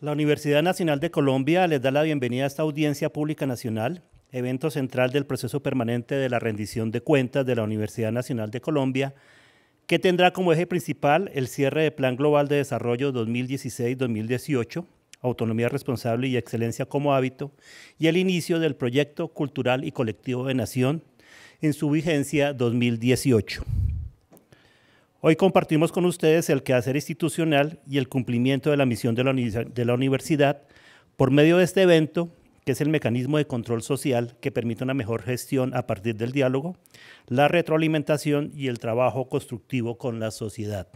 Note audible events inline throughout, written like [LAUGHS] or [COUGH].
La Universidad Nacional de Colombia les da la bienvenida a esta audiencia pública nacional, evento central del proceso permanente de la rendición de cuentas de la Universidad Nacional de Colombia, que tendrá como eje principal el cierre del Plan Global de Desarrollo 2016-2018, Autonomía Responsable y Excelencia como Hábito, y el inicio del proyecto cultural y colectivo de Nación en su vigencia 2018. Hoy compartimos con ustedes el quehacer institucional y el cumplimiento de la misión de la, universidad por medio de este evento, que es el mecanismo de control social que permite una mejor gestión a partir del diálogo, la retroalimentación y el trabajo constructivo con la sociedad.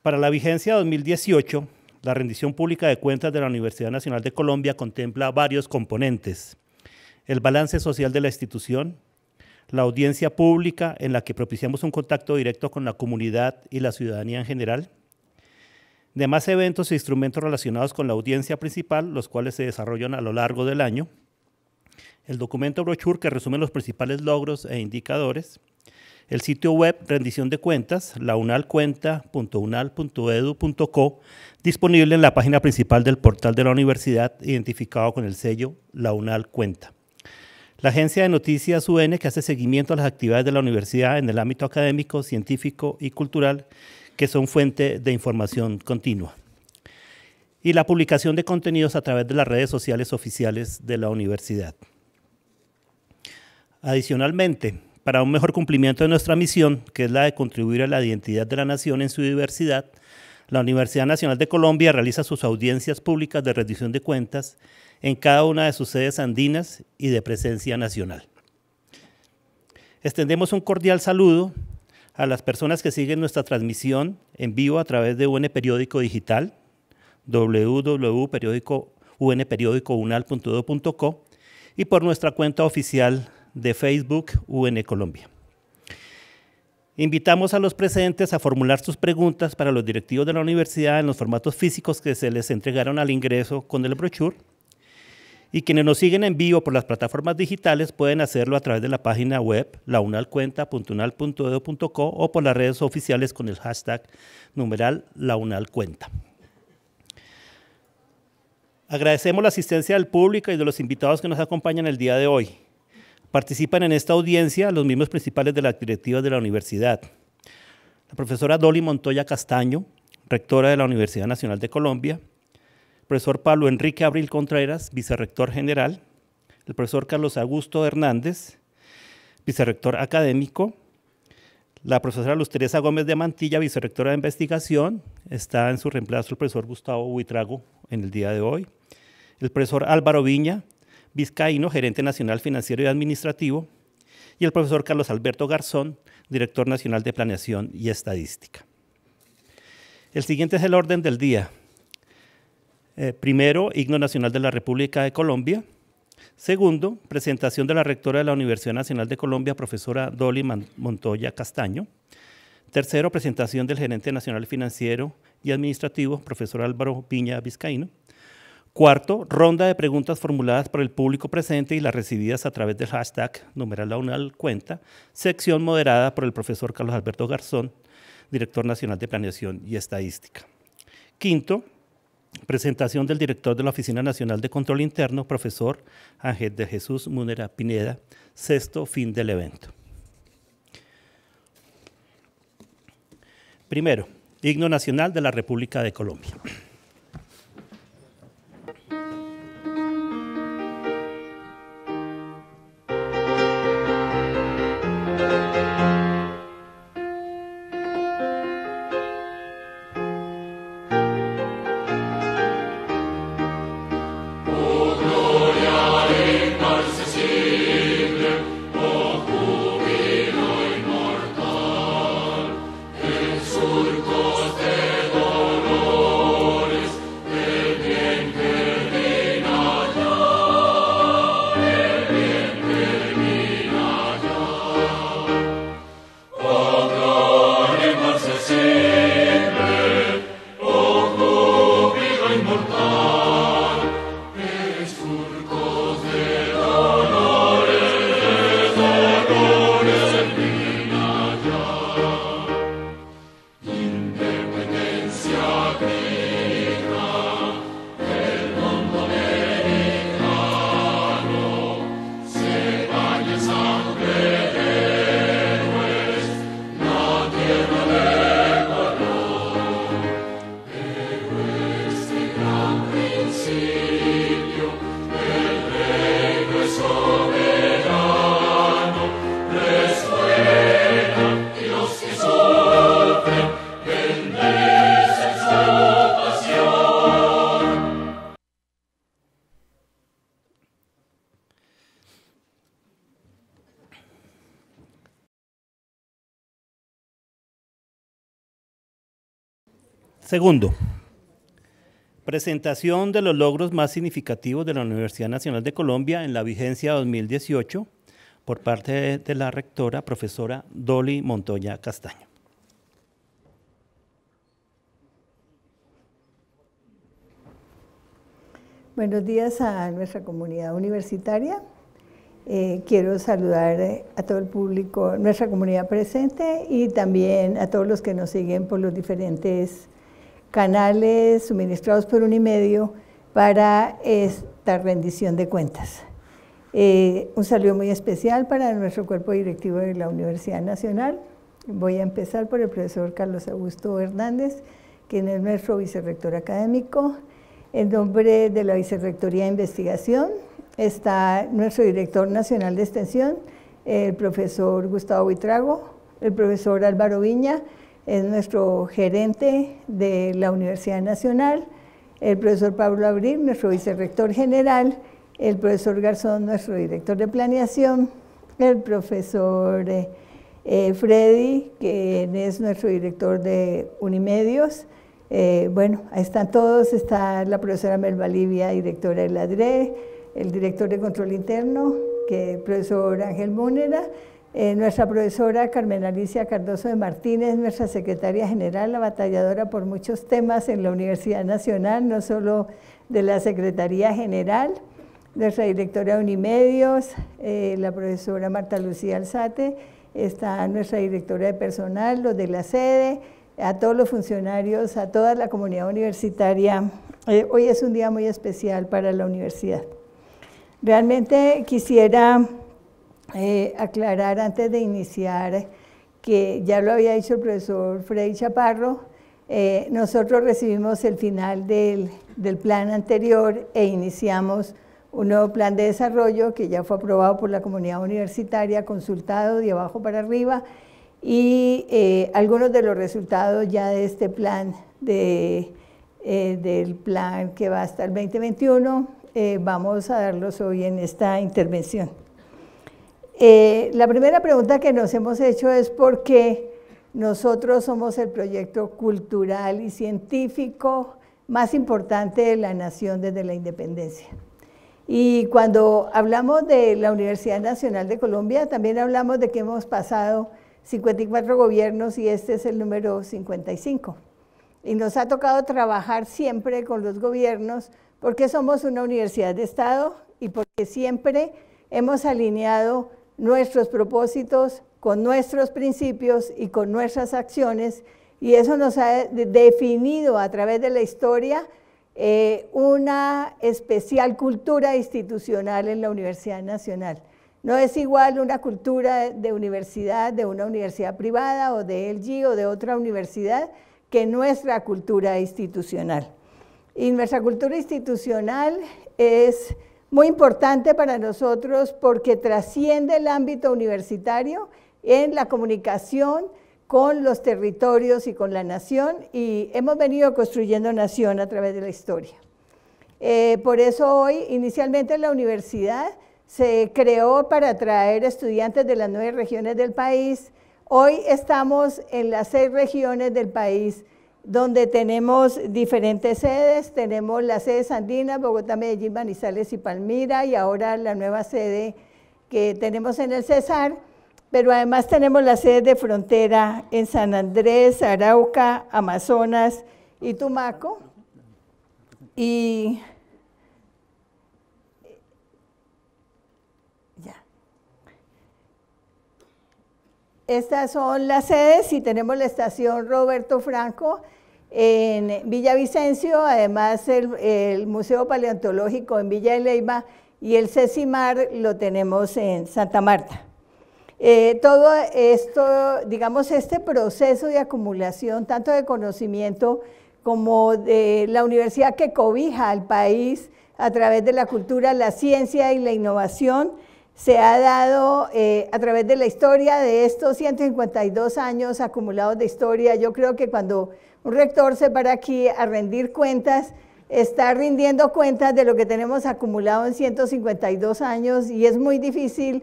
Para la vigencia 2018, la rendición pública de cuentas de la Universidad Nacional de Colombia contempla varios componentes. El balance social de la institución, la audiencia pública en la que propiciamos un contacto directo con la comunidad y la ciudadanía en general. Demás eventos e instrumentos relacionados con la audiencia principal, los cuales se desarrollan a lo largo del año. El documento brochure que resume los principales logros e indicadores. El sitio web rendición de cuentas, launalcuenta.unal.edu.co, disponible en la página principal del portal de la universidad, identificado con el sello La Cuenta. La agencia de noticias UN, que hace seguimiento a las actividades de la universidad en el ámbito académico, científico y cultural, que son fuente de información continua. Y la publicación de contenidos a través de las redes sociales oficiales de la universidad. Adicionalmente, para un mejor cumplimiento de nuestra misión, que es la de contribuir a la identidad de la nación en su diversidad, la Universidad Nacional de Colombia realiza sus audiencias públicas de rendición de cuentas en cada una de sus sedes andinas y de presencia nacional. Extendemos un cordial saludo a las personas que siguen nuestra transmisión en vivo a través de UN Periódico Digital, www.unperiódicounal.do.co y por nuestra cuenta oficial de Facebook UN Colombia. Invitamos a los presentes a formular sus preguntas para los directivos de la universidad en los formatos físicos que se les entregaron al ingreso con el brochure y quienes nos siguen en vivo por las plataformas digitales pueden hacerlo a través de la página web launalcuenta.unal.edu.co o por las redes oficiales con el hashtag numeral launalcuenta. Agradecemos la asistencia del público y de los invitados que nos acompañan el día de hoy. Participan en esta audiencia los miembros principales de las directivas de la universidad. La profesora Dolly Montoya Castaño, rectora de la Universidad Nacional de Colombia, el profesor Pablo Enrique Abril Contreras, vicerrector general, el profesor Carlos Augusto Hernández, vicerrector académico, la profesora Luz Teresa Gómez de Mantilla, vicerrectora de investigación, está en su reemplazo el profesor Gustavo Huitrago en el día de hoy, el profesor Álvaro Viña, vizcaíno, gerente nacional financiero y administrativo, y el profesor Carlos Alberto Garzón, director nacional de planeación y estadística. El siguiente es el orden del día. Eh, primero, himno nacional de la República de Colombia. Segundo, presentación de la rectora de la Universidad Nacional de Colombia, profesora Dolly Montoya Castaño. Tercero, presentación del gerente nacional financiero y administrativo, profesor Álvaro Piña Vizcaíno. Cuarto, ronda de preguntas formuladas por el público presente y las recibidas a través del hashtag numeral cuenta, sección moderada por el profesor Carlos Alberto Garzón, director nacional de Planeación y Estadística. Quinto, Presentación del director de la Oficina Nacional de Control Interno, profesor Ángel de Jesús Munera Pineda. Sexto fin del evento. Primero, himno nacional de la República de Colombia. Segundo, presentación de los logros más significativos de la Universidad Nacional de Colombia en la vigencia 2018 por parte de la rectora profesora Dolly Montoya Castaño. Buenos días a nuestra comunidad universitaria. Eh, quiero saludar eh, a todo el público, nuestra comunidad presente y también a todos los que nos siguen por los diferentes canales suministrados por Unimedio para esta rendición de cuentas. Eh, un saludo muy especial para nuestro cuerpo directivo de la Universidad Nacional. Voy a empezar por el profesor Carlos Augusto Hernández, quien es nuestro vicerrector académico. En nombre de la Vicerrectoría de Investigación está nuestro director nacional de extensión, el profesor Gustavo Buitrago, el profesor Álvaro Viña, es nuestro gerente de la Universidad Nacional, el profesor Pablo Abril, nuestro vicerrector general, el profesor Garzón, nuestro director de planeación, el profesor eh, eh, Freddy, que es nuestro director de Unimedios. Eh, bueno, ahí están todos, está la profesora Livia, directora la ADRE, el director de control interno, que es el profesor Ángel Múnera, eh, nuestra profesora Carmen Alicia Cardoso de Martínez, nuestra secretaria general, la batalladora por muchos temas en la Universidad Nacional, no solo de la Secretaría General, nuestra directora de Unimedios, eh, la profesora Marta Lucía Alzate, está nuestra directora de personal, los de la sede, a todos los funcionarios, a toda la comunidad universitaria. Eh, hoy es un día muy especial para la universidad. Realmente quisiera eh, aclarar antes de iniciar que ya lo había dicho el profesor Freddy Chaparro, eh, nosotros recibimos el final del, plan anterior e iniciamos un nuevo plan de desarrollo que ya fue aprobado por la comunidad universitaria, consultado de abajo para arriba, y eh, algunos de los resultados ya de este plan, del plan que va hasta el 2021, vamos a darlos hoy en esta intervención. Eh, la primera pregunta que nos hemos hecho es por qué nosotros somos el proyecto cultural y científico más importante de la nación desde la independencia. Y cuando hablamos de la Universidad Nacional de Colombia, también hablamos de que hemos pasado 54 gobiernos y este es el número 55. Y nos ha tocado trabajar siempre con los gobiernos porque somos una universidad de Estado y porque siempre hemos alineado nuestros propósitos, con nuestros principios y con nuestras acciones. Y eso nos ha definido a través de la historia eh, una especial cultura institucional en la Universidad Nacional. No es igual una cultura de universidad, de una universidad privada o de LG o de otra universidad que nuestra cultura institucional. Y nuestra cultura institucional es muy importante para nosotros porque trasciende el ámbito universitario en la comunicación con los territorios y con la nación y hemos venido construyendo nación a través de la historia. Eh, por eso hoy, inicialmente la universidad se creó para atraer estudiantes de las nueve regiones del país. Hoy estamos en las seis regiones del país donde tenemos diferentes sedes, tenemos la sede andinas, Bogotá, Medellín, Manizales y Palmira, y ahora la nueva sede que tenemos en el Cesar, pero además tenemos las sedes de frontera en San Andrés, Arauca, Amazonas y Tumaco. Y ya. Estas son las sedes y tenemos la estación Roberto Franco, en Villavicencio, además el, el, Museo Paleontológico en Villa de y el CECIMAR lo tenemos en Santa Marta. Eh, todo esto, digamos, este proceso de acumulación, tanto de conocimiento como de la universidad que cobija al país a través de la cultura, la ciencia y la innovación, se ha dado eh, a través de la historia de estos 152 años acumulados de historia. Yo creo que cuando un rector se para aquí a rendir cuentas, está rindiendo cuentas de lo que tenemos acumulado en 152 años y es muy difícil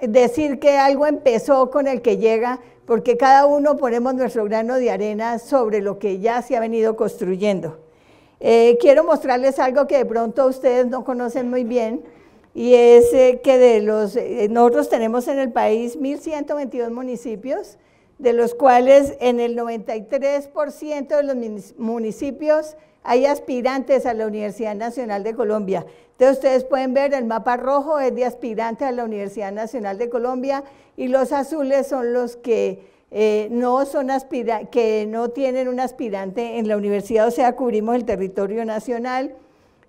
decir que algo empezó con el que llega, porque cada uno ponemos nuestro grano de arena sobre lo que ya se ha venido construyendo. Eh, quiero mostrarles algo que de pronto ustedes no conocen muy bien, y es eh, que de los, eh, nosotros tenemos en el país 1.122 municipios, de los cuales en el 93% de los municipios hay aspirantes a la Universidad Nacional de Colombia. Entonces ustedes pueden ver el mapa rojo es de aspirantes a la Universidad Nacional de Colombia y los azules son los que eh, no son que no tienen un aspirante en la universidad, o sea, cubrimos el territorio nacional.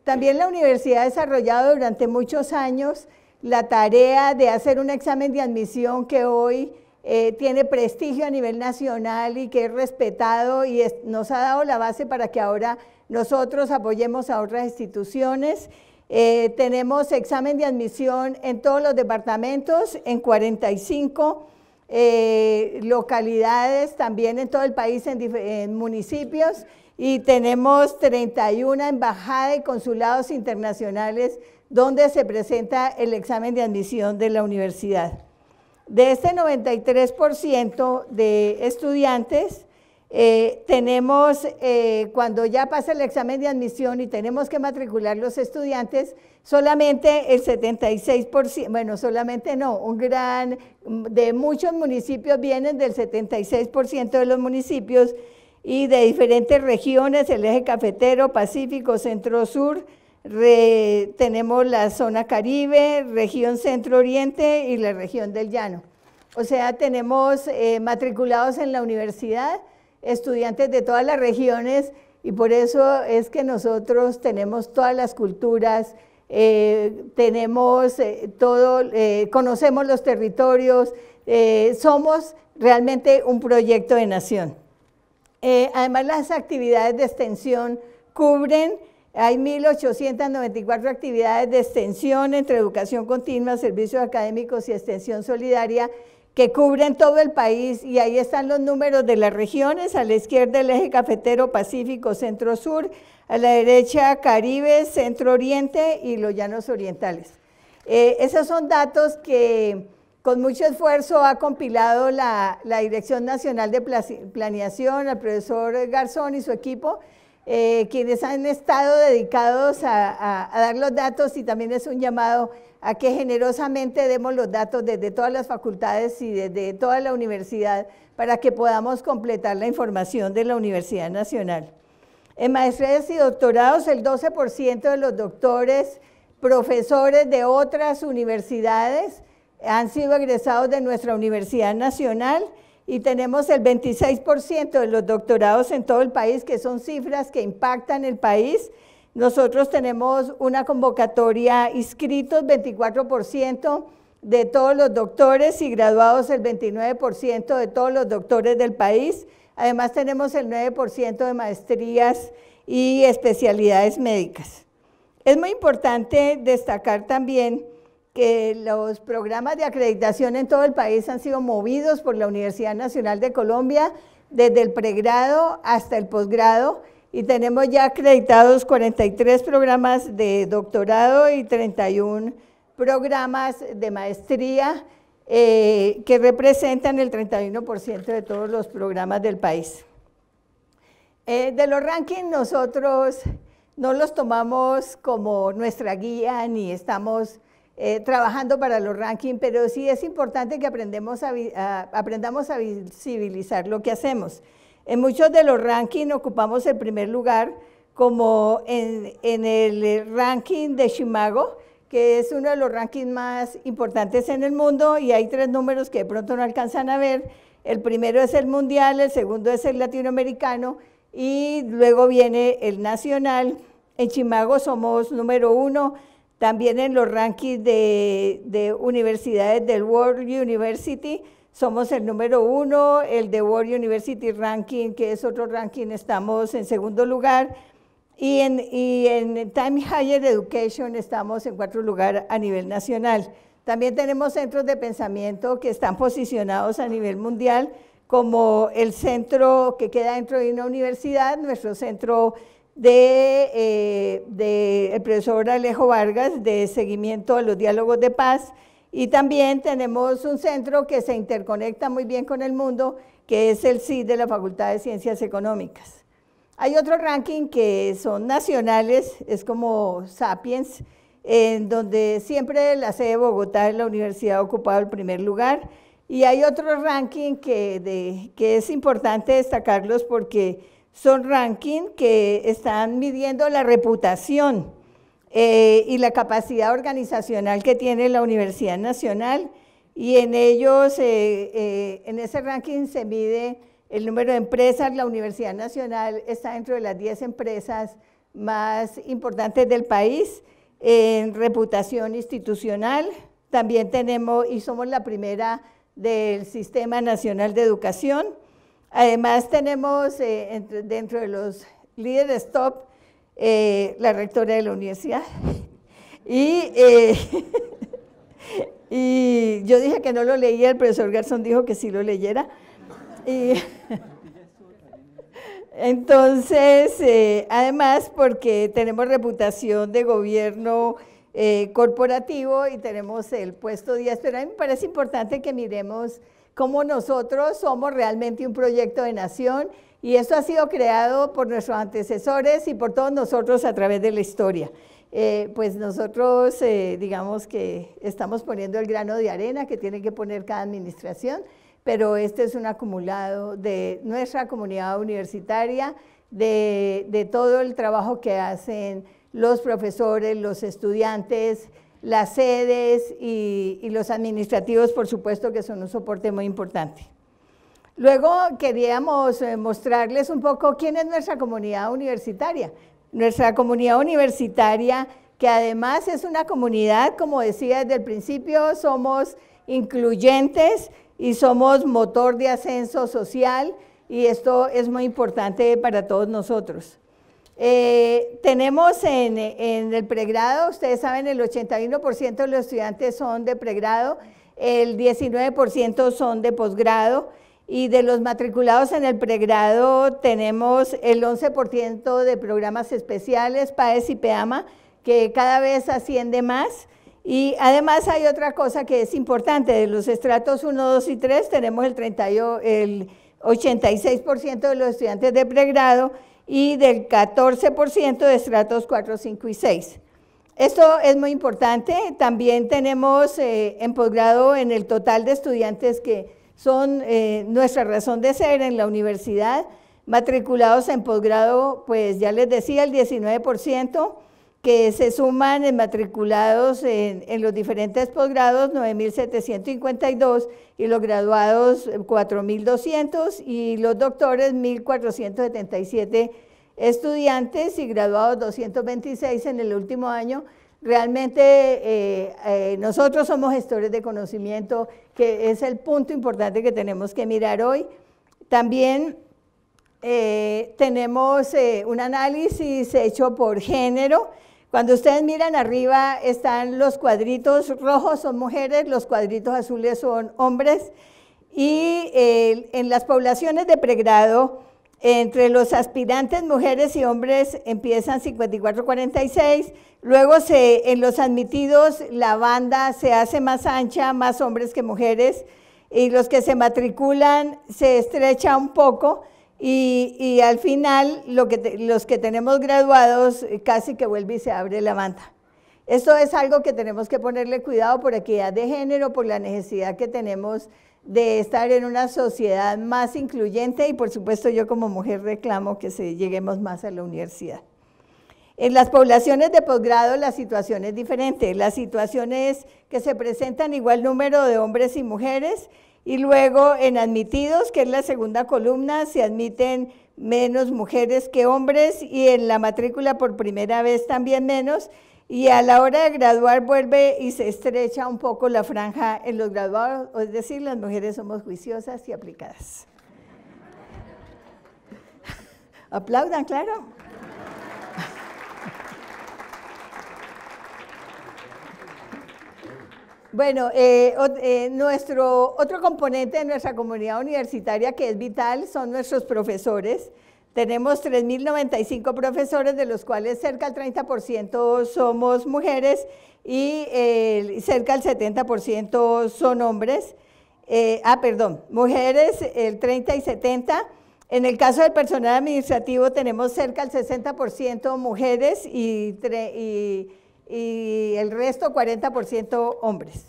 También la universidad ha desarrollado durante muchos años la tarea de hacer un examen de admisión que hoy eh, tiene prestigio a nivel nacional y que es respetado y nos ha dado la base para que ahora nosotros apoyemos a otras instituciones. Eh, tenemos examen de admisión en todos los departamentos, en 45 eh, localidades, también en todo el país, en, en municipios, y tenemos 31 embajadas y consulados internacionales donde se presenta el examen de admisión de la universidad de este 93% de estudiantes, eh, tenemos, eh, cuando ya pasa el examen de admisión y tenemos que matricular los estudiantes, solamente el 76%, bueno, solamente no, un gran, mm, de muchos municipios vienen del 76% de los municipios y de diferentes regiones, el eje cafetero, Pacífico, Centro Sur, re, tenemos la zona Caribe, región Centro-Oriente y la región del Llano. O sea, tenemos eh, matriculados en la universidad estudiantes de todas las regiones y por eso es que nosotros tenemos todas las culturas, eh, tenemos eh, eh, conocemos los territorios, somos realmente un proyecto de nación. además, las actividades de extensión cubren hay 1.894 actividades de extensión entre educación continua, servicios académicos y extensión solidaria que cubren todo el país y ahí están los números de las regiones, a la izquierda el eje cafetero Pacífico Centro Sur, a la derecha Caribe, Centro Oriente y los llanos orientales. Eh, esos son datos que con mucho esfuerzo ha compilado la, Dirección Nacional de Planeación, el profesor Garzón y su equipo, eh, quienes han estado dedicados a, a, dar los datos y también es un llamado a que generosamente demos los datos desde todas las facultades y desde toda la universidad para que podamos completar la información de la Universidad Nacional. En maestrías y doctorados, el 12% de los doctores, profesores de otras universidades han sido egresados de nuestra Universidad Nacional y tenemos el 26% de los doctorados en todo el país, que son cifras que impactan el país. Nosotros tenemos una convocatoria inscritos 24% de todos los doctores y graduados el 29% de todos los doctores del país. Además tenemos el 9% de maestrías y especialidades médicas. Es muy importante destacar también que los programas de acreditación en todo el país han sido movidos por la Universidad Nacional de Colombia desde el pregrado hasta el posgrado y tenemos ya acreditados 43 programas de doctorado y 31 programas de maestría eh, que representan el 31% de todos los programas del país. Eh, de los rankings nosotros no los tomamos como nuestra guía ni estamos eh, trabajando para los rankings, pero sí es importante que aprendemos a, aprendamos a visibilizar lo que hacemos. En muchos de los rankings ocupamos el primer lugar, como en, en el eh, ranking de Chimago, que es uno de los rankings más importantes en el mundo y hay tres números que de pronto no alcanzan a ver. El primero es el mundial, el segundo es el latinoamericano y luego viene el nacional. En Chimago somos número uno, también en los rankings de, universidades del World University somos el número uno, el de World University Ranking, que es otro ranking, estamos en segundo lugar. Y en, y en, Time Higher Education estamos en cuarto lugar a nivel nacional. También tenemos centros de pensamiento que están posicionados a nivel mundial, como el centro que queda dentro de una universidad, nuestro centro eh, de, el profesor Alejo Vargas de seguimiento a los diálogos de paz y también tenemos un centro que se interconecta muy bien con el mundo, que es el CID de la Facultad de Ciencias Económicas. Hay otro ranking que son nacionales, es como Sapiens, en donde siempre la sede de Bogotá en la universidad ha ocupado el primer lugar. Y hay otro ranking que, que es importante destacarlos porque son rankings que están midiendo la reputación eh, y la capacidad organizacional que tiene la Universidad Nacional y en ellos, eh, eh, en ese ranking se mide el número de empresas, la Universidad Nacional está dentro de las 10 empresas más importantes del país en reputación institucional, también tenemos y somos la primera del Sistema Nacional de Educación, Además, tenemos eh, dentro de los líderes top eh, la rectora de la universidad. Eh, [LAUGHS] y, yo dije que no lo leía, el profesor Garzón dijo que sí lo leyera. [LAUGHS] entonces, además, porque tenemos reputación de gobierno corporativo y tenemos el puesto 10, pero a mí me parece importante que miremos cómo nosotros somos realmente un proyecto de nación y esto ha sido creado por nuestros antecesores y por todos nosotros a través de la historia. Eh, pues nosotros, eh, digamos que estamos poniendo el grano de arena que tiene que poner cada administración, pero este es un acumulado de nuestra comunidad universitaria, de todo el trabajo que hacen los profesores, los estudiantes, las sedes y, los administrativos, por supuesto, que son un soporte muy importante. Luego queríamos eh, mostrarles un poco quién es nuestra comunidad universitaria. Nuestra comunidad universitaria, que además es una comunidad, como decía desde el principio, somos incluyentes y somos motor de ascenso social y esto es muy importante para todos nosotros. Eh, tenemos en, el pregrado, ustedes saben, el 81% de los estudiantes son de pregrado, el 19% son de posgrado y de los matriculados en el pregrado tenemos el 11% de programas especiales, PAES y PEAMA, que cada vez asciende más. Y además hay otra cosa que es importante, de los estratos 1, 2 y 3 tenemos el, el 86% de los estudiantes de pregrado y del 14% de estratos 4, 5 y 6. Esto es muy importante. También tenemos eh, en posgrado en el total de estudiantes que son eh, nuestra razón de ser en la universidad. Matriculados en posgrado, pues ya les decía, el 19% que se suman en matriculados en, los diferentes posgrados 9.752 y los graduados 4.200 eh, y los doctores 1.477 estudiantes y graduados 226 en el último año. Realmente eh, eh, nosotros somos gestores de conocimiento, que es el punto importante que tenemos que mirar hoy. También tenemos un análisis hecho por género cuando ustedes miran arriba están los cuadritos rojos son mujeres, los cuadritos azules son hombres. Y eh, en las poblaciones de pregrado, entre los aspirantes mujeres y hombres empiezan 54-46, luego en los admitidos la banda se hace más ancha, más hombres que mujeres, y los que se matriculan se estrecha un poco, y, al final, los que tenemos graduados, eh, casi que vuelve y se abre la manta. Esto es algo que tenemos que ponerle cuidado por equidad de género, por la necesidad que tenemos de estar en una sociedad más incluyente y por supuesto yo como mujer reclamo que lleguemos más a la universidad. En las poblaciones de posgrado la situación es diferente. La situación es que se presentan igual número de hombres y mujeres y luego en admitidos, que es la segunda columna, se admiten menos mujeres que hombres y en la matrícula por primera vez también menos. Y a la hora de graduar vuelve y se estrecha un poco la franja en los graduados, es decir, las mujeres somos juiciosas y aplicadas. [LAUGHS] Aplaudan, claro. Bueno, eh, eh, nuestro otro componente de nuestra comunidad universitaria que es vital son nuestros profesores. Tenemos 3.095 profesores, de los cuales cerca del 30% somos mujeres y eh, cerca del 70% son hombres. ah, perdón, mujeres el 30 y 70. En el caso del personal administrativo tenemos cerca del 60% mujeres y, y y el resto 40% hombres.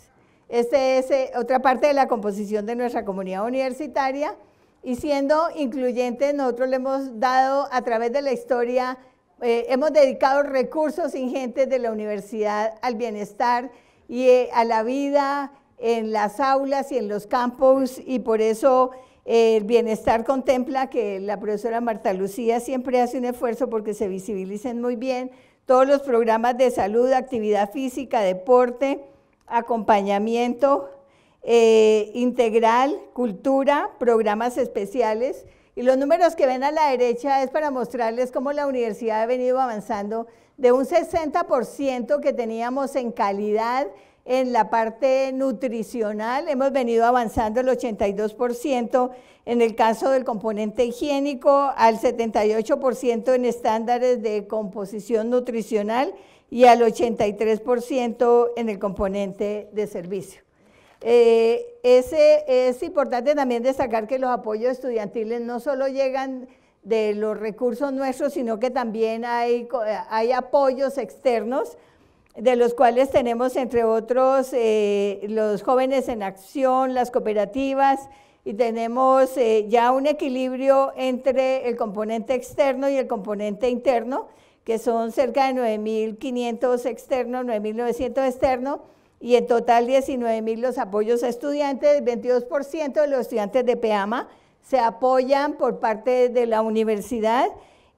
Esta es eh, otra parte de la composición de nuestra comunidad universitaria y siendo incluyentes nosotros le hemos dado a través de la historia, eh, hemos dedicado recursos ingentes de la universidad al bienestar y eh, a la vida en las aulas y en los campus y por eso el bienestar contempla que la profesora Marta Lucía siempre hace un esfuerzo porque se visibilicen muy bien todos los programas de salud, actividad física, deporte, acompañamiento eh, integral, cultura, programas especiales. Y los números que ven a la derecha es para mostrarles cómo la universidad ha venido avanzando de un 60% que teníamos en calidad en la parte nutricional, hemos venido avanzando el 82% en el caso del componente higiénico, al 78% en estándares de composición nutricional y al 83% en el componente de servicio. Eh, es importante también destacar que los apoyos estudiantiles no solo llegan de los recursos nuestros, sino que también hay, apoyos externos, de los cuales tenemos, entre otros, eh, los jóvenes en acción, las cooperativas, y tenemos eh, ya un equilibrio entre el componente externo y el componente interno, que son cerca de 9.500 externos, 9.900 externos, y en total 19.000 los apoyos a estudiantes, el 22% de los estudiantes de PEAMA se apoyan por parte de la universidad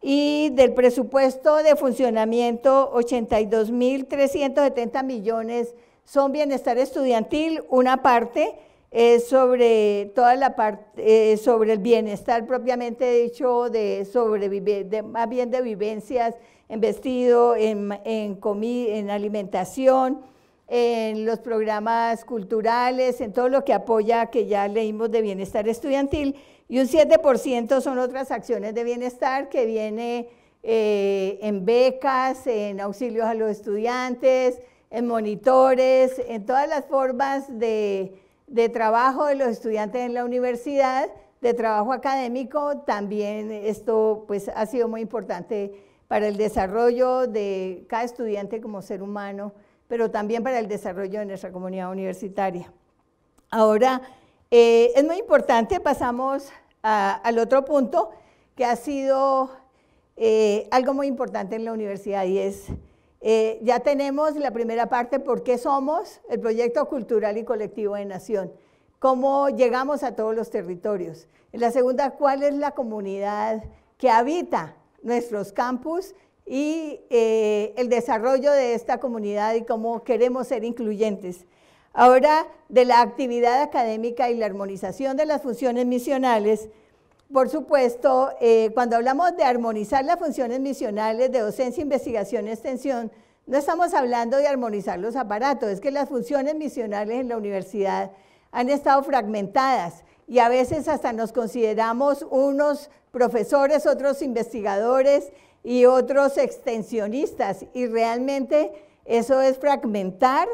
y del presupuesto de funcionamiento 82.370 millones son bienestar estudiantil, una parte, es sobre toda la parte, eh, sobre el bienestar propiamente dicho, de más bien de vivencias en vestido, en, en, en alimentación, en los programas culturales, en todo lo que apoya, que ya leímos, de bienestar estudiantil, y un 7% son otras acciones de bienestar que viene eh, en becas, en auxilios a los estudiantes, en monitores, en todas las formas de de trabajo de los estudiantes en la universidad, de trabajo académico, también esto pues ha sido muy importante para el desarrollo de cada estudiante como ser humano, pero también para el desarrollo de nuestra comunidad universitaria. Ahora, eh, es muy importante, pasamos al otro punto, que ha sido eh, algo muy importante en la universidad y es eh, ya tenemos la primera parte, ¿por qué somos? El proyecto cultural y colectivo de nación. ¿Cómo llegamos a todos los territorios? En la segunda, ¿cuál es la comunidad que habita nuestros campus y eh, el desarrollo de esta comunidad y cómo queremos ser incluyentes? Ahora, de la actividad académica y la armonización de las funciones misionales, por supuesto, eh, cuando hablamos de armonizar las funciones misionales de docencia, investigación y extensión, no estamos hablando de armonizar los aparatos, es que las funciones misionales en la universidad han estado fragmentadas y a veces hasta nos consideramos unos profesores, otros investigadores y otros extensionistas y realmente eso es fragmentar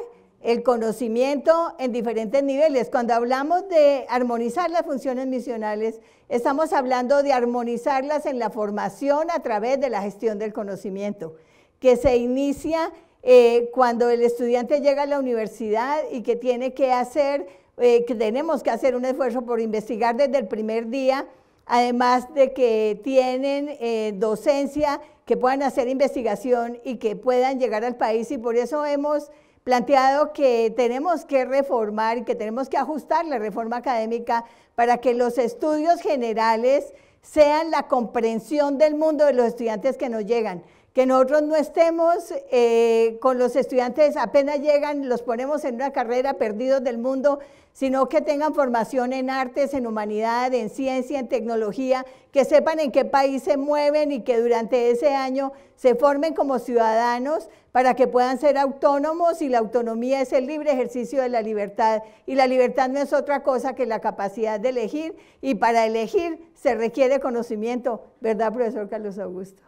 el conocimiento en diferentes niveles. Cuando hablamos de armonizar las funciones misionales, estamos hablando de armonizarlas en la formación a través de la gestión del conocimiento, que se inicia eh, cuando el estudiante llega a la universidad y que tiene que hacer, eh, que tenemos que hacer un esfuerzo por investigar desde el primer día, además de que tienen eh, docencia, que puedan hacer investigación y que puedan llegar al país. Y por eso hemos planteado que tenemos que reformar y que tenemos que ajustar la reforma académica para que los estudios generales sean la comprensión del mundo de los estudiantes que nos llegan. Que nosotros no estemos eh, con los estudiantes apenas llegan, los ponemos en una carrera perdidos del mundo, sino que tengan formación en artes, en humanidad, en ciencia, en tecnología, que sepan en qué país se mueven y que durante ese año se formen como ciudadanos para que puedan ser autónomos y la autonomía es el libre ejercicio de la libertad. Y la libertad no es otra cosa que la capacidad de elegir y para elegir se requiere conocimiento, ¿verdad, profesor Carlos Augusto?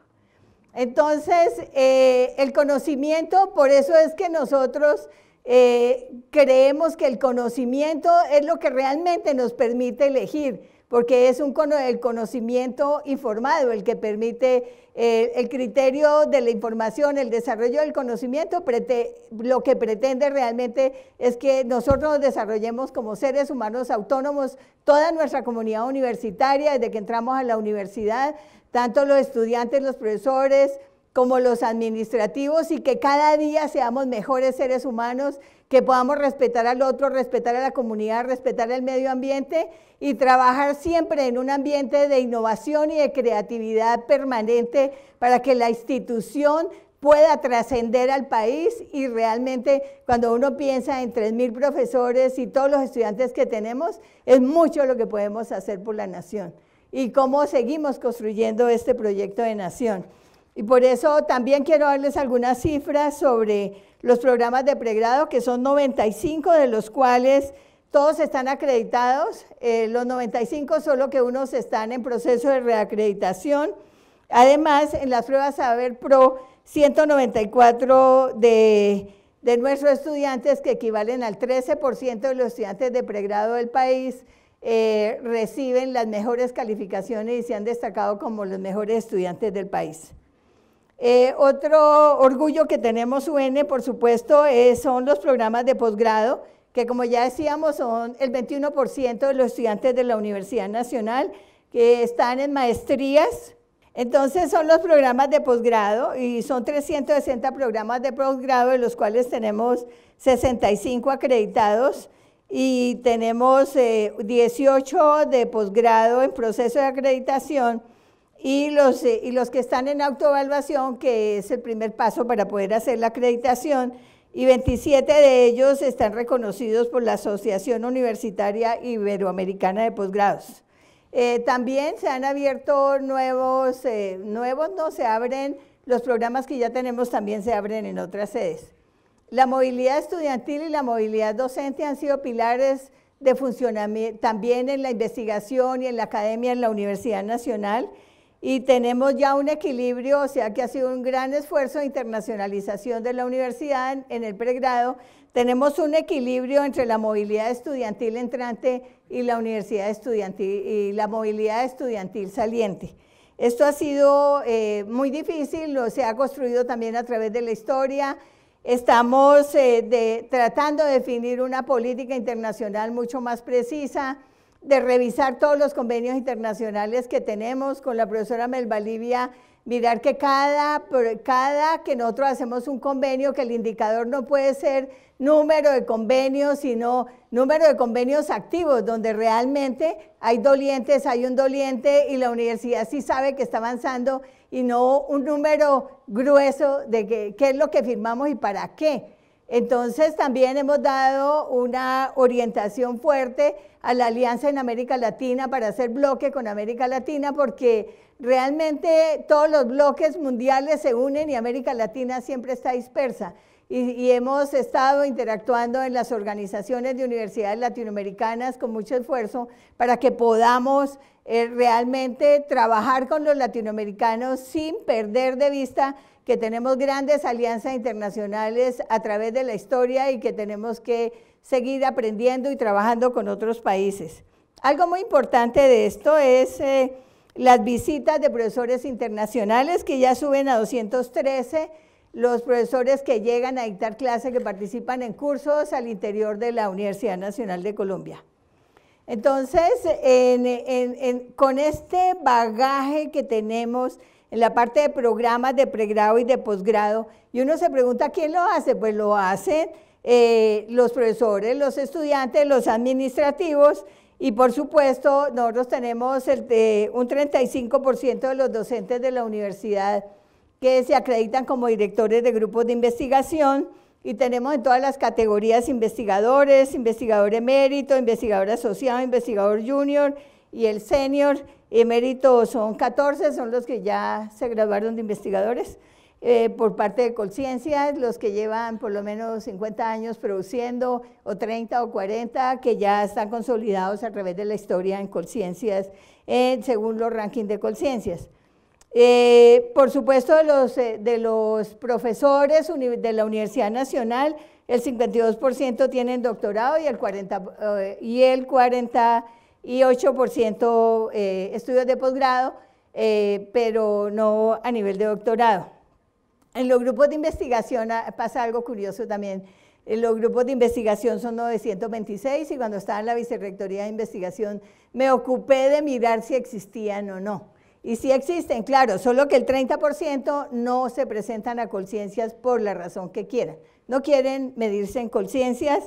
Entonces, eh, el conocimiento, por eso es que nosotros eh, creemos que el conocimiento es lo que realmente nos permite elegir porque es el conocimiento informado el que permite eh, el criterio de la información, el desarrollo del conocimiento, lo que pretende realmente es que nosotros desarrollemos como seres humanos autónomos, toda nuestra comunidad universitaria, desde que entramos a la universidad, tanto los estudiantes, los profesores, como los administrativos y que cada día seamos mejores seres humanos, que podamos respetar al otro, respetar a la comunidad, respetar el medio ambiente y trabajar siempre en un ambiente de innovación y de creatividad permanente para que la institución pueda trascender al país y realmente cuando uno piensa en 3.000 profesores y todos los estudiantes que tenemos, es mucho lo que podemos hacer por la nación y cómo seguimos construyendo este proyecto de nación. Y por eso también quiero darles algunas cifras sobre los programas de pregrado, que son 95, de los cuales todos están acreditados, eh, los 95 solo que unos están en proceso de reacreditación. Además, en las pruebas Saber Pro, 194 de, nuestros estudiantes, que equivalen al 13% de los estudiantes de pregrado del país, eh, reciben las mejores calificaciones y se han destacado como los mejores estudiantes del país. Eh, otro orgullo que tenemos UN, por supuesto, son los programas de posgrado, que como ya decíamos son el 21% de los estudiantes de la Universidad Nacional que están en maestrías. Entonces son los programas de posgrado y son 360 programas de posgrado, de los cuales tenemos 65 acreditados y tenemos 18 eh, de posgrado en proceso de acreditación y los, eh, y los que están en autoevaluación, que es el primer paso para poder hacer la acreditación, y 27 de ellos están reconocidos por la Asociación Universitaria Iberoamericana de Posgrados. Eh, también se han abierto nuevos, eh, nuevos no, se abren, los programas que ya tenemos también se abren en otras sedes. La movilidad estudiantil y la movilidad docente han sido pilares de funcionamiento también en la investigación y en la academia en la Universidad Nacional y tenemos ya un equilibrio, o sea que ha sido un gran esfuerzo de internacionalización de la universidad en, el pregrado. Tenemos un equilibrio entre la movilidad estudiantil entrante y la universidad y la movilidad estudiantil saliente. Esto ha sido eh, muy difícil, lo se ha construido también a través de la historia. Estamos eh, tratando de definir una política internacional mucho más precisa de revisar todos los convenios internacionales que tenemos con la profesora Melvalivia. mirar que cada, cada que nosotros hacemos un convenio, que el indicador no puede ser número de convenios, sino número de convenios activos, donde realmente hay dolientes, hay un doliente y la universidad sí sabe que está avanzando y no un número grueso de qué es lo que firmamos y para qué. Entonces también hemos dado una orientación fuerte a la Alianza en América Latina para hacer bloque con América Latina porque realmente todos los bloques mundiales se unen y América Latina siempre está dispersa. Y, hemos estado interactuando en las organizaciones de universidades latinoamericanas con mucho esfuerzo para que podamos eh, realmente trabajar con los latinoamericanos sin perder de vista que tenemos grandes alianzas internacionales a través de la historia y que tenemos que seguir aprendiendo y trabajando con otros países. Algo muy importante de esto es eh, las visitas de profesores internacionales que ya suben a 213, los profesores que llegan a dictar clases, que participan en cursos al interior de la Universidad Nacional de Colombia. Entonces, con este bagaje que tenemos en la parte de programas de pregrado y de posgrado, y uno se pregunta, ¿quién lo hace? Pues lo hace eh, los profesores, los estudiantes, los administrativos y por supuesto nosotros tenemos eh, un 35% de los docentes de la universidad que se acreditan como directores de grupos de investigación y tenemos en todas las categorías investigadores, investigador emérito, investigador asociado, investigador junior y el senior emérito son 14, son los que ya se graduaron de investigadores. Eh, por parte de Colciencias, los que llevan por lo menos 50 años produciendo, o 30 o 40, que ya están consolidados a través de la historia en Colciencias, eh, según los rankings de Colciencias. Eh, por supuesto, de los, profesores de la Universidad Nacional, el 52% tienen doctorado y y el 48% estudios de posgrado, pero no a nivel de doctorado. En los grupos de investigación ah, pasa algo curioso también. En los grupos de investigación son 926 y cuando estaba en la Vicerrectoría de Investigación me ocupé de mirar si existían o no. Y si existen, claro, solo que el 30% no se presentan a conciencias por la razón que quieran. No quieren medirse en conciencias,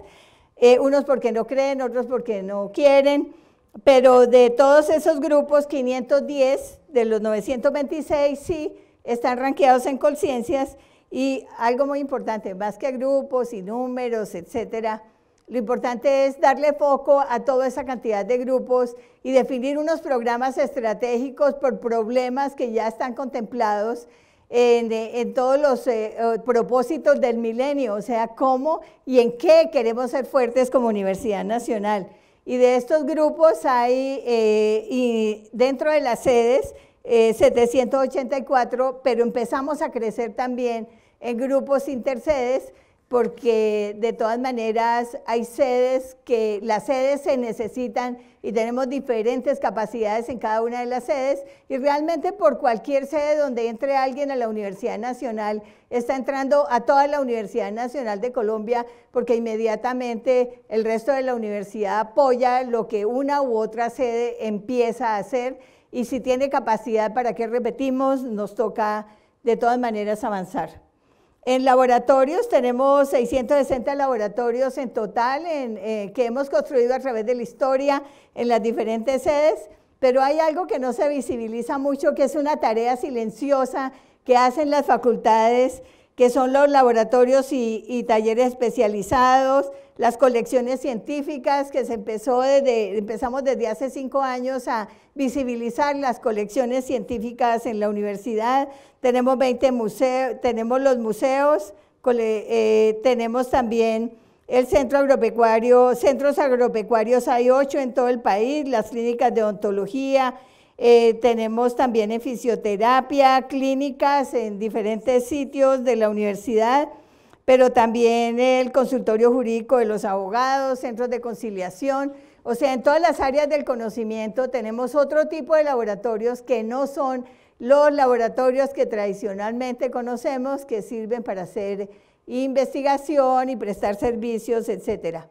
eh, unos porque no creen, otros porque no quieren, pero de todos esos grupos, 510 de los 926 sí están ranqueados en conciencias y algo muy importante, más que grupos y números, etcétera, lo importante es darle foco a toda esa cantidad de grupos y definir unos programas estratégicos por problemas que ya están contemplados en, en todos los eh, eh, propósitos del milenio, o sea, cómo y en qué queremos ser fuertes como Universidad Nacional. Y de estos grupos hay, eh, y dentro de las sedes, 784, eh, pero empezamos a crecer también en grupos intercedes porque de todas maneras hay sedes que las sedes se necesitan y tenemos diferentes capacidades en cada una de las sedes y realmente por cualquier sede donde entre alguien a la Universidad Nacional está entrando a toda la Universidad Nacional de Colombia porque inmediatamente el resto de la universidad apoya lo que una u otra sede empieza a hacer y si tiene capacidad para que repetimos, nos toca de todas maneras avanzar. En laboratorios tenemos 660 laboratorios en total eh, que hemos construido a través de la historia en las diferentes sedes, pero hay algo que no se visibiliza mucho, que es una tarea silenciosa que hacen las facultades que son los laboratorios y, talleres especializados, las colecciones científicas que se empezó desde, empezamos desde hace cinco años a visibilizar las colecciones científicas en la universidad. Tenemos 20 museos, tenemos los museos, eh, tenemos también el centro agropecuario, centros agropecuarios hay ocho en todo el país, las clínicas de odontología, eh, tenemos también en fisioterapia, clínicas en diferentes sitios de la universidad, pero también el consultorio jurídico de los abogados, centros de conciliación. O sea, en todas las áreas del conocimiento tenemos otro tipo de laboratorios que no son los laboratorios que tradicionalmente conocemos que sirven para hacer investigación y prestar servicios, etcétera.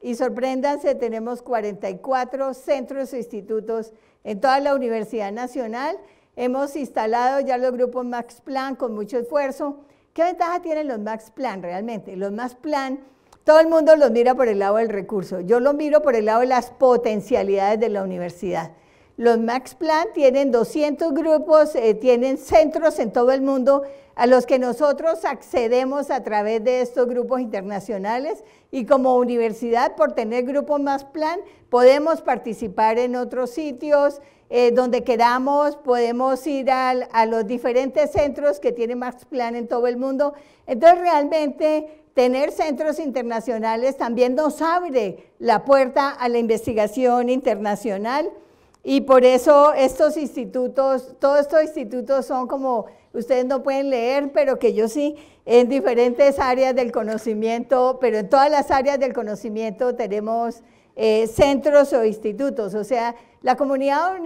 Y sorpréndanse, tenemos 44 centros e institutos en toda la Universidad Nacional. Hemos instalado ya los grupos Max Plan con mucho esfuerzo. ¿Qué ventaja tienen los Max Plan realmente? Los Max Plan todo el mundo los mira por el lado del recurso. Yo los miro por el lado de las potencialidades de la universidad. Los Max Plan tienen 200 grupos, eh, tienen centros en todo el mundo a los que nosotros accedemos a través de estos grupos internacionales y como universidad, por tener grupos más plan, podemos participar en otros sitios eh, donde queramos, podemos ir al, a los diferentes centros que tienen más plan en todo el mundo. Entonces, realmente tener centros internacionales también nos abre la puerta a la investigación internacional y por eso estos institutos, todos estos institutos son como ustedes no pueden leer, pero que yo sí, en diferentes áreas del conocimiento, pero en todas las áreas del conocimiento tenemos eh, centros o institutos. O sea, la comunidad,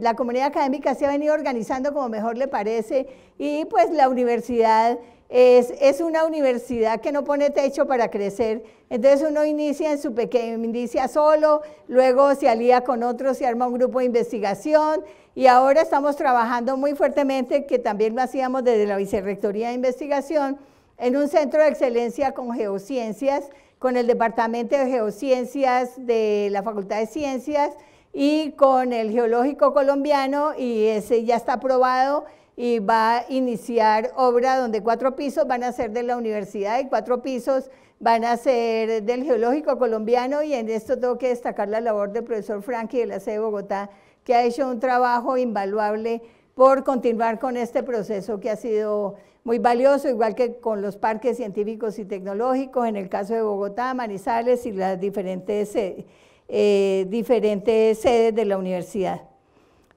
la comunidad académica se ha venido organizando como mejor le parece y pues la universidad... Es, es, una universidad que no pone techo para crecer. Entonces uno inicia en su pequeño, inicia solo, luego se alía con otros, se arma un grupo de investigación y ahora estamos trabajando muy fuertemente, que también lo hacíamos desde la Vicerrectoría de Investigación, en un centro de excelencia con geociencias, con el Departamento de Geociencias de la Facultad de Ciencias y con el Geológico Colombiano y ese ya está aprobado y va a iniciar obra donde cuatro pisos van a ser de la universidad y cuatro pisos van a ser del Geológico Colombiano y en esto tengo que destacar la labor del profesor Frankie de la sede de Bogotá que ha hecho un trabajo invaluable por continuar con este proceso que ha sido muy valioso, igual que con los parques científicos y tecnológicos, en el caso de Bogotá, Manizales y las diferentes, eh, eh, diferentes sedes de la universidad.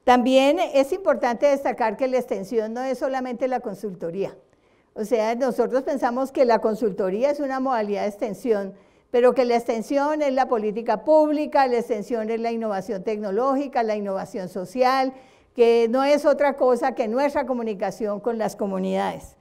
También es importante destacar que la extensión no es solamente la consultoría. O sea, nosotros pensamos que la consultoría es una modalidad de extensión, pero que la extensión es la política pública, la extensión es la innovación tecnológica, la innovación social, que no es otra cosa que nuestra comunicación con las comunidades.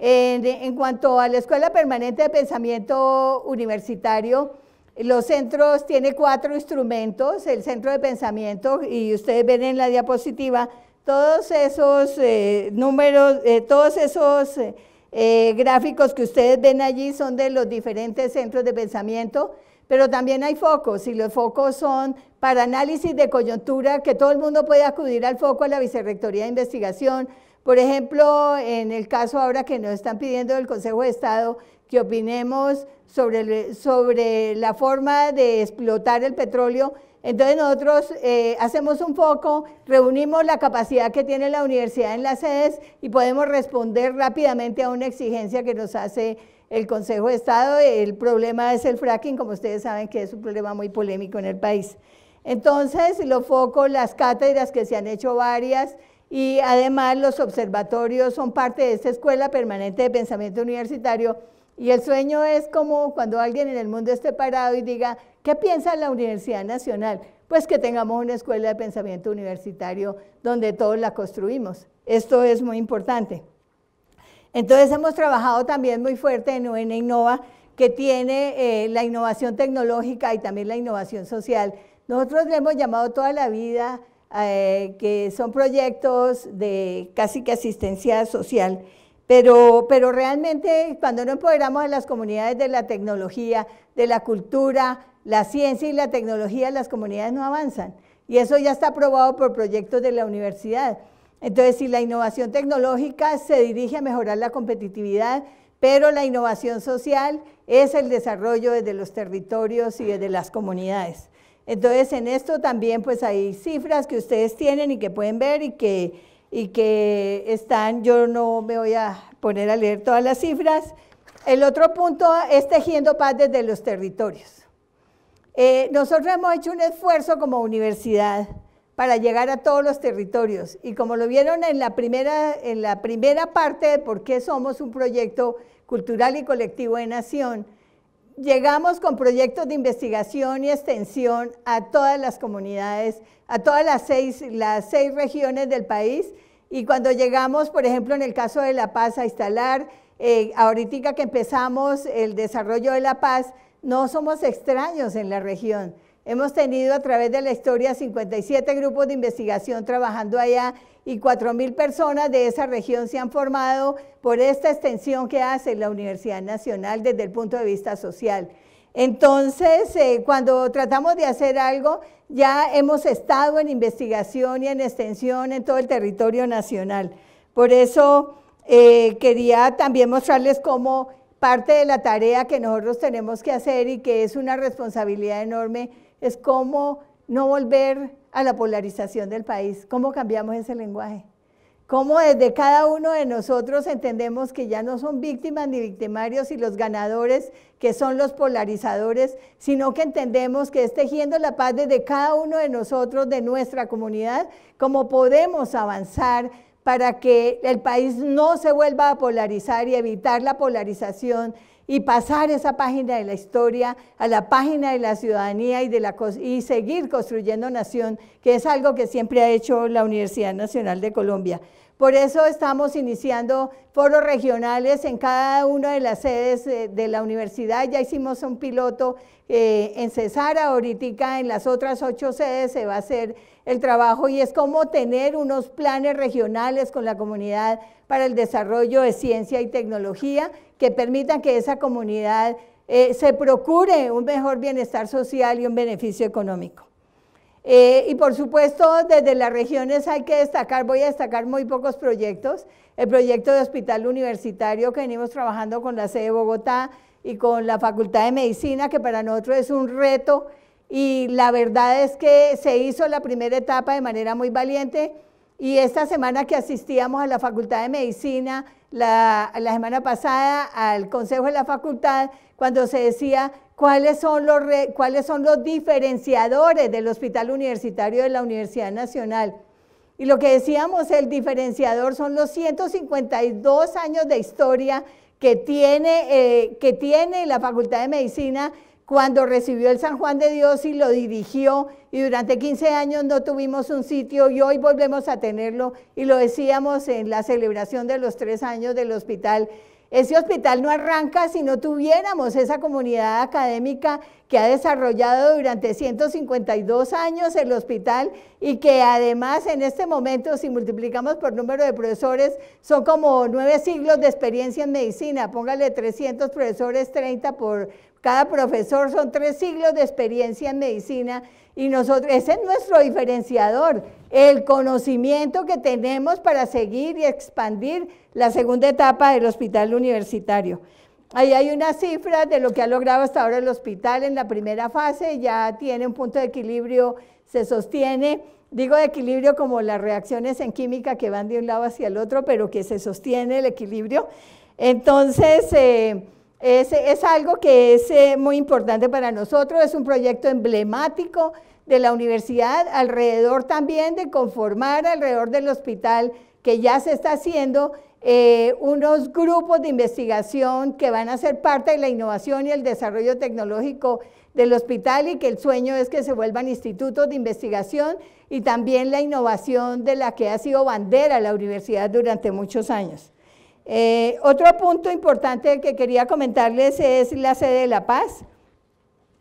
En, cuanto a la Escuela Permanente de Pensamiento Universitario, los centros tienen cuatro instrumentos, el centro de pensamiento, y ustedes ven en la diapositiva todos esos eh, números, eh, todos esos... Eh, eh, gráficos que ustedes ven allí son de los diferentes centros de pensamiento, pero también hay focos y los focos son para análisis de coyuntura, que todo el mundo puede acudir al foco a la Vicerrectoría de Investigación. Por ejemplo, en el caso ahora que nos están pidiendo del Consejo de Estado que opinemos sobre, sobre la forma de explotar el petróleo, entonces nosotros eh, hacemos un foco, reunimos la capacidad que tiene la universidad en las sedes y podemos responder rápidamente a una exigencia que nos hace el Consejo de Estado. El problema es el fracking, como ustedes saben que es un problema muy polémico en el país. Entonces, los focos, las cátedras que se han hecho varias y además los observatorios son parte de esta Escuela Permanente de Pensamiento Universitario y el sueño es como cuando alguien en el mundo esté parado y diga, ¿qué piensa la Universidad Nacional? Pues que tengamos una escuela de pensamiento universitario donde todos la construimos. Esto es muy importante. Entonces hemos trabajado también muy fuerte en UN Innova, que tiene eh, la innovación tecnológica y también la innovación social. Nosotros le hemos llamado toda la vida eh, que son proyectos de casi que asistencia social. Pero, pero realmente cuando no empoderamos a las comunidades de la tecnología, de la cultura, la ciencia y la tecnología, las comunidades no avanzan. Y eso ya está aprobado por proyectos de la universidad. Entonces, si la innovación tecnológica se dirige a mejorar la competitividad, pero la innovación social es el desarrollo desde los territorios y desde las comunidades. Entonces, en esto también pues hay cifras que ustedes tienen y que pueden ver y que y que están, yo no me voy a poner a leer todas las cifras. El otro punto es tejiendo paz desde los territorios. Eh, nosotros hemos hecho un esfuerzo como universidad para llegar a todos los territorios y como lo vieron en la primera, en la primera parte de por qué somos un proyecto cultural y colectivo de nación, llegamos con proyectos de investigación y extensión a todas las comunidades, a todas las seis, regiones del país. Y cuando llegamos, por ejemplo, en el caso de La Paz, a instalar, eh, ahorita que empezamos el desarrollo de La Paz, no somos extraños en la región. Hemos tenido a través de la historia 57 grupos de investigación trabajando allá y 4.000 personas de esa región se han formado por esta extensión que hace la Universidad Nacional desde el punto de vista social. Entonces, eh, cuando tratamos de hacer algo, ya hemos estado en investigación y en extensión en todo el territorio nacional. Por eso eh, quería también mostrarles cómo parte de la tarea que nosotros tenemos que hacer y que es una responsabilidad enorme es cómo no volver a la polarización del país, cómo cambiamos ese lenguaje, cómo desde cada uno de nosotros entendemos que ya no son víctimas ni victimarios y los ganadores que son los polarizadores, sino que entendemos que es tejiendo la paz desde cada uno de nosotros, de nuestra comunidad, cómo podemos avanzar para que el país no se vuelva a polarizar y evitar la polarización y pasar esa página de la historia a la página de la ciudadanía y, de la, y seguir construyendo nación, que es algo que siempre ha hecho la Universidad Nacional de Colombia. Por eso estamos iniciando foros regionales en cada una de las sedes eh, de la universidad. Ya hicimos un piloto eh, en Cesara, ahorita en las otras ocho sedes se va a hacer el trabajo y es como tener unos planes regionales con la comunidad para el desarrollo de ciencia y tecnología que permitan que esa comunidad eh, se procure un mejor bienestar social y un beneficio económico. Eh, y por supuesto, desde las regiones hay que destacar, voy a destacar muy pocos proyectos. El proyecto de hospital universitario que venimos trabajando con la sede de Bogotá y con la Facultad de Medicina, que para nosotros es un reto. Y la verdad es que se hizo la primera etapa de manera muy valiente. Y esta semana que asistíamos a la Facultad de Medicina, la, la semana pasada al Consejo de la Facultad cuando se decía cuáles son los, cuáles son los diferenciadores del Hospital Universitario de la Universidad Nacional. Y lo que decíamos, el diferenciador son los 152 años de historia que tiene, eh, que tiene la Facultad de Medicina cuando recibió el San Juan de Dios y lo dirigió y durante 15 años no tuvimos un sitio y hoy volvemos a tenerlo y lo decíamos en la celebración de los tres años del hospital. Ese hospital no arranca si no tuviéramos esa comunidad académica que ha desarrollado durante 152 años el hospital y que además en este momento, si multiplicamos por número de profesores, son como nueve siglos de experiencia en medicina. Póngale 300 profesores, 30 por cada profesor son tres siglos de experiencia en medicina y nosotros, ese es nuestro diferenciador, el conocimiento que tenemos para seguir y expandir la segunda etapa del hospital universitario. Ahí hay una cifra de lo que ha logrado hasta ahora el hospital en la primera fase, ya tiene un punto de equilibrio, se sostiene, digo de equilibrio como las reacciones en química que van de un lado hacia el otro, pero que se sostiene el equilibrio. Entonces, eh, es, algo que es eh, muy importante para nosotros, es un proyecto emblemático de la universidad, alrededor también de conformar alrededor del hospital que ya se está haciendo eh, unos grupos de investigación que van a ser parte de la innovación y el desarrollo tecnológico del hospital y que el sueño es que se vuelvan institutos de investigación y también la innovación de la que ha sido bandera la universidad durante muchos años. Eh, otro punto importante que quería comentarles es la sede de La Paz.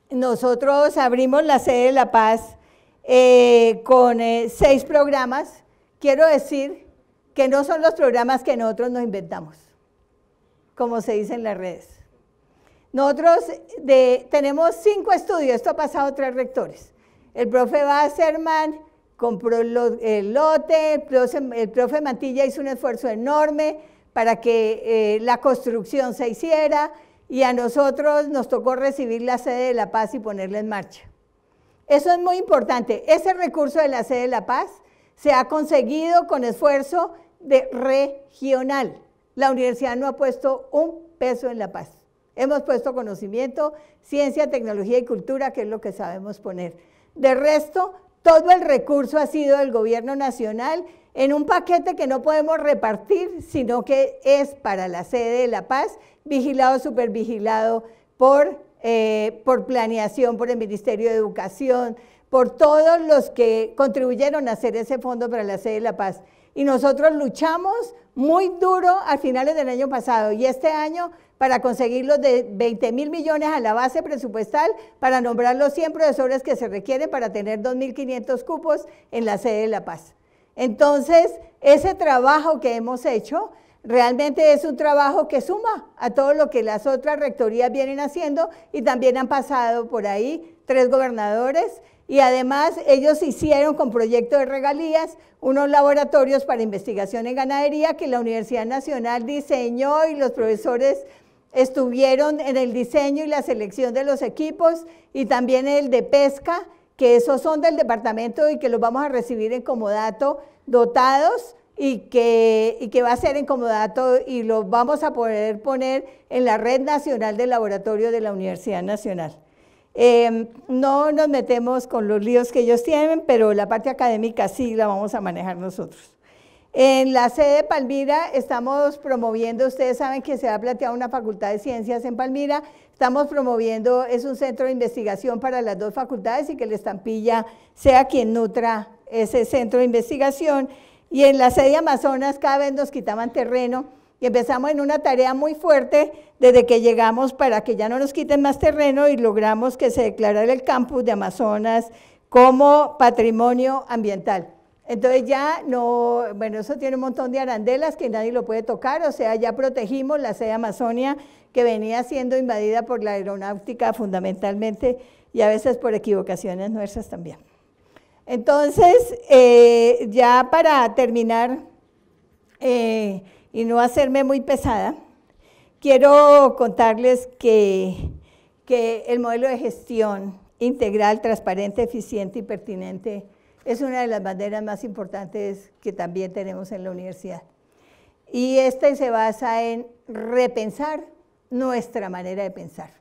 Nosotros abrimos la sede de La Paz eh, con eh, seis programas. Quiero decir que no son los programas que nosotros nos inventamos, como se dice en las redes. Nosotros tenemos cinco estudios, esto ha pasado a tres rectores. El profe Basserman compró el lote, el profe, el profe Mantilla hizo un esfuerzo enorme, para que eh, la construcción se hiciera y a nosotros nos tocó recibir la sede de La Paz y ponerla en marcha. Eso es muy importante. Ese recurso de la sede de La Paz se ha conseguido con esfuerzo regional. La universidad no ha puesto un peso en La Paz. Hemos puesto conocimiento, ciencia, tecnología y cultura, que es lo que sabemos poner. De resto, todo el recurso ha sido del gobierno nacional en un paquete que no podemos repartir, sino que es para la sede de La Paz, vigilado, supervigilado por, eh, por planeación, por el Ministerio de Educación, por todos los que contribuyeron a hacer ese fondo para la sede de La Paz. Y nosotros luchamos muy duro a finales del año pasado y este año para conseguir los de 20 mil millones a la base presupuestal para nombrar los 100 profesores que se requieren para tener 2.500 cupos en la sede de La Paz. Entonces, ese trabajo que hemos hecho realmente es un trabajo que suma a todo lo que las otras rectorías vienen haciendo y también han pasado por ahí tres gobernadores y además ellos hicieron con proyecto de regalías unos laboratorios para investigación en ganadería que la Universidad Nacional diseñó y los profesores estuvieron en el diseño y la selección de los equipos y también el de pesca que esos son del departamento y que los vamos a recibir en comodato dotados y que, va a ser en comodato y los vamos a poder poner en la red nacional de laboratorio de la Universidad Nacional. Em, no nos metemos con los líos que ellos tienen, pero la parte académica sí la vamos a manejar nosotros. En la sede de Palmira estamos promoviendo, ustedes saben que se ha planteado una facultad de ciencias en Palmira, estamos promoviendo, es un centro de investigación para las dos facultades y que la estampilla sea quien nutra ese centro de investigación. Y en la sede de Amazonas cada vez nos quitaban terreno y empezamos en una tarea muy fuerte desde que llegamos para que ya no nos quiten más terreno y logramos que se declarara el campus de Amazonas como patrimonio ambiental. Entonces ya no, bueno, eso tiene un montón de arandelas que nadie lo puede tocar, o sea, ya protegimos la sede Amazonia que venía siendo invadida por la aeronáutica fundamentalmente y a veces por equivocaciones nuestras también. Entonces, eh, ya para terminar eh, y no hacerme muy pesada, quiero contarles que el modelo de gestión integral, transparente, eficiente y pertinente es una de las banderas más importantes que también tenemos en la universidad. Y esta se basa en repensar nuestra manera de pensar.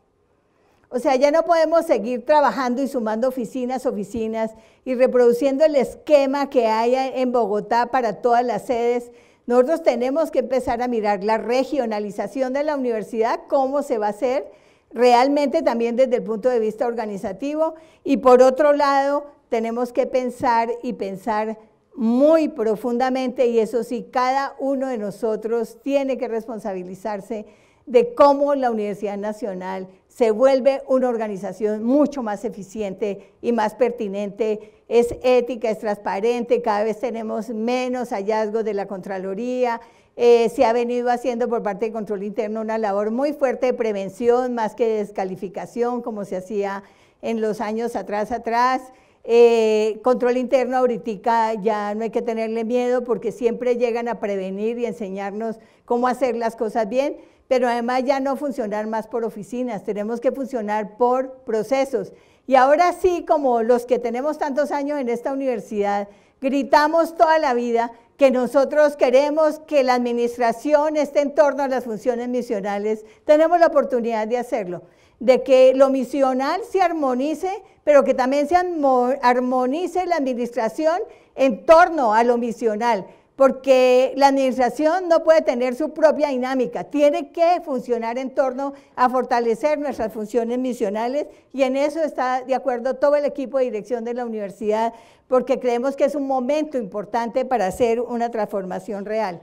O sea, ya no podemos seguir trabajando y sumando oficinas, oficinas y reproduciendo el esquema que hay en Bogotá para todas las sedes. Nosotros tenemos que empezar a mirar la regionalización de la universidad, cómo se va a hacer realmente también desde el punto de vista organizativo y por otro lado tenemos que pensar y pensar muy profundamente y eso sí, cada uno de nosotros tiene que responsabilizarse de cómo la Universidad Nacional se vuelve una organización mucho más eficiente y más pertinente, es ética, es transparente, cada vez tenemos menos hallazgos de la Contraloría, eh, se ha venido haciendo por parte de Control Interno una labor muy fuerte de prevención, más que de descalificación, como se hacía en los años atrás atrás, eh, control interno ahorita ya no hay que tenerle miedo porque siempre llegan a prevenir y enseñarnos cómo hacer las cosas bien, pero además ya no funcionar más por oficinas, tenemos que funcionar por procesos. Y ahora sí, como los que tenemos tantos años en esta universidad, gritamos toda la vida que nosotros queremos que la administración esté en torno a las funciones misionales, tenemos la oportunidad de hacerlo de que lo misional se armonice, pero que también se armonice la administración en torno a lo misional, porque la administración no puede tener su propia dinámica, tiene que funcionar en torno a fortalecer nuestras funciones misionales y en eso está de acuerdo todo el equipo de dirección de la universidad, porque creemos que es un momento importante para hacer una transformación real.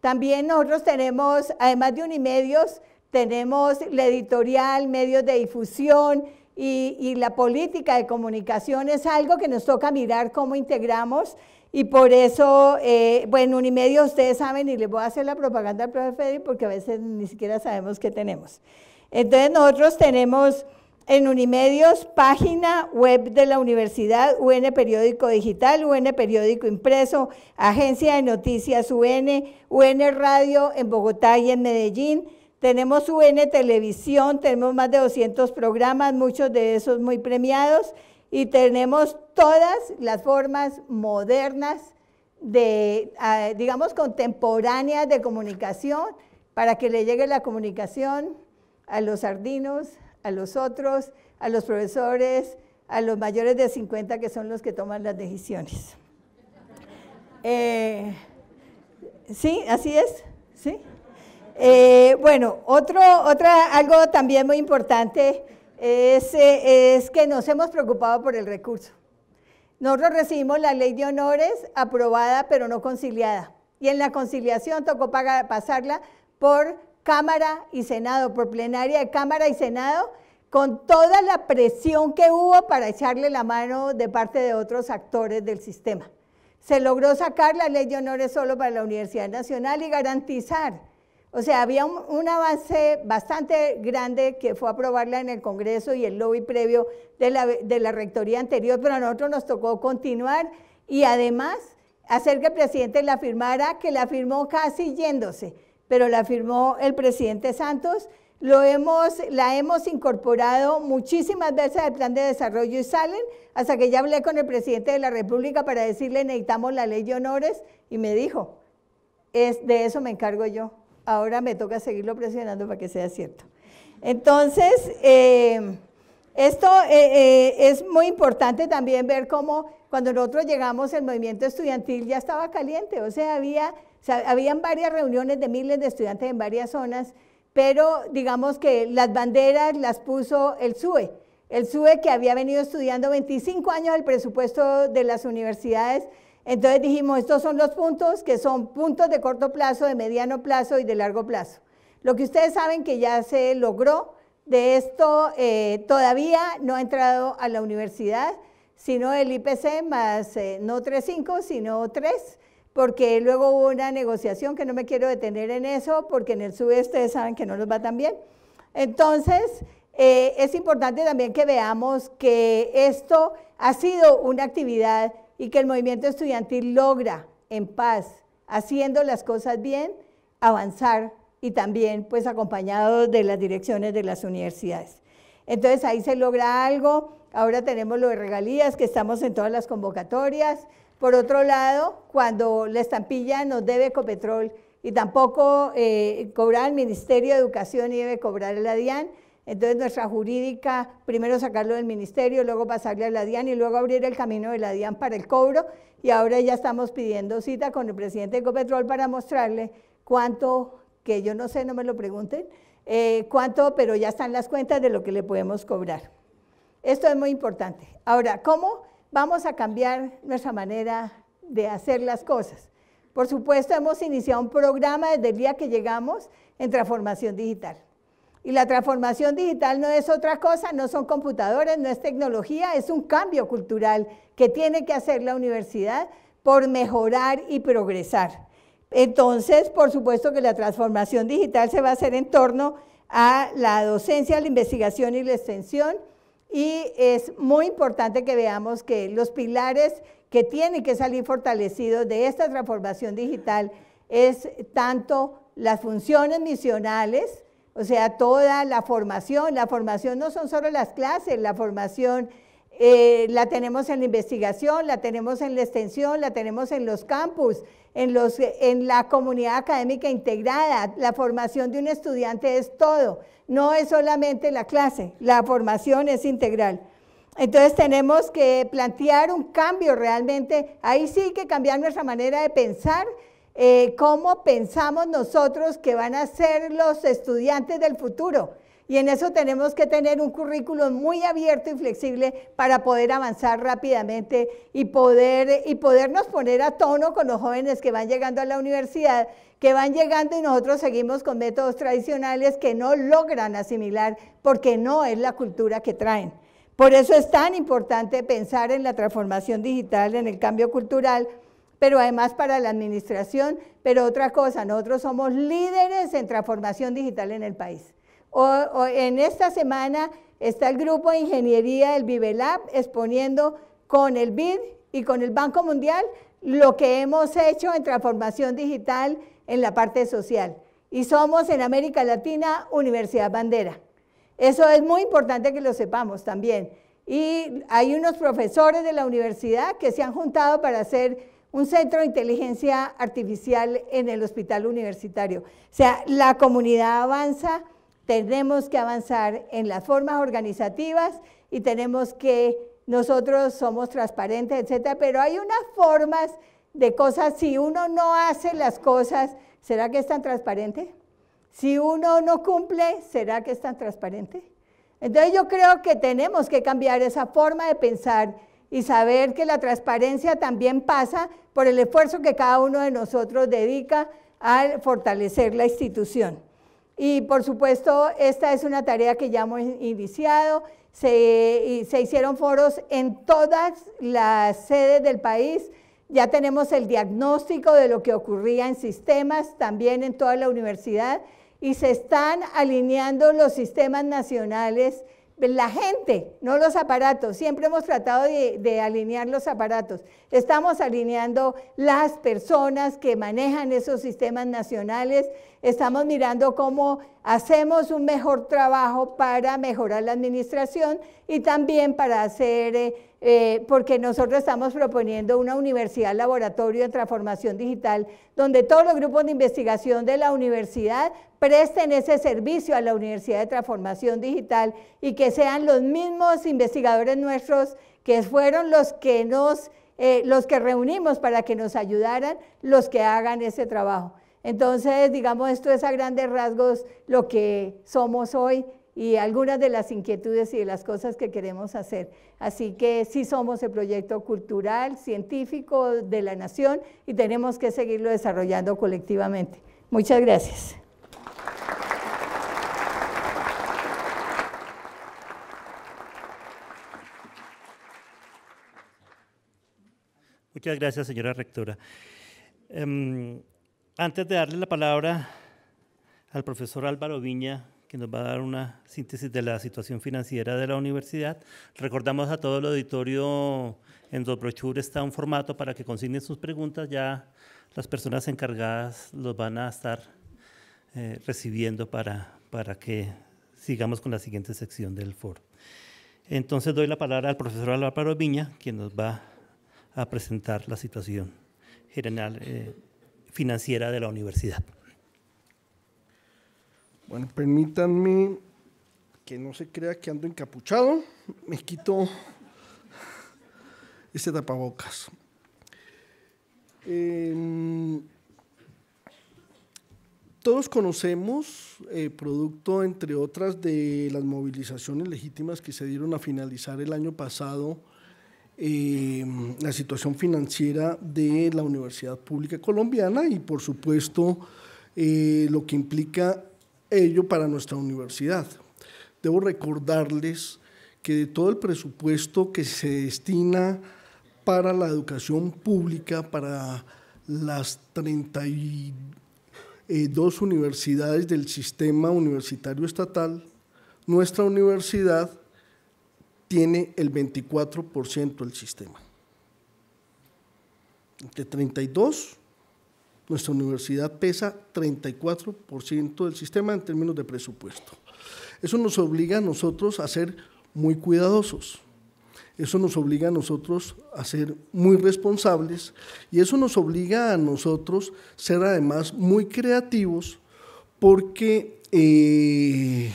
También nosotros tenemos, además de Unimedios, tenemos la editorial, medios de difusión y, la política de comunicación es algo que nos toca mirar cómo integramos y por eso, eh, bueno, Unimedios ustedes saben, y les voy a hacer la propaganda al profe Fede, porque a veces ni siquiera sabemos qué tenemos. Entonces nosotros tenemos en Unimedios página web de la universidad, UN Periódico Digital, UN Periódico Impreso, Agencia de Noticias UN, UN Radio en Bogotá y en Medellín, tenemos UN Televisión, tenemos más de 200 programas, muchos de esos muy premiados, y tenemos todas las formas modernas de, ah, digamos, contemporáneas de comunicación para que le llegue la comunicación a los sardinos, a los otros, a los profesores, a los mayores de 50 que son los que toman las decisiones. Eh, sí, así es, sí. Eh, bueno, otro, otra, algo también muy importante eh, es, que nos hemos preocupado por el recurso. Nosotros recibimos la ley de honores aprobada pero no conciliada. Y en la conciliación tocó pasarla por Cámara y Senado, por plenaria de Cámara y Senado, con toda la presión que hubo para echarle la mano de parte de otros actores del sistema. Se logró sacar la ley de honores solo para la Universidad Nacional y garantizar o sea, había un, avance bastante grande que fue aprobarla en el Congreso y el lobby previo de la, rectoría anterior, pero a nosotros nos tocó continuar y además hacer que el presidente la firmara, que la firmó casi yéndose, pero la firmó el presidente Santos. Lo hemos, la hemos incorporado muchísimas veces al plan de desarrollo y salen, hasta que ya hablé con el presidente de la República para decirle necesitamos la ley de honores y me dijo, es, de eso me encargo yo ahora me toca seguirlo presionando para que sea cierto. Entonces, eh, esto eh, eh, es muy importante también ver cómo cuando nosotros llegamos el movimiento estudiantil ya estaba caliente, o sea, había, habían varias reuniones de miles de estudiantes en varias zonas, pero digamos que las banderas las puso el SUE, el SUE que había venido estudiando 25 años el presupuesto de las universidades, entonces dijimos, estos son los puntos que son puntos de corto plazo, de mediano plazo y de largo plazo. Lo que ustedes saben que ya se logró, de esto eh, todavía no ha entrado a la universidad, sino el IPC más, eh, no 3.5, sino 3, porque luego hubo una negociación que no me quiero detener en eso, porque en el SUBE ustedes saben que no nos va tan bien. Entonces, eh, es importante también que veamos que esto ha sido una actividad y que el movimiento estudiantil logra en paz, haciendo las cosas bien, avanzar y también pues acompañado de las direcciones de las universidades. Entonces ahí se logra algo, ahora tenemos lo de regalías, que estamos en todas las convocatorias. Por otro lado, cuando la estampilla nos debe Ecopetrol y tampoco eh, cobrar el Ministerio de Educación y debe cobrar la DIAN, entonces nuestra jurídica, primero sacarlo del ministerio, luego pasarle a la DIAN y luego abrir el camino de la DIAN para el cobro. Y ahora ya estamos pidiendo cita con el presidente de Ecopetrol para mostrarle cuánto, que yo no sé, no me lo pregunten, eh, cuánto, pero ya están las cuentas de lo que le podemos cobrar. Esto es muy importante. Ahora, ¿cómo vamos a cambiar nuestra manera de hacer las cosas? Por supuesto, hemos iniciado un programa desde el día que llegamos en transformación digital. Y la transformación digital no es otra cosa, no son computadores, no es tecnología, es un cambio cultural que tiene que hacer la universidad por mejorar y progresar. Entonces, por supuesto que la transformación digital se va a hacer en torno a la docencia, la investigación y la extensión. Y es muy importante que veamos que los pilares que tienen que salir fortalecidos de esta transformación digital es tanto las funciones misionales, o sea, toda la formación, la formación no son solo las clases, la formación eh, la tenemos en la investigación, la tenemos en la extensión, la tenemos en los campus, en, los, en la comunidad académica integrada. La formación de un estudiante es todo, no es solamente la clase, la formación es integral. Entonces tenemos que plantear un cambio realmente, ahí sí que cambiar nuestra manera de pensar, eh, cómo pensamos nosotros que van a ser los estudiantes del futuro. Y en eso tenemos que tener un currículo muy abierto y flexible para poder avanzar rápidamente y, poder, y podernos poner a tono con los jóvenes que van llegando a la universidad, que van llegando y nosotros seguimos con métodos tradicionales que no logran asimilar porque no es la cultura que traen. Por eso es tan importante pensar en la transformación digital, en el cambio cultural, pero además para la administración. Pero otra cosa, nosotros somos líderes en transformación digital en el país. O, en esta semana está el grupo de ingeniería del Vivelab exponiendo con el BID y con el Banco Mundial lo que hemos hecho en transformación digital en la parte social. Y somos en América Latina Universidad Bandera. Eso es muy importante que lo sepamos también. Y hay unos profesores de la universidad que se han juntado para hacer un centro de inteligencia artificial en el hospital universitario. O sea, la comunidad avanza, tenemos que avanzar en las formas organizativas y tenemos que, nosotros somos transparentes, etcétera, pero hay unas formas de cosas, si uno no hace las cosas, ¿será que es tan transparente? Si uno no cumple, ¿será que es tan transparente? Entonces yo creo que tenemos que cambiar esa forma de pensar y saber que la transparencia también pasa por el esfuerzo que cada uno de nosotros dedica al fortalecer la institución. Y por supuesto, esta es una tarea que ya hemos iniciado. Se, se hicieron foros en todas las sedes del país. Ya tenemos el diagnóstico de lo que ocurría en sistemas, también en toda la universidad. Y se están alineando los sistemas nacionales la gente, no los aparatos. Siempre hemos tratado de, alinear los aparatos. Estamos alineando las personas que manejan esos sistemas nacionales, Estamos mirando cómo hacemos un mejor trabajo para mejorar la administración y también para hacer, eh, eh, porque nosotros estamos proponiendo una universidad laboratorio de transformación digital, donde todos los grupos de investigación de la universidad presten ese servicio a la Universidad de Transformación Digital y que sean los mismos investigadores nuestros que fueron los que nos, eh, los que reunimos para que nos ayudaran, los que hagan ese trabajo. Entonces, digamos, esto es a grandes rasgos lo que somos hoy y algunas de las inquietudes y de las cosas que queremos hacer. Así que sí somos el proyecto cultural, científico de la nación y tenemos que seguirlo desarrollando colectivamente. Muchas gracias. Muchas gracias, señora rectora. Em, antes de darle la palabra al profesor Álvaro Viña, que nos va a dar una síntesis de la situación financiera de la universidad, recordamos a todo el auditorio, en dos brochures está un formato para que consignen sus preguntas, ya las personas encargadas los van a estar eh, recibiendo para, para que sigamos con la siguiente sección del foro. Entonces doy la palabra al profesor Álvaro Viña, quien nos va a presentar la situación general. Eh, financiera de la universidad. Bueno, permítanme que no se crea que ando encapuchado. Me quito este tapabocas. Em, todos conocemos, eh, producto entre otras de las movilizaciones legítimas que se dieron a finalizar el año pasado, eh, la situación financiera de la Universidad Pública Colombiana y por supuesto eh, lo que implica ello para nuestra universidad. Debo recordarles que de todo el presupuesto que se destina para la educación pública, para las 32 universidades del sistema universitario estatal, nuestra universidad tiene el 24% del sistema. Entre 32, nuestra universidad pesa 34% del sistema en términos de presupuesto. Eso nos obliga a nosotros a ser muy cuidadosos. Eso nos obliga a nosotros a ser muy responsables y eso nos obliga a nosotros ser además muy creativos porque eh,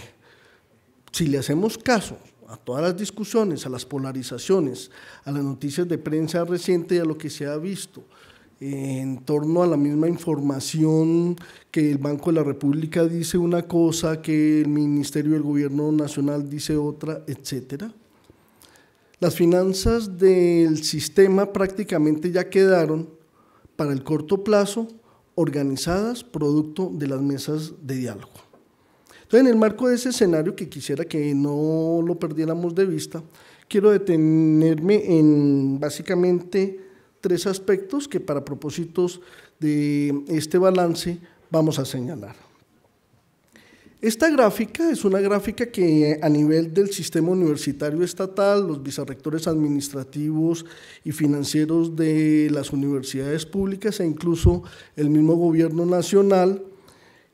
si le hacemos caso a todas las discusiones, a las polarizaciones, a las noticias de prensa reciente y a lo que se ha visto en torno a la misma información que el Banco de la República dice una cosa, que el Ministerio del Gobierno Nacional dice otra, etcétera. Las finanzas del sistema prácticamente ya quedaron para el corto plazo organizadas producto de las mesas de diálogo. Entonces, en el marco de ese escenario que quisiera que no lo perdiéramos de vista, quiero detenerme en básicamente tres aspectos que para propósitos de este balance vamos a señalar. Esta gráfica es una gráfica que a nivel del sistema universitario estatal, los vicerrectores administrativos y financieros de las universidades públicas e incluso el mismo gobierno nacional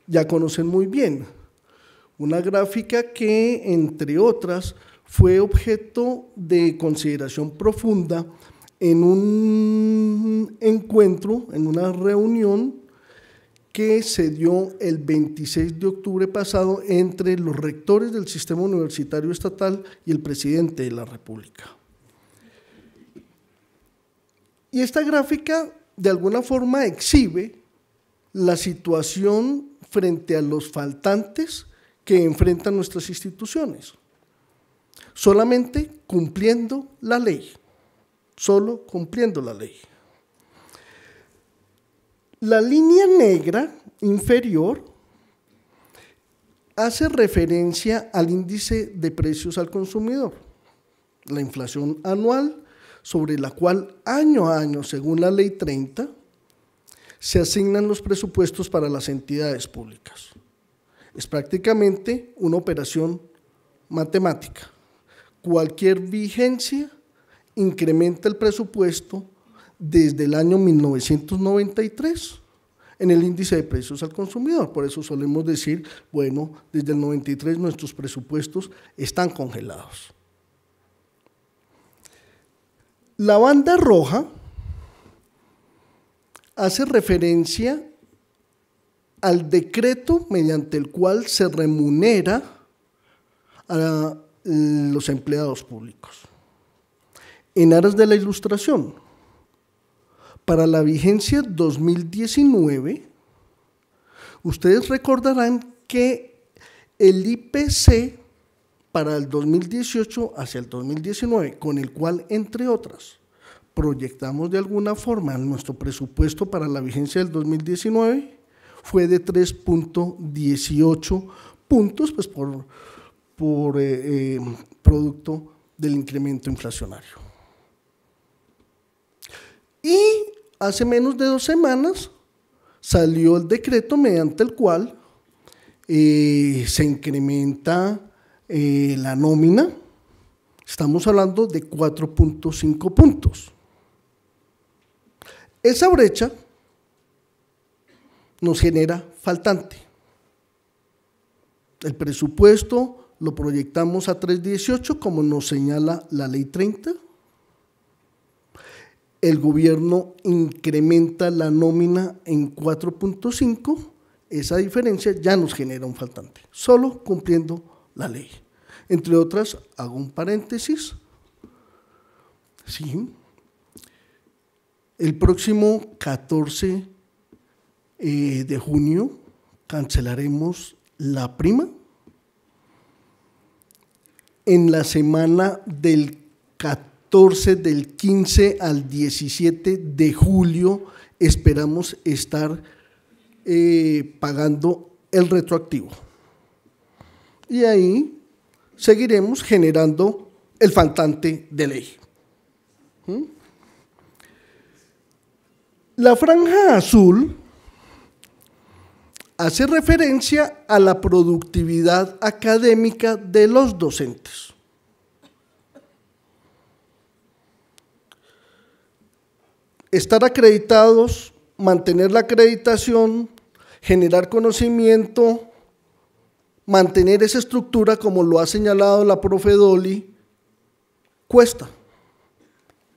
ya conocen muy bien. Una gráfica que, entre otras, fue objeto de consideración profunda en un encuentro, en una reunión que se dio el 26 de octubre pasado entre los rectores del sistema universitario estatal y el presidente de la República. Y esta gráfica de alguna forma exhibe la situación frente a los faltantes que enfrentan nuestras instituciones. Solamente cumpliendo la ley, solo cumpliendo la ley. La línea negra inferior hace referencia al índice de precios al consumidor, la inflación anual sobre la cual año a año, según la ley 30, se asignan los presupuestos para las entidades públicas. Es prácticamente una operación matemática. Cualquier vigencia incrementa el presupuesto desde el año 1993 en el índice de precios al consumidor. Por eso solemos decir, bueno, desde el 93 nuestros presupuestos están congelados. La banda roja hace referencia al decreto mediante el cual se remunera a los empleados públicos. En aras de la ilustración, para la vigencia 2019, ustedes recordarán que el IPC para el 2018 hacia el 2019, con el cual, entre otras, proyectamos de alguna forma nuestro presupuesto para la vigencia del 2019, fue de 3.18 puntos, pues por, por eh, eh, producto del incremento inflacionario. Y hace menos de dos semanas salió el decreto mediante el cual eh, se incrementa la nómina, estamos hablando de 4.5 puntos. Esa brecha nos genera faltante. El presupuesto lo proyectamos a 318 como nos señala la ley 30. El gobierno incrementa la nómina en 4.5. Esa diferencia ya nos genera un faltante, solo cumpliendo la ley. Entre otras, hago un paréntesis. Sí. El próximo 14 eh, de junio cancelaremos la prima. En la semana del 14, del 15 al 17 de julio esperamos estar eh, pagando el retroactivo. Y ahí seguiremos generando el faltante de ley. ¿Mm? La franja azul hace referencia a la productividad académica de los docentes. Estar acreditados, mantener la acreditación, generar conocimiento, mantener esa estructura, como lo ha señalado la profe Dolly, cuesta,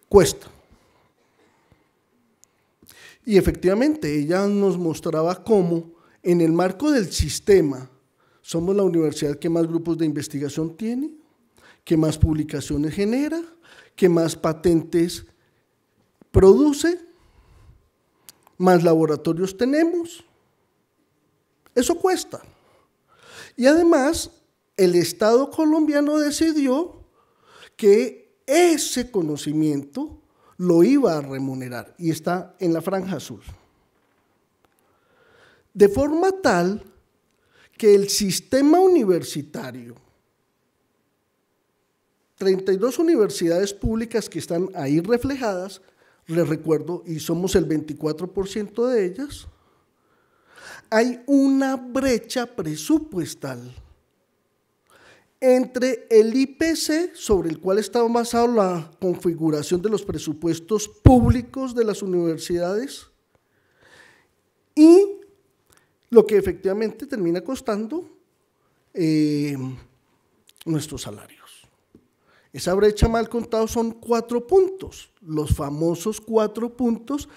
cuesta. Y efectivamente, ella nos mostraba cómo en el marco del sistema, somos la universidad que más grupos de investigación tiene, que más publicaciones genera, que más patentes produce, más laboratorios tenemos. Eso cuesta. Y además, el Estado colombiano decidió que ese conocimiento lo iba a remunerar y está en la franja azul. De forma tal que el sistema universitario, 32 universidades públicas que están ahí reflejadas, les recuerdo, y somos el 24% de ellas, hay una brecha presupuestal entre el IPC, sobre el cual está basado la configuración de los presupuestos públicos de las universidades, y lo que efectivamente termina costando eh, nuestros salarios. Esa brecha mal contada son cuatro puntos, los famosos cuatro puntos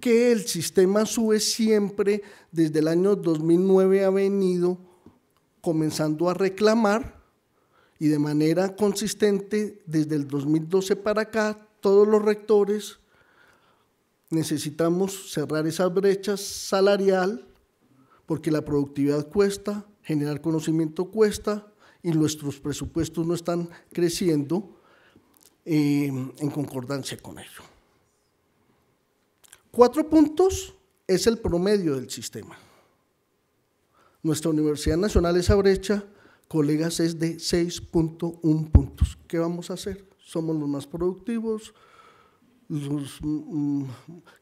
que el sistema sube siempre desde el año 2009 ha venido comenzando a reclamar y de manera consistente desde el 2012 para acá todos los rectores necesitamos cerrar esa brecha salarial porque la productividad cuesta, generar conocimiento cuesta y nuestros presupuestos no están creciendo eh, en concordancia con ello. Cuatro puntos es el promedio del sistema. Nuestra Universidad Nacional, esa brecha, colegas, es de 6.1 puntos. ¿Qué vamos a hacer? Somos los más productivos, los mm, mm,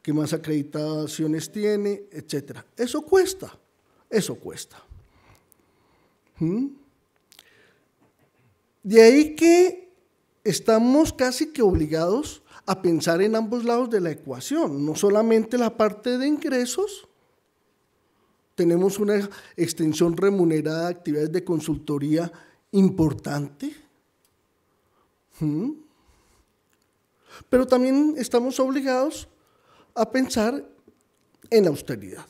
que más acreditaciones tiene, etcétera. Eso cuesta. Eso cuesta. ¿Mm? De ahí que estamos casi que obligados a pensar en ambos lados de la ecuación, no solamente la parte de ingresos, tenemos una extensión remunerada de actividades de consultoría importante, ¿Mm? pero también estamos obligados a pensar en austeridad.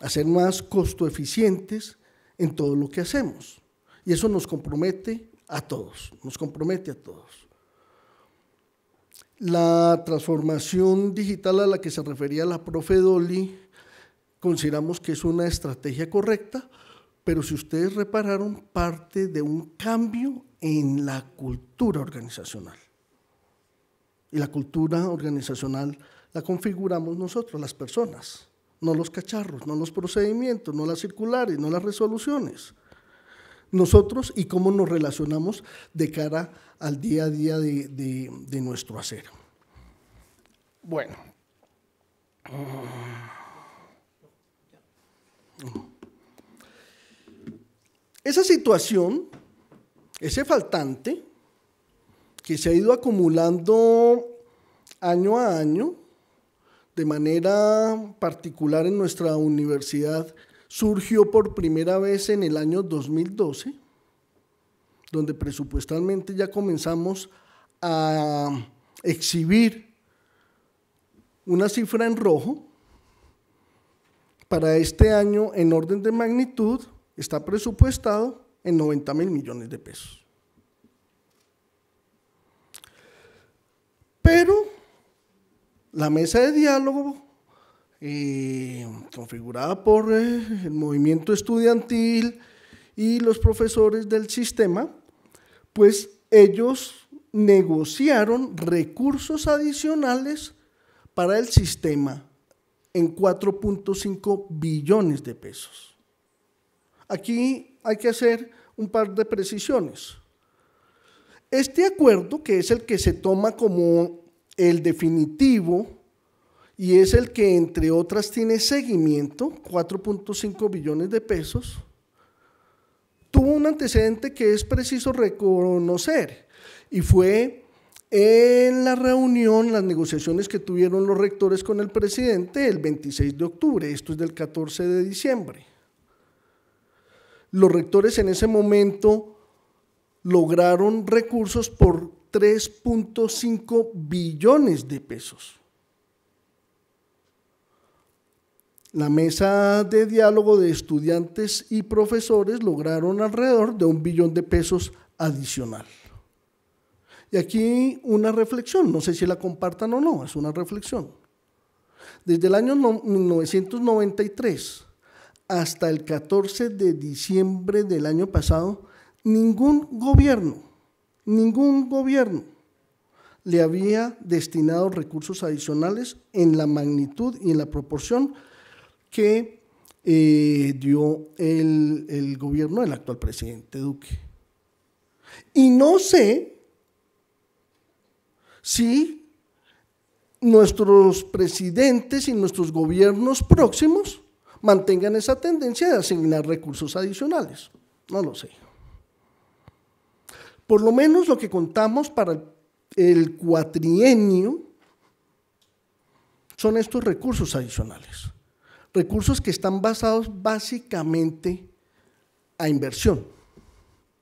Hacer más costo eficientes en todo lo que hacemos. Y eso nos compromete a todos, nos compromete a todos. La transformación digital a la que se refería la profe Dolly, consideramos que es una estrategia correcta, pero si ustedes repararon, parte de un cambio en la cultura organizacional. Y la cultura organizacional la configuramos nosotros, las personas no los cacharros, no los procedimientos, no las circulares, no las resoluciones. Nosotros y cómo nos relacionamos de cara al día a día de, nuestro acero. Bueno. Esa situación, ese faltante, que se ha ido acumulando año a año, de manera particular en nuestra universidad surgió por primera vez en el año 2012, donde presupuestalmente ya comenzamos a exhibir una cifra en rojo. Para este año, en orden de magnitud, está presupuestado en 90 mil millones de pesos. Pero la mesa de diálogo, configurada por eh, el movimiento estudiantil y los profesores del sistema, pues ellos negociaron recursos adicionales para el sistema en 4.5 billones de pesos. Aquí hay que hacer un par de precisiones. Este acuerdo, que es el que se toma como el definitivo, y es el que, entre otras, tiene seguimiento, 4.5 billones de pesos, tuvo un antecedente que es preciso reconocer, y fue en la reunión, las negociaciones que tuvieron los rectores con el presidente el 26 de octubre, esto es del 14 de diciembre. Los rectores en ese momento lograron recursos por 3.5 billones de pesos. La mesa de diálogo de estudiantes y profesores lograron alrededor de un billón de pesos adicional. Y aquí una reflexión, no sé si la compartan o no, es una reflexión. Desde el año 1993 hasta el 14 de diciembre del año pasado, ningún gobierno Ningún gobierno le había destinado recursos adicionales en la magnitud y en la proporción que eh, dio el, el gobierno del actual presidente Duque. Y no sé si nuestros presidentes y nuestros gobiernos próximos mantengan esa tendencia de asignar recursos adicionales. No lo sé por lo menos lo que contamos para el cuatrienio son estos recursos adicionales. Recursos que están basados básicamente a inversión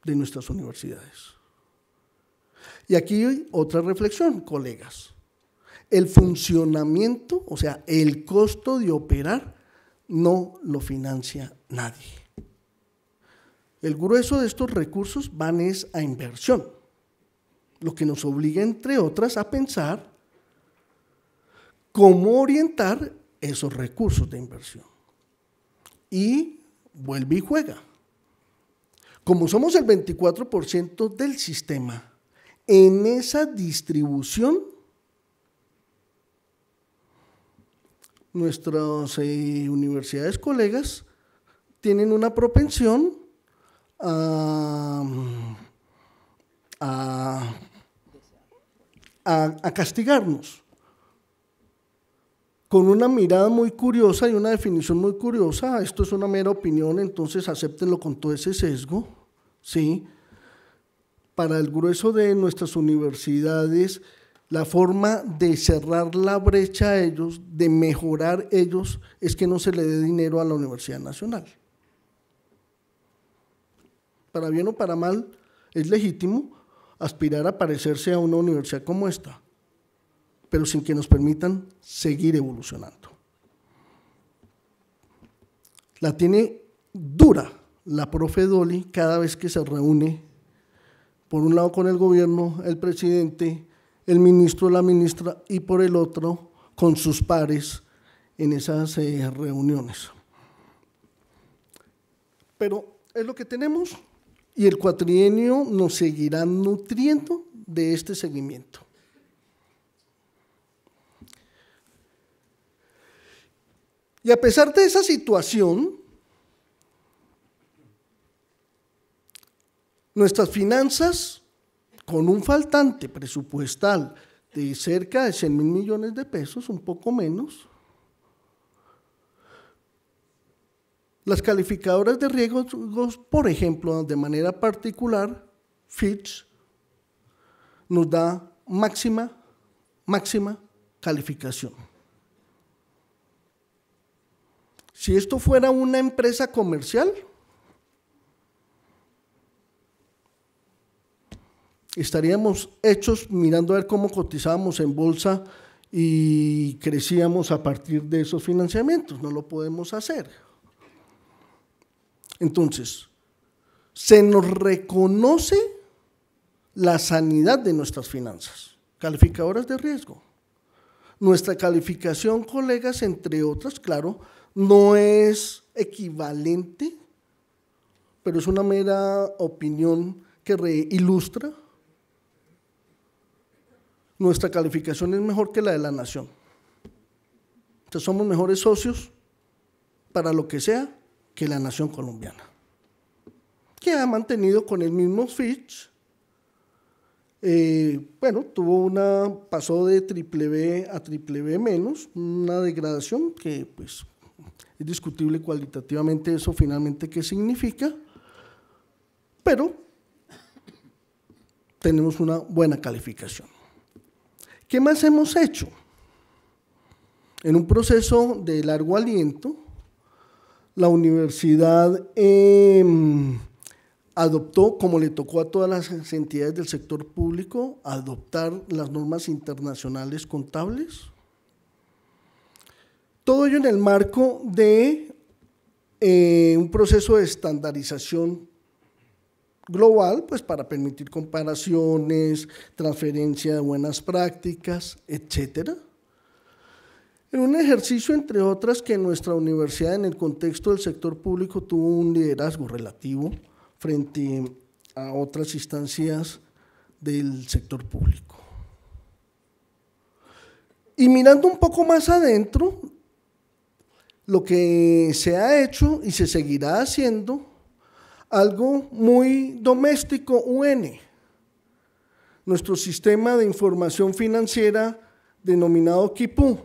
de nuestras universidades. Y aquí otra reflexión, colegas. El funcionamiento, o sea, el costo de operar, no lo financia nadie. El grueso de estos recursos van es a inversión, lo que nos obliga, entre otras, a pensar cómo orientar esos recursos de inversión. Y vuelve y juega. Como somos el 24% del sistema, en esa distribución nuestras eh, universidades colegas tienen una propensión a, castigarnos. Con una mirada muy curiosa y una definición muy curiosa, esto es una mera opinión, entonces acéptenlo con todo ese sesgo, ¿sí? Para el grueso de nuestras universidades, la forma de cerrar la brecha a ellos, de mejorar ellos, es que no se le dé dinero a la Universidad Nacional para bien o para mal, es legítimo aspirar a parecerse a una universidad como esta, pero sin que nos permitan seguir evolucionando. La tiene dura la profe Dolly cada vez que se reúne, por un lado con el gobierno, el presidente, el ministro, la ministra, y por el otro con sus pares en esas eh, reuniones. Pero es lo que tenemos, y el cuatrienio nos seguirá nutriendo de este seguimiento. Y a pesar de esa situación, nuestras finanzas, con un faltante presupuestal de cerca de 100 mil millones de pesos, un poco menos, Las calificadoras de riesgos, por ejemplo, de manera particular, Fitch nos da máxima, máxima calificación. Si esto fuera una empresa comercial, estaríamos hechos mirando a ver cómo cotizábamos en bolsa y crecíamos a partir de esos financiamientos. No lo podemos hacer. Entonces, se nos reconoce la sanidad de nuestras finanzas, calificadoras de riesgo. Nuestra calificación, colegas, entre otras, claro, no es equivalente, pero es una mera opinión que ilustra. Nuestra calificación es mejor que la de la nación. Entonces somos mejores socios para lo que sea que la nación colombiana, que ha mantenido con el mismo Fitch. Eh, bueno, tuvo una, pasó de triple B a triple B menos, una degradación que pues es discutible cualitativamente eso finalmente qué significa, pero tenemos una buena calificación. ¿Qué más hemos hecho? En un proceso de largo aliento, la universidad em, adoptó, como le tocó a todas las entidades del sector público, adoptar las normas internacionales contables. Todo ello en el marco de eh, un proceso de estandarización global, pues para permitir comparaciones, transferencia de buenas prácticas, etcétera un ejercicio, entre otras, que nuestra universidad en el contexto del sector público tuvo un liderazgo relativo frente a otras instancias del sector público. Y mirando un poco más adentro, lo que se ha hecho y se seguirá haciendo, algo muy doméstico, UN, nuestro sistema de información financiera denominado KIPU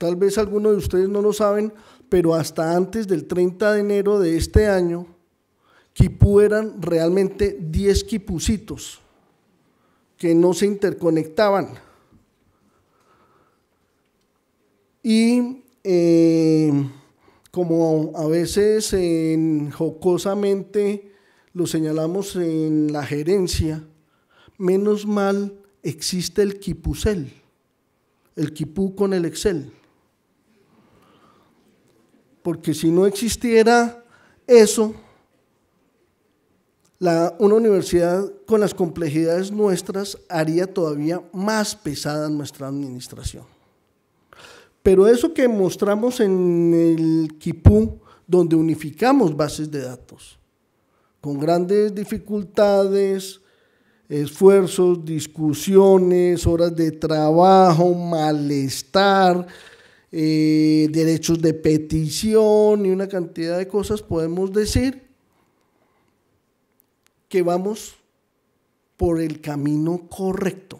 Tal vez algunos de ustedes no lo saben, pero hasta antes del 30 de enero de este año, quipú eran realmente 10 quipucitos que no se interconectaban. Y eh, como a veces en, jocosamente lo señalamos en la gerencia, menos mal existe el quipucel, el quipú con el Excel porque si no existiera eso, una universidad con las complejidades nuestras haría todavía más pesada nuestra administración. Pero eso que mostramos en el Kipú, donde unificamos bases de datos, con grandes dificultades, esfuerzos, discusiones, horas de trabajo, malestar, eh, derechos de petición y una cantidad de cosas, podemos decir que vamos por el camino correcto.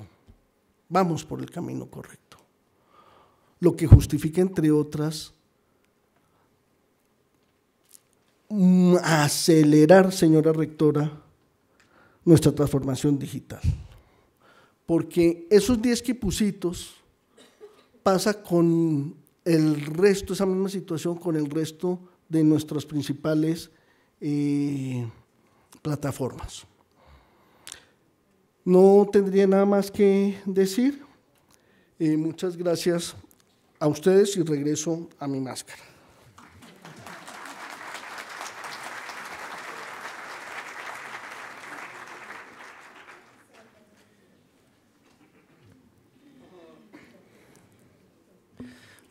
Vamos por el camino correcto. Lo que justifica, entre otras, mm, acelerar, señora rectora, nuestra transformación digital. Porque esos 10 quipusitos pasa con el resto, esa misma situación con el resto de nuestras principales eh, plataformas. No tendría nada más que decir. Eh, muchas gracias a ustedes y regreso a mi máscara.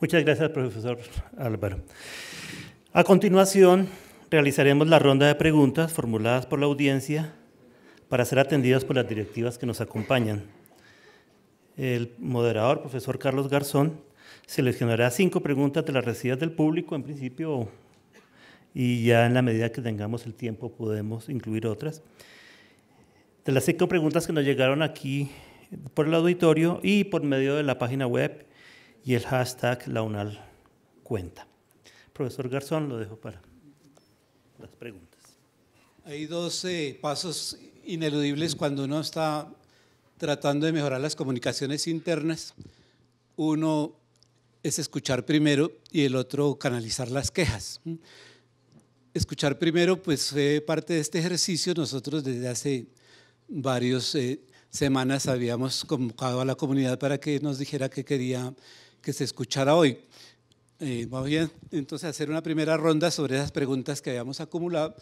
Muchas gracias, profesor Álvaro. A continuación, realizaremos la ronda de preguntas formuladas por la audiencia para ser atendidas por las directivas que nos acompañan. El moderador, profesor Carlos Garzón, seleccionará cinco preguntas de las recibidas del público, en principio, y ya en la medida que tengamos el tiempo podemos incluir otras. De las cinco preguntas que nos llegaron aquí por el auditorio y por medio de la página web y el hashtag la cuenta. Profesor Garzón, lo dejo para las preguntas. Hay dos eh, pasos ineludibles cuando uno está tratando de mejorar las comunicaciones internas. Uno es escuchar primero y el otro canalizar las quejas. Escuchar primero, pues fue parte de este ejercicio. Nosotros desde hace varias eh, semanas habíamos convocado a la comunidad para que nos dijera que quería que se escuchara hoy. Eh, vamos a entonces hacer una primera ronda sobre esas preguntas que habíamos acumulado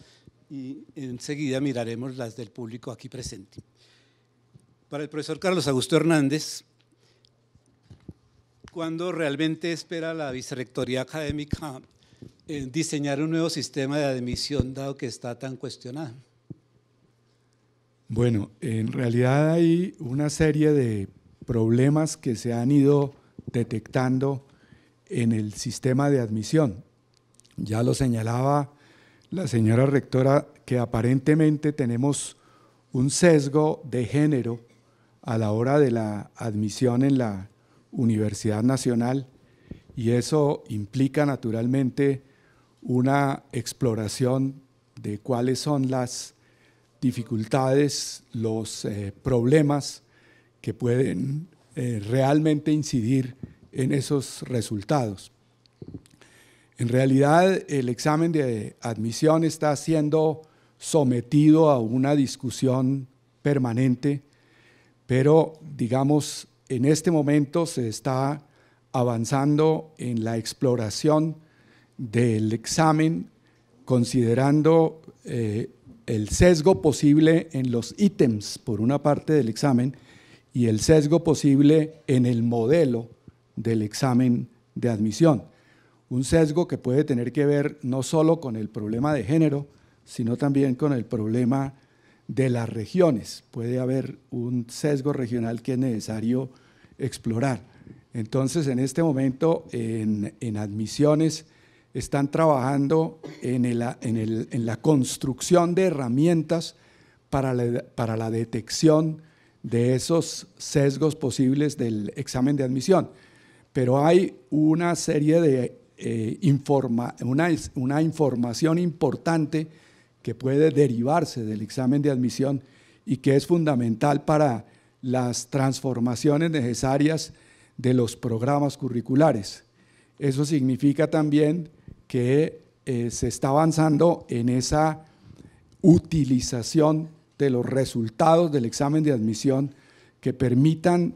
y enseguida miraremos las del público aquí presente. Para el profesor Carlos Augusto Hernández, ¿cuándo realmente espera la vicerrectoría académica eh, diseñar un nuevo sistema de admisión dado que está tan cuestionado? Bueno, en realidad hay una serie de problemas que se han ido detectando en el sistema de admisión. Ya lo señalaba la señora rectora que aparentemente tenemos un sesgo de género a la hora de la admisión en la Universidad Nacional y eso implica naturalmente una exploración de cuáles son las dificultades, los eh, problemas que pueden eh, realmente incidir en esos resultados. En realidad, el examen de admisión está siendo sometido a una discusión permanente, pero digamos, en este momento se está avanzando en la exploración del examen considerando eh, el sesgo posible en los ítems, por una parte del examen, y el sesgo posible en el modelo del examen de admisión. Un sesgo que puede tener que ver no solo con el problema de género, sino también con el problema de las regiones. Puede haber un sesgo regional que es necesario explorar. Entonces, en este momento, en, admisiones, están trabajando en, la construcción de herramientas para para la detección de esos sesgos posibles del examen de admisión. Pero hay una serie de eh, informa, una, una información importante que puede derivarse del examen de admisión y que es fundamental para las transformaciones necesarias de los programas curriculares. Eso significa también que eh, se está avanzando en esa utilización de los resultados del examen de admisión que permitan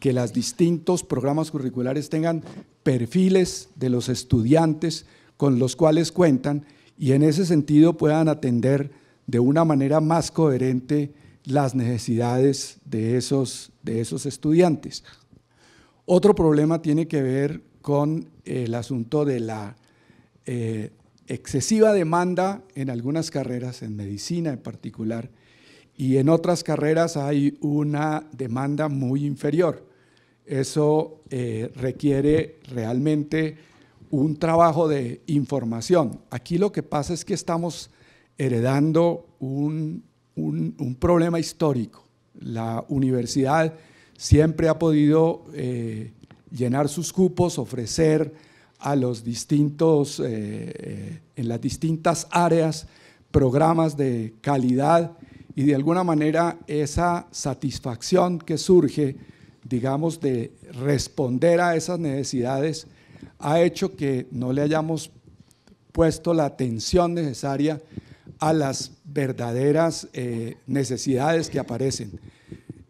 que los distintos programas curriculares tengan perfiles de los estudiantes con los cuales cuentan y en ese sentido puedan atender de una manera más coherente las necesidades de esos, de esos estudiantes. Otro problema tiene que ver con el asunto de la eh, excesiva demanda en algunas carreras, en medicina en particular, y en otras carreras hay una demanda muy inferior. Eso eh, requiere realmente un trabajo de información. Aquí lo que pasa es que estamos heredando un, problema histórico. La universidad siempre ha podido eh, llenar sus cupos, ofrecer a los distintos, eh, en las distintas áreas, programas de calidad y de alguna manera esa satisfacción que surge, digamos, de responder a esas necesidades, ha hecho que no le hayamos puesto la atención necesaria a las verdaderas eh, necesidades que aparecen.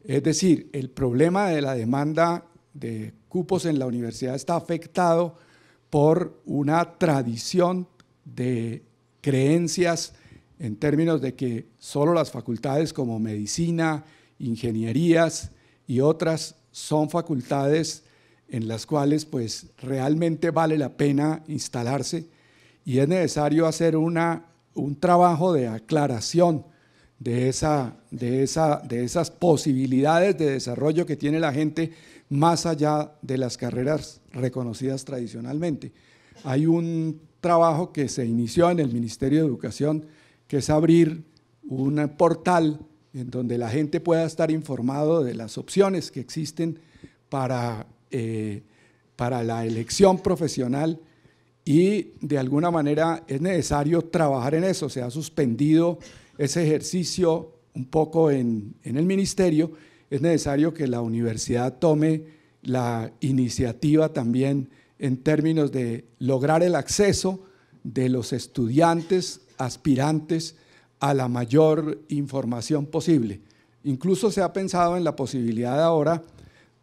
Es decir, el problema de la demanda de cupos en la universidad está afectado por una tradición de creencias en términos de que solo las facultades como medicina, ingenierías y otras son facultades en las cuales pues realmente vale la pena instalarse y es necesario hacer una, un trabajo de aclaración de, esa, de, esa, de esas posibilidades de desarrollo que tiene la gente más allá de las carreras reconocidas tradicionalmente. Hay un trabajo que se inició en el Ministerio de Educación que es abrir un portal en donde la gente pueda estar informado de las opciones que existen para, eh, para la elección profesional y de alguna manera es necesario trabajar en eso. Se ha suspendido ese ejercicio un poco en, en el ministerio. Es necesario que la universidad tome la iniciativa también en términos de lograr el acceso de los estudiantes aspirantes a la mayor información posible. Incluso se ha pensado en la posibilidad ahora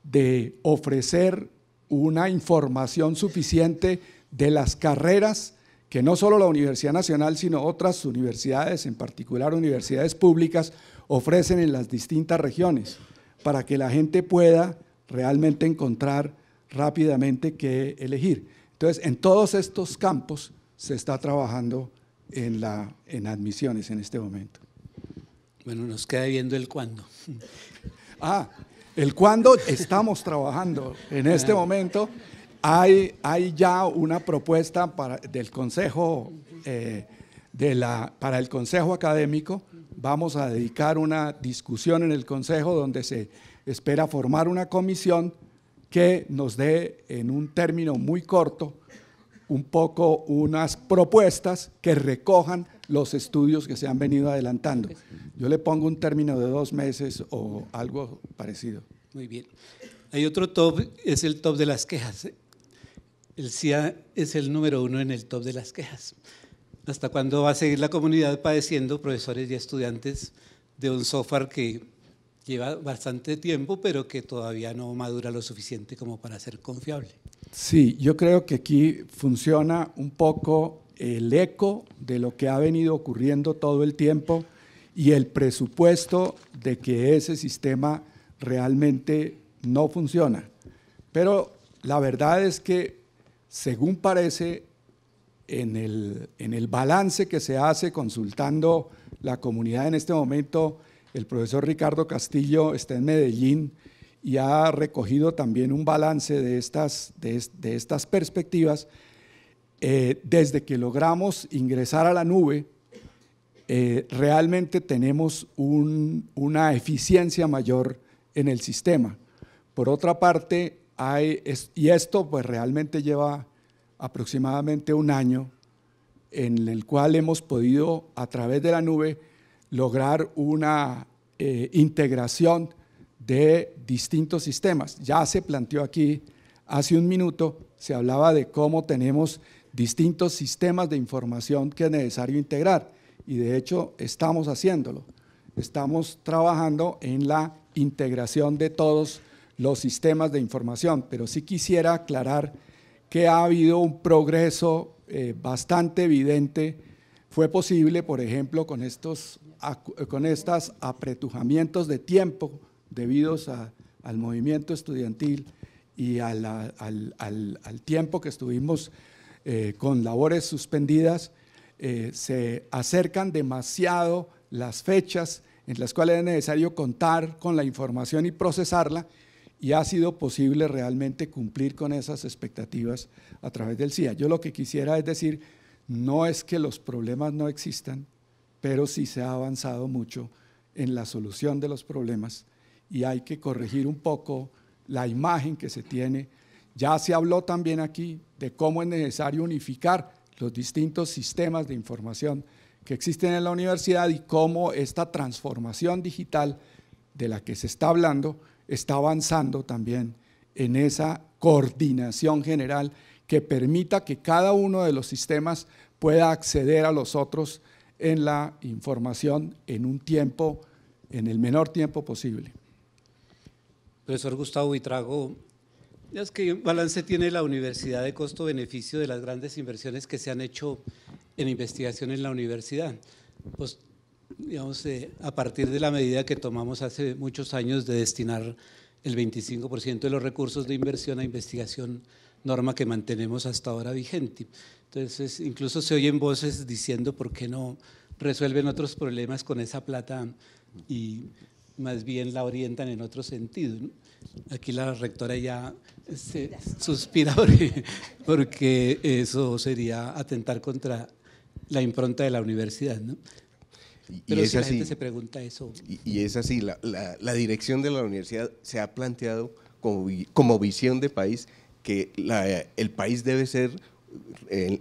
de ofrecer una información suficiente de las carreras que no solo la Universidad Nacional, sino otras universidades, en particular universidades públicas, ofrecen en las distintas regiones, para que la gente pueda realmente encontrar rápidamente qué elegir. Entonces, en todos estos campos se está trabajando en, la, en admisiones en este momento? Bueno, nos queda viendo el cuándo. [LAUGHS] Ah, el cuándo estamos trabajando en este ah. momento. Hay, hay ya una propuesta para, del consejo, eh, de la, para el consejo académico. Vamos a dedicar una discusión en el consejo donde se espera formar una comisión que nos dé en un término muy corto un poco unas propuestas que recojan los estudios que se han venido adelantando. Yo le pongo un término de dos meses o algo parecido. Muy bien. Hay otro top, es el top de las quejas. El CIA es el número uno en el top de las quejas. ¿Hasta cuándo va a seguir la comunidad padeciendo, profesores y estudiantes, de un software que lleva bastante tiempo, pero que todavía no madura lo suficiente como para ser confiable. Sí, yo creo que aquí funciona un poco el eco de lo que ha venido ocurriendo todo el tiempo y el presupuesto de que ese sistema realmente no funciona. Pero la verdad es que, según parece, en el, en el balance que se hace consultando la comunidad en este momento, el profesor Ricardo Castillo está en Medellín y ha recogido también un balance de estas, de, estas perspectivas. Eh, desde que logramos ingresar a la nube, eh, realmente tenemos una eficiencia mayor en el sistema. Por otra parte, hay, y esto pues realmente lleva aproximadamente un año en el cual hemos podido, a través de la nube, lograr una eh, integración de distintos sistemas. Ya se planteó aquí hace un minuto, se hablaba de cómo tenemos distintos sistemas de información que es necesario integrar y de hecho estamos haciéndolo. Estamos trabajando en la integración de todos los sistemas de información, pero sí quisiera aclarar que ha habido un progreso eh, bastante evidente. Fue posible, por ejemplo, con estos con estos apretujamientos de tiempo debidos al movimiento estudiantil y al, al, al, tiempo que estuvimos eh, con labores suspendidas, eh, se acercan demasiado las fechas en las cuales es necesario contar con la información y procesarla, y ha sido posible realmente cumplir con esas expectativas a través del CIA. Yo lo que quisiera es decir, no es que los problemas no existan, pero sí se ha avanzado mucho en la solución de los problemas y hay que corregir un poco la imagen que se tiene. Ya se habló también aquí de cómo es necesario unificar los distintos sistemas de información que existen en la universidad y cómo esta transformación digital de la que se está hablando está avanzando también en esa coordinación general que permita que cada uno de los sistemas pueda acceder a los otros en la información en un tiempo, en el menor tiempo posible. Profesor Gustavo Vitrago, es que balance tiene la universidad de costo-beneficio de las grandes inversiones que se han hecho en investigación en la universidad. Pues, digamos, eh, a partir de la medida que tomamos hace muchos años de destinar el 25% de los recursos de inversión a investigación, norma que mantenemos hasta ahora vigente. Entonces, incluso se oyen voces diciendo por qué no resuelven otros problemas con esa plata y más bien la orientan en otro sentido. Aquí la rectora ya se suspira porque, eso sería atentar contra la impronta de la universidad. y la gente se pregunta eso. Y, es así, la, dirección de la universidad se ha planteado como, visión de país que el país debe ser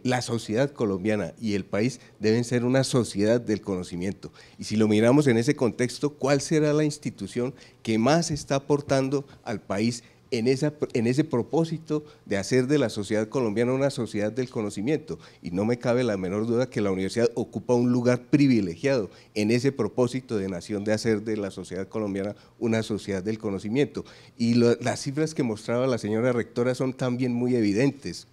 la sociedad colombiana y el país deben ser una sociedad del conocimiento. Y si lo miramos en ese contexto, ¿cuál será la institución que más está aportando al país en, en ese propósito de hacer de la sociedad colombiana una sociedad del conocimiento? Y no me cabe la menor duda que la universidad ocupa un lugar privilegiado en ese propósito de nación de hacer de la sociedad colombiana una sociedad del conocimiento. Y las cifras que mostraba la señora rectora son también muy evidentes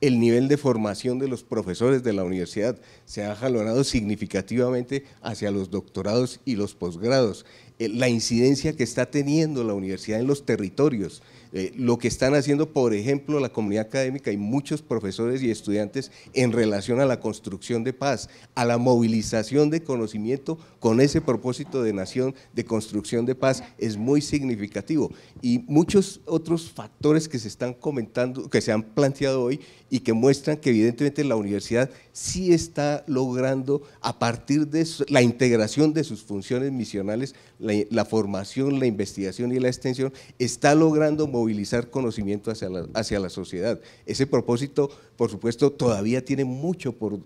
el nivel de formación de los profesores de la universidad se ha jalonado significativamente hacia los doctorados y los posgrados. Eh, la incidencia que está teniendo la universidad en los territorios, eh, lo que están haciendo, por ejemplo, la comunidad académica y muchos profesores y estudiantes en relación a la construcción de paz, a la movilización de conocimiento con ese propósito de nación, de construcción de paz, es muy significativo. Y muchos otros factores que se están comentando, que se han planteado hoy y que muestran que evidentemente la universidad sí está logrando, a partir de la integración de sus funciones misionales, la, la formación, la investigación y la extensión, está logrando movilizar movilizar conocimiento hacia la, hacia la sociedad. Ese propósito, por supuesto, todavía tiene mucho por,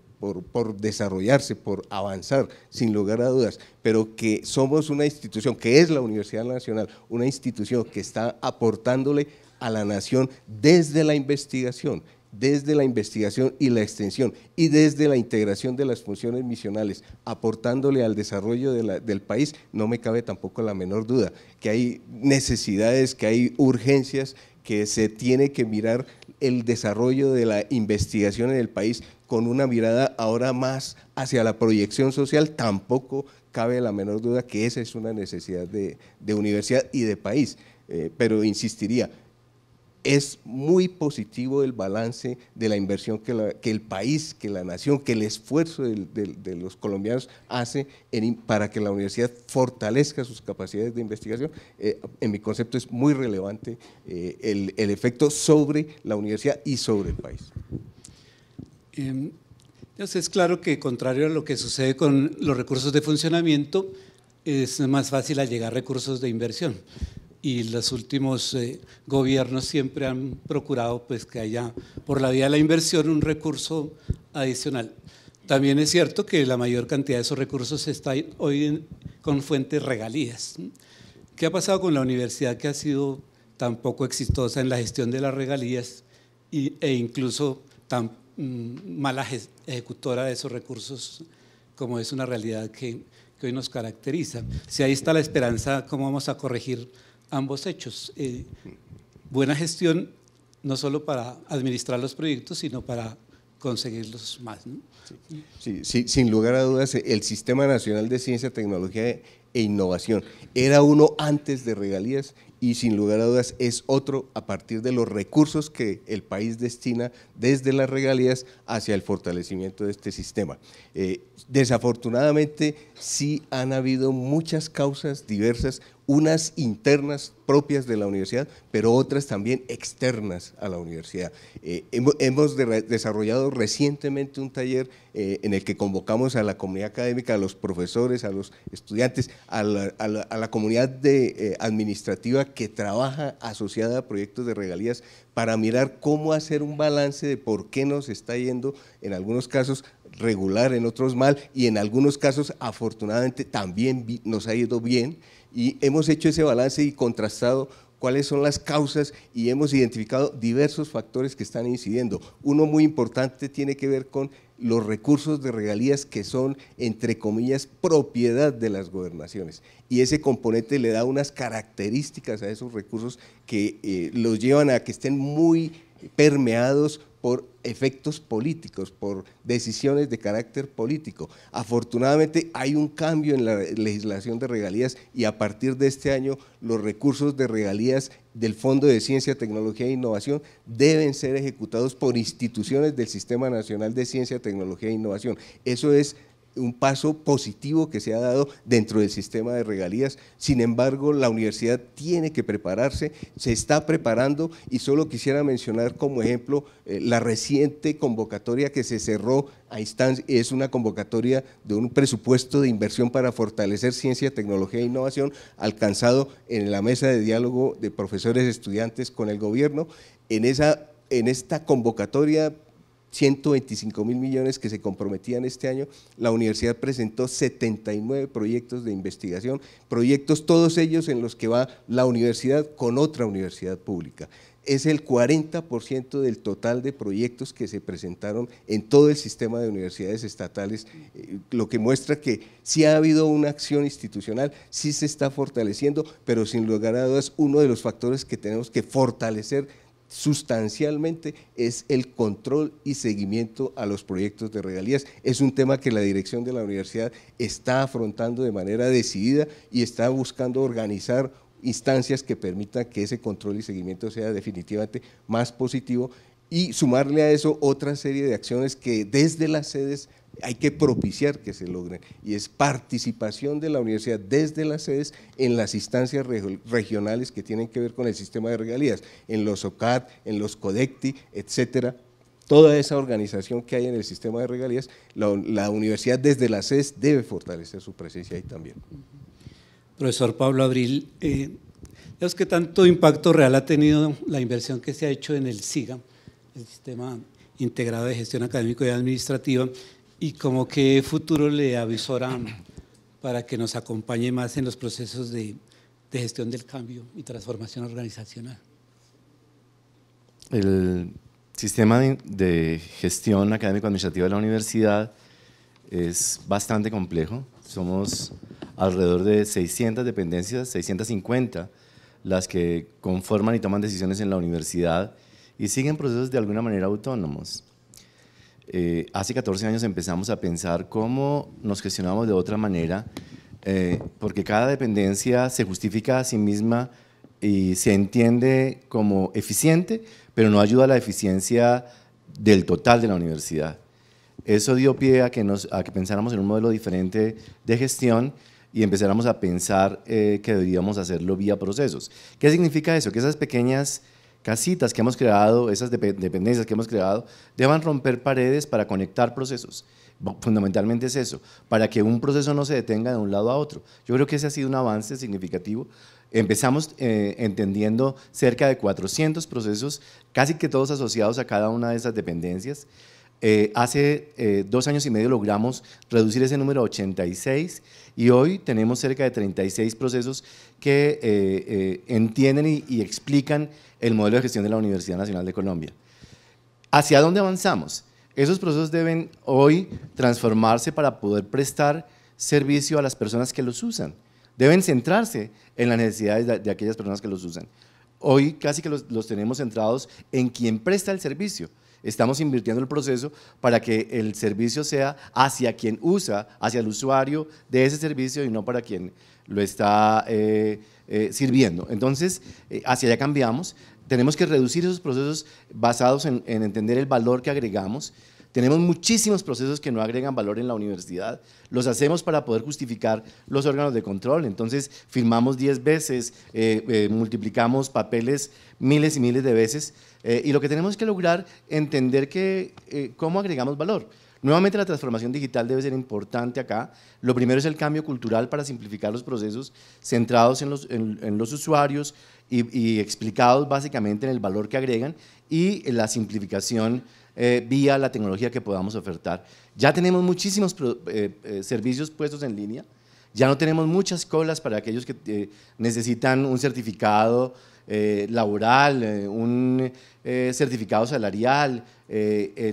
por, desarrollarse, por avanzar, sin lugar a dudas, pero que somos una institución, que es la Universidad Nacional, una institución que está aportándole a la nación desde la investigación desde la investigación y la extensión y desde la integración de las funciones misionales, aportándole al desarrollo del país, no me cabe tampoco la menor duda que hay necesidades, que hay urgencias, que se tiene que mirar el desarrollo de la investigación en el país con una mirada ahora más hacia la proyección social, tampoco cabe la menor duda que esa es una necesidad de, universidad y de país. Eh, pero insistiría, es muy positivo el balance de la inversión que, el país, que la nación, que el esfuerzo de, los colombianos hace para que la universidad fortalezca sus capacidades de investigación. Eh, en mi concepto es muy relevante eh, el, efecto sobre la universidad y sobre el país. Em, entonces es claro que contrario a lo que sucede con los recursos de funcionamiento, es más fácil llegar recursos de inversión y los últimos eh, gobiernos siempre han procurado pues, que haya, por la vía de la inversión, un recurso adicional. También es cierto que la mayor cantidad de esos recursos está hoy con fuentes regalías. ¿Qué ha pasado con la universidad que ha sido tan poco exitosa en la gestión de las regalías e incluso tan mm, mala ejecutora de esos recursos como es una realidad que, que hoy nos caracteriza? Si ahí está la esperanza, ¿cómo vamos a corregir? ambos hechos. Eh, buena gestión no solo para administrar los proyectos, sino para conseguirlos más. Sí, sin lugar a dudas, el Sistema Nacional de Ciencia, Tecnología e Innovación era uno antes de regalías y sin lugar a dudas es otro a partir de los recursos que el país destina desde las regalías hacia el fortalecimiento de este sistema. Eh, desafortunadamente sí han habido muchas causas diversas, unas internas propias de la universidad, pero otras también externas a la universidad. Eh, hemos desarrollado recientemente un taller eh, en el que convocamos a la comunidad académica, a los profesores, a los estudiantes, a la, comunidad de, eh, administrativa que trabaja asociada a proyectos de regalías para mirar cómo hacer un balance de por qué nos está yendo, en algunos casos, regular, en otros mal, y en algunos casos afortunadamente también nos ha ido bien y hemos hecho ese balance y contrastado cuáles son las causas y hemos identificado diversos factores que están incidiendo. Uno muy importante tiene que ver con los recursos de regalías que son, entre comillas, propiedad de las gobernaciones. Y ese componente le da unas características a esos recursos que eh, los llevan a que estén muy permeados por efectos políticos, por decisiones de carácter político. Afortunadamente hay un cambio en la legislación de regalías y a partir de este año los recursos de regalías del Fondo de Ciencia, Tecnología e Innovación deben ser ejecutados por instituciones del Sistema Nacional de Ciencia, Tecnología e Innovación. Eso es un paso positivo que se ha dado dentro del sistema de regalías. Sin embargo, la universidad tiene que prepararse, se está preparando y solo quisiera mencionar como ejemplo eh, la reciente convocatoria que se cerró a instancia, es una convocatoria de un presupuesto de inversión para fortalecer ciencia, tecnología e innovación alcanzado en la mesa de diálogo de profesores y estudiantes con el gobierno. En esa en esta convocatoria 125 mil millones que se comprometían este año, la universidad presentó 79 proyectos de investigación, proyectos todos ellos en los que va la universidad con otra universidad pública. Es el 40% del total de proyectos que se presentaron en todo el sistema de universidades estatales, eh, lo que muestra que sí ha habido una acción institucional, sí se está fortaleciendo, pero sin lugar a dudas uno de los factores que tenemos que fortalecer sustancialmente es el control y seguimiento a los proyectos de regalías. Es un tema que la dirección de la universidad está afrontando de manera decidida y está buscando organizar instancias que permitan que ese control y seguimiento sea definitivamente más positivo y sumarle a eso otra serie de acciones que desde las sedes hay que propiciar que se logren y es participación de la universidad desde las sedes en las instancias regionales que tienen que ver con el sistema de regalías, en los OCAD, en los CODECTI, etcétera. Toda esa organización que hay en el sistema de regalías, la, universidad desde las sedes debe fortalecer su presencia ahí también. Profesor Pablo Abril, eh, ¿qué tanto impacto real ha tenido la inversión que se ha hecho en el SIGAM el sistema integrado de gestión académico y administrativa, y como qué futuro le avisoran para que nos acompañe más en los procesos de, gestión del cambio y transformación organizacional. El sistema de gestión académico-administrativa de la universidad es bastante complejo. Somos alrededor de 600 dependencias, 650 las que conforman y toman decisiones en la universidad y siguen procesos de alguna manera autónomos. Eh, hace 14 años empezamos a pensar cómo nos gestionamos de otra manera, eh, porque cada dependencia se justifica a sí misma y se entiende como eficiente, pero no ayuda a la eficiencia del total de la universidad. Eso dio pie a que, nos, que pensáramos en un modelo diferente de gestión y empezáramos a pensar eh, que debíamos hacerlo vía procesos. ¿Qué significa eso? Que esas pequeñas casitas que hemos creado, esas dependencias que hemos creado, deban romper paredes para conectar procesos. Fundamentalmente es eso, para que un proceso no se detenga de un lado a otro. Yo creo que ese ha sido un avance significativo. Empezamos eh, entendiendo cerca de 400 procesos, casi que todos asociados a cada una de esas dependencias. Eh, hace eh, dos años y medio logramos reducir ese número a 86 y hoy tenemos cerca de 36 procesos que entienden y explican el modelo de gestión de la Universidad Nacional de Colombia. ¿Hacia dónde avanzamos? Esos procesos deben hoy transformarse para poder prestar servicio a las personas que los usan. Deben centrarse en las necesidades de, aquellas personas que los usan. Hoy casi que los, tenemos centrados en quien presta el servicio. Estamos invirtiendo el proceso para que el servicio sea hacia quien usa, hacia el usuario de ese servicio y no para quien lo está eh, eh, sirviendo. Entonces, eh, hacia allá cambiamos tenemos que reducir esos procesos basados en, entender el valor que agregamos. Tenemos muchísimos procesos que no agregan valor en la universidad. Los hacemos para poder justificar los órganos de control. Entonces, firmamos 10 veces, eh, eh, multiplicamos papeles miles y miles de veces. Eh, y lo que tenemos que lograr es entender que cómo agregamos valor. Nuevamente la transformación digital debe ser importante acá. Lo primero es el cambio cultural para simplificar los procesos centrados en los usuarios, y, explicados básicamente en el valor que agregan y la simplificación eh, vía la tecnología que podamos ofertar. Ya tenemos muchísimos eh, eh, servicios puestos en línea, ya no tenemos muchas colas para aquellos que necesitan un certificado laboral, un certificado salarial,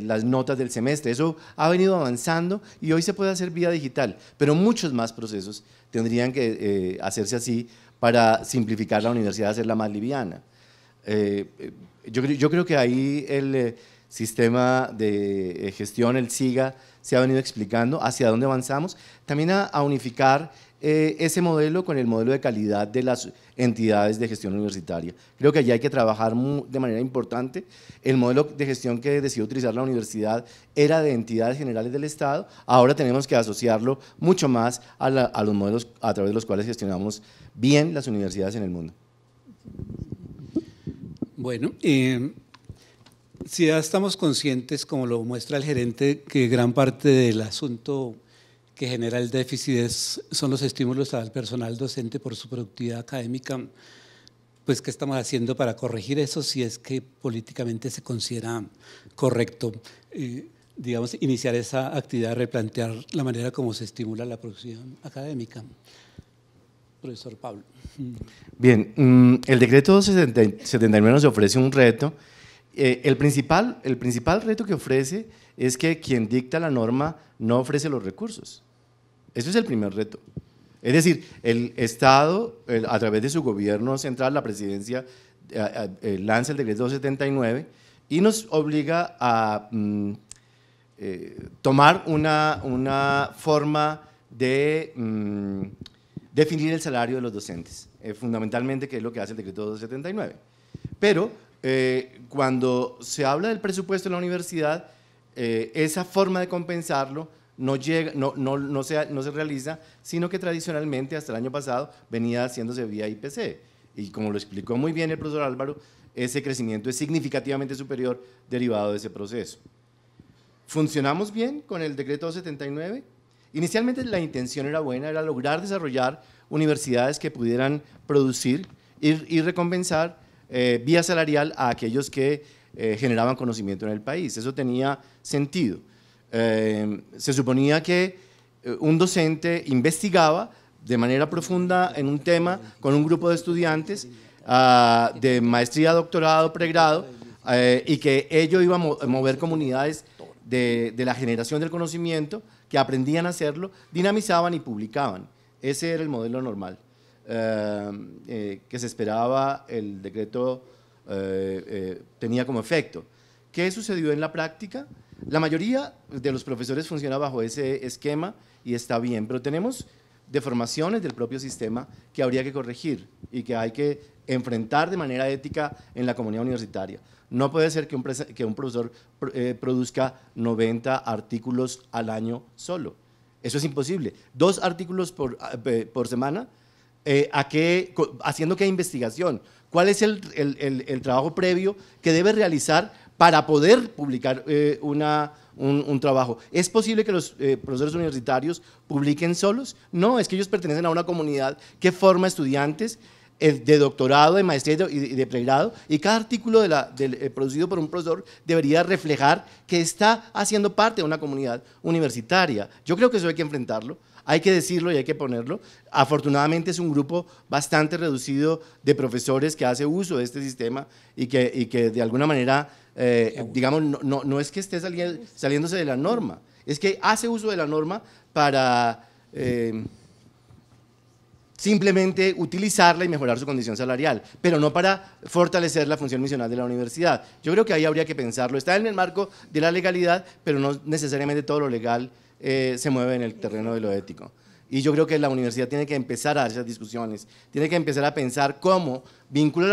las notas del semestre. Eso ha venido avanzando y hoy se puede hacer vía digital, pero muchos más procesos tendrían que hacerse así para simplificar la universidad, hacerla más liviana. Eh, yo, creo que ahí el eh, sistema de eh, gestión, el SIGA, se ha venido explicando hacia dónde avanzamos. También a, unificar ese modelo con el modelo de calidad de las entidades de gestión universitaria. Creo que allí hay que trabajar de manera importante. El modelo de gestión que decidió utilizar la universidad era de entidades generales del Estado, ahora tenemos que asociarlo mucho más a, a los modelos a través de los cuales gestionamos bien las universidades en el mundo? Bueno, eh, si ya estamos conscientes, como lo muestra el gerente, que gran parte del asunto que genera el déficit son los estímulos al personal docente por su productividad académica, pues ¿qué estamos haciendo para corregir eso si es que políticamente se considera correcto, eh, digamos, iniciar esa actividad, replantear la manera como se estimula la producción académica? profesor Pablo. Bien, mm, el decreto 279 nos ofrece un reto. Eh, el, principal, el principal reto que ofrece es que quien dicta la norma no ofrece los recursos. Ese es el primer reto. Es decir, el Estado, a través de su gobierno central, la presidencia, eh, eh, lanza el decreto 279 y nos obliga a mm, tomar una, una, forma de... Mm, definir el salario de los docentes, eh, fundamentalmente, que es lo que hace el decreto 279. Pero eh, cuando se habla del presupuesto de la universidad, eh, esa forma de compensarlo no, llega, se, no se realiza, sino que tradicionalmente, hasta el año pasado, venía haciéndose vía IPC. Y como lo explicó muy bien el profesor Álvaro, ese crecimiento es significativamente superior derivado de ese proceso. ¿Funcionamos bien con el decreto 279? Inicialmente la intención era buena, era lograr desarrollar universidades que pudieran producir y, recompensar eh, vía salarial a aquellos que eh, generaban conocimiento en el país. Eso tenía sentido. Eh, se suponía que un docente investigaba de manera profunda en un tema con un grupo de estudiantes ah, de maestría, doctorado, pregrado, y que ello iba a mover comunidades de la generación del conocimiento que aprendían a hacerlo, dinamizaban y publicaban. Ese era el modelo normal eh, eh, que se esperaba el decreto eh, tenía como efecto. ¿Qué sucedió en la práctica? La mayoría de los profesores funciona bajo ese esquema y está bien, pero tenemos deformaciones del propio sistema que habría que corregir y que hay que enfrentar de manera ética en la comunidad universitaria. No puede ser que un, que un profesor eh, produzca 90 artículos al año solo. Eso es imposible. Dos artículos por, ah, semana, eh, a qué, haciendo qué investigación, cuál es el, trabajo previo que debe realizar para poder publicar eh, un, trabajo. ¿Es posible que los profesores universitarios publiquen solos? No, es que ellos pertenecen a una comunidad que forma estudiantes eh, de doctorado, de maestría y de, pregrado, y cada artículo eh, producido por un profesor debería reflejar que está haciendo parte de una comunidad universitaria. Yo creo que eso hay que enfrentarlo, hay que decirlo y hay que ponerlo. Afortunadamente es un grupo bastante reducido de profesores que hace uso de este sistema y que, que de alguna manera, eh, digamos, no, es que esté saliéndose de la norma, es que hace uso de la norma para simplemente utilizarla y mejorar su condición salarial, pero no para fortalecer la función misional de la universidad. Yo creo que ahí habría que pensarlo. Está en el marco de la legalidad, pero no necesariamente todo lo legal eh, se mueve en el terreno de lo ético. Y yo creo que la universidad tiene que empezar a hacer esas discusiones, tiene que empezar a pensar cómo vincula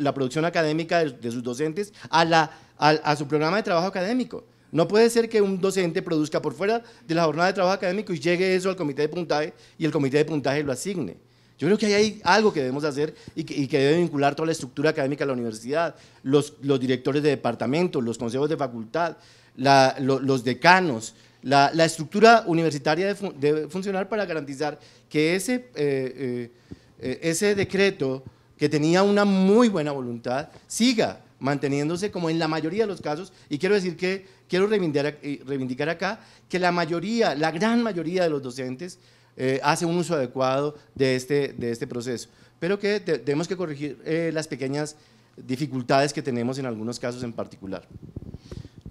la, producción académica de, sus docentes a, a su programa de trabajo académico. No puede ser que un docente produzca por fuera de la jornada de trabajo académico y llegue eso al comité de puntaje y el comité de puntaje lo asigne. Yo creo que hay algo que debemos hacer y que, debe vincular toda la estructura académica de la universidad, los, directores de departamentos, los consejos de facultad, los decanos, la, estructura universitaria debe, funcionar para garantizar que ese, eh, eh, ese decreto que tenía una muy buena voluntad siga manteniéndose como en la mayoría de los casos, y quiero decir que quiero reivindicar eh, acá que la mayoría, la gran mayoría de los docentes eh, hace un uso adecuado de este, de este proceso. Pero que tenemos que corregir eh, las pequeñas dificultades que tenemos en algunos casos en particular.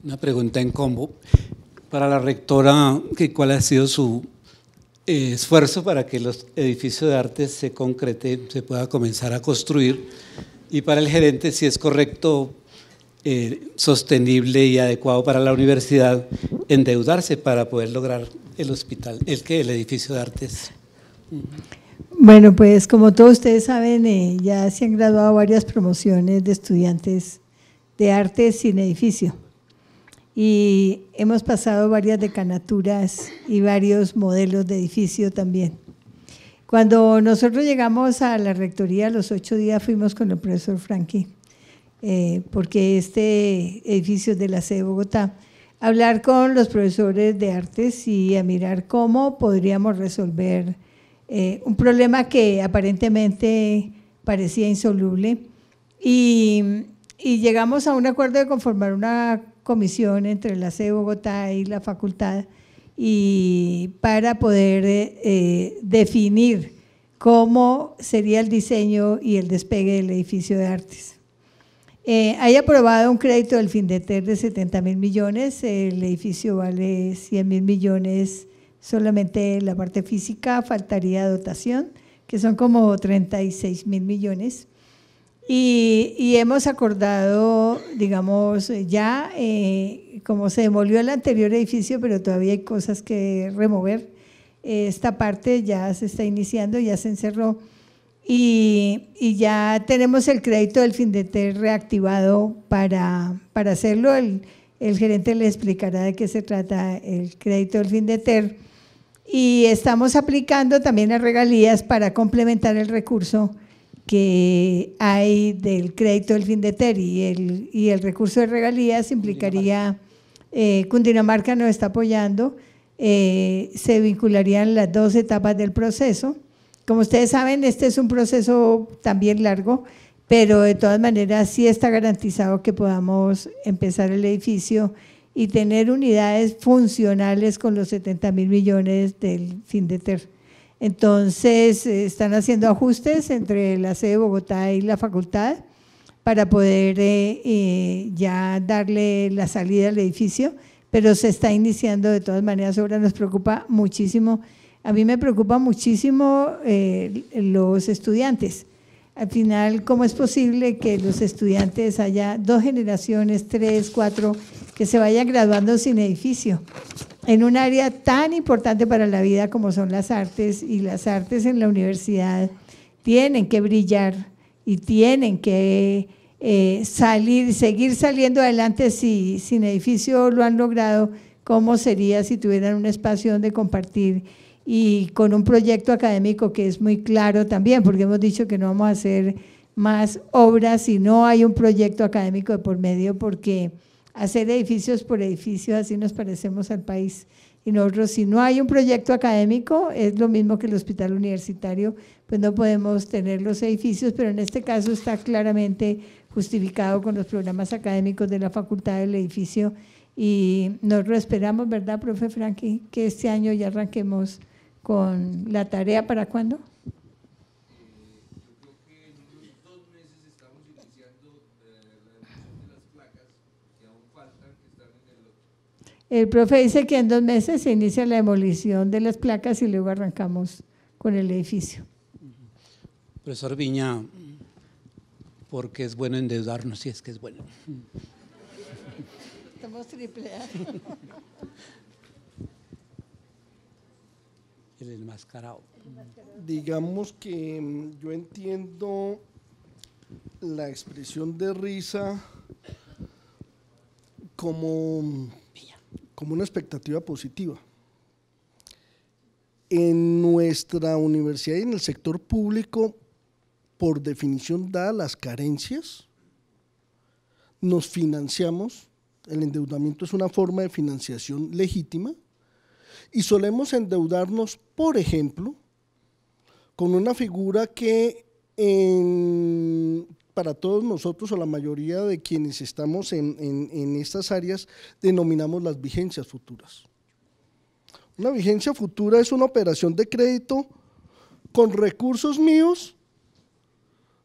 Una pregunta en combo. Para la rectora, ¿cuál ha sido su eh, esfuerzo para que los edificios de arte se concreten, se pueda comenzar a construir? Y para el gerente, si es correcto eh, sostenible y adecuado para la universidad endeudarse para poder lograr el hospital, el que el edificio de artes. Bueno, pues como todos ustedes saben, eh, ya se han graduado varias promociones de estudiantes de artes sin edificio y hemos pasado varias decanaturas y varios modelos de edificio también. Cuando nosotros llegamos a la rectoría, los ocho días fuimos con el profesor Frankie eh, porque este edificio de la sede de Bogotá, hablar con los profesores de artes y a mirar cómo podríamos resolver eh, un problema que aparentemente parecía insoluble. Y, llegamos a un acuerdo de conformar una comisión entre la sede de Bogotá y la facultad y para poder eh, definir cómo sería el diseño y el despegue del edificio de artes. Eh, hay aprobado un crédito del FINDETER de 70 mil millones, el edificio vale 100 mil millones solamente la parte física, faltaría dotación, que son como 36 mil millones. Y, hemos acordado, digamos, ya, eh, como se demolió el anterior edificio, pero todavía hay cosas que remover, eh, esta parte ya se está iniciando, ya se encerró y, ya tenemos el crédito del Ter reactivado para, para hacerlo. El, gerente le explicará de qué se trata el crédito del FINDETER. Y estamos aplicando también las regalías para complementar el recurso que hay del crédito del FINDETER y el, y el recurso de regalías implicaría, eh, Cundinamarca nos está apoyando, eh, se vincularían las dos etapas del proceso como ustedes saben, este es un proceso también largo, pero de todas maneras sí está garantizado que podamos empezar el edificio y tener unidades funcionales con los 70 mil millones del FINDETER. Entonces, eh, están haciendo ajustes entre la sede de Bogotá y la facultad para poder eh, eh, ya darle la salida al edificio, pero se está iniciando de todas maneras, ahora nos preocupa muchísimo a mí me preocupan muchísimo eh, los estudiantes. Al final, ¿cómo es posible que los estudiantes haya dos generaciones, tres, cuatro, que se vayan graduando sin edificio? En un área tan importante para la vida como son las artes, y las artes en la universidad tienen que brillar y tienen que eh, salir, seguir saliendo adelante si sin edificio lo han logrado, ¿cómo sería si tuvieran un espacio donde compartir? y con un proyecto académico que es muy claro también, porque hemos dicho que no vamos a hacer más obras si no hay un proyecto académico de por medio, porque hacer edificios por edificios, así nos parecemos al país. Y nosotros, si no hay un proyecto académico, es lo mismo que el hospital universitario, pues no podemos tener los edificios, pero en este caso está claramente justificado con los programas académicos de la facultad del edificio. Y nosotros esperamos, ¿verdad, profe Frankie? Que este año ya arranquemos con la tarea para cuándo? El profe dice que en dos meses se inicia la demolición de las placas y luego arrancamos con el edificio. Profesor Viña, porque es bueno endeudarnos si es que es bueno. Estamos triple [LAUGHS] el enmascarado. Digamos que mm, yo entiendo la expresión de risa como, mm, como una expectativa positiva. En nuestra universidad y en el sector público, por definición, da las carencias, nos financiamos, el endeudamiento es una forma de financiación legítima, y solemos endeudarnos, por ejemplo, con una figura que para todos nosotros o la mayoría de quienes estamos en estas áreas denominamos las vigencias futuras. Una vigencia futura es una operación de crédito con recursos míos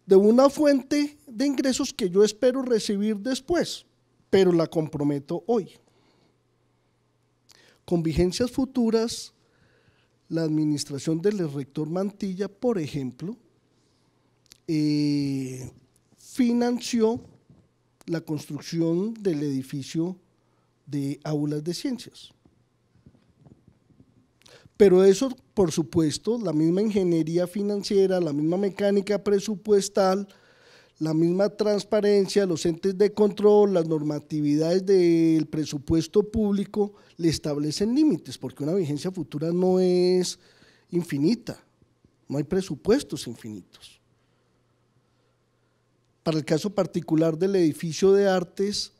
de una fuente de ingresos que yo espero recibir después, pero la comprometo hoy. Con vigencias futuras, la administración del rector Mantilla, por ejemplo, eh, financió la construcción del edificio de aulas de ciencias. Pero eso, por supuesto, la misma ingeniería financiera, la misma mecánica presupuestal, la misma transparencia, los entes de control, las normatividades del presupuesto público le establecen límites, porque una vigencia futura no es infinita, no hay presupuestos infinitos. Para el caso particular del edificio de artes,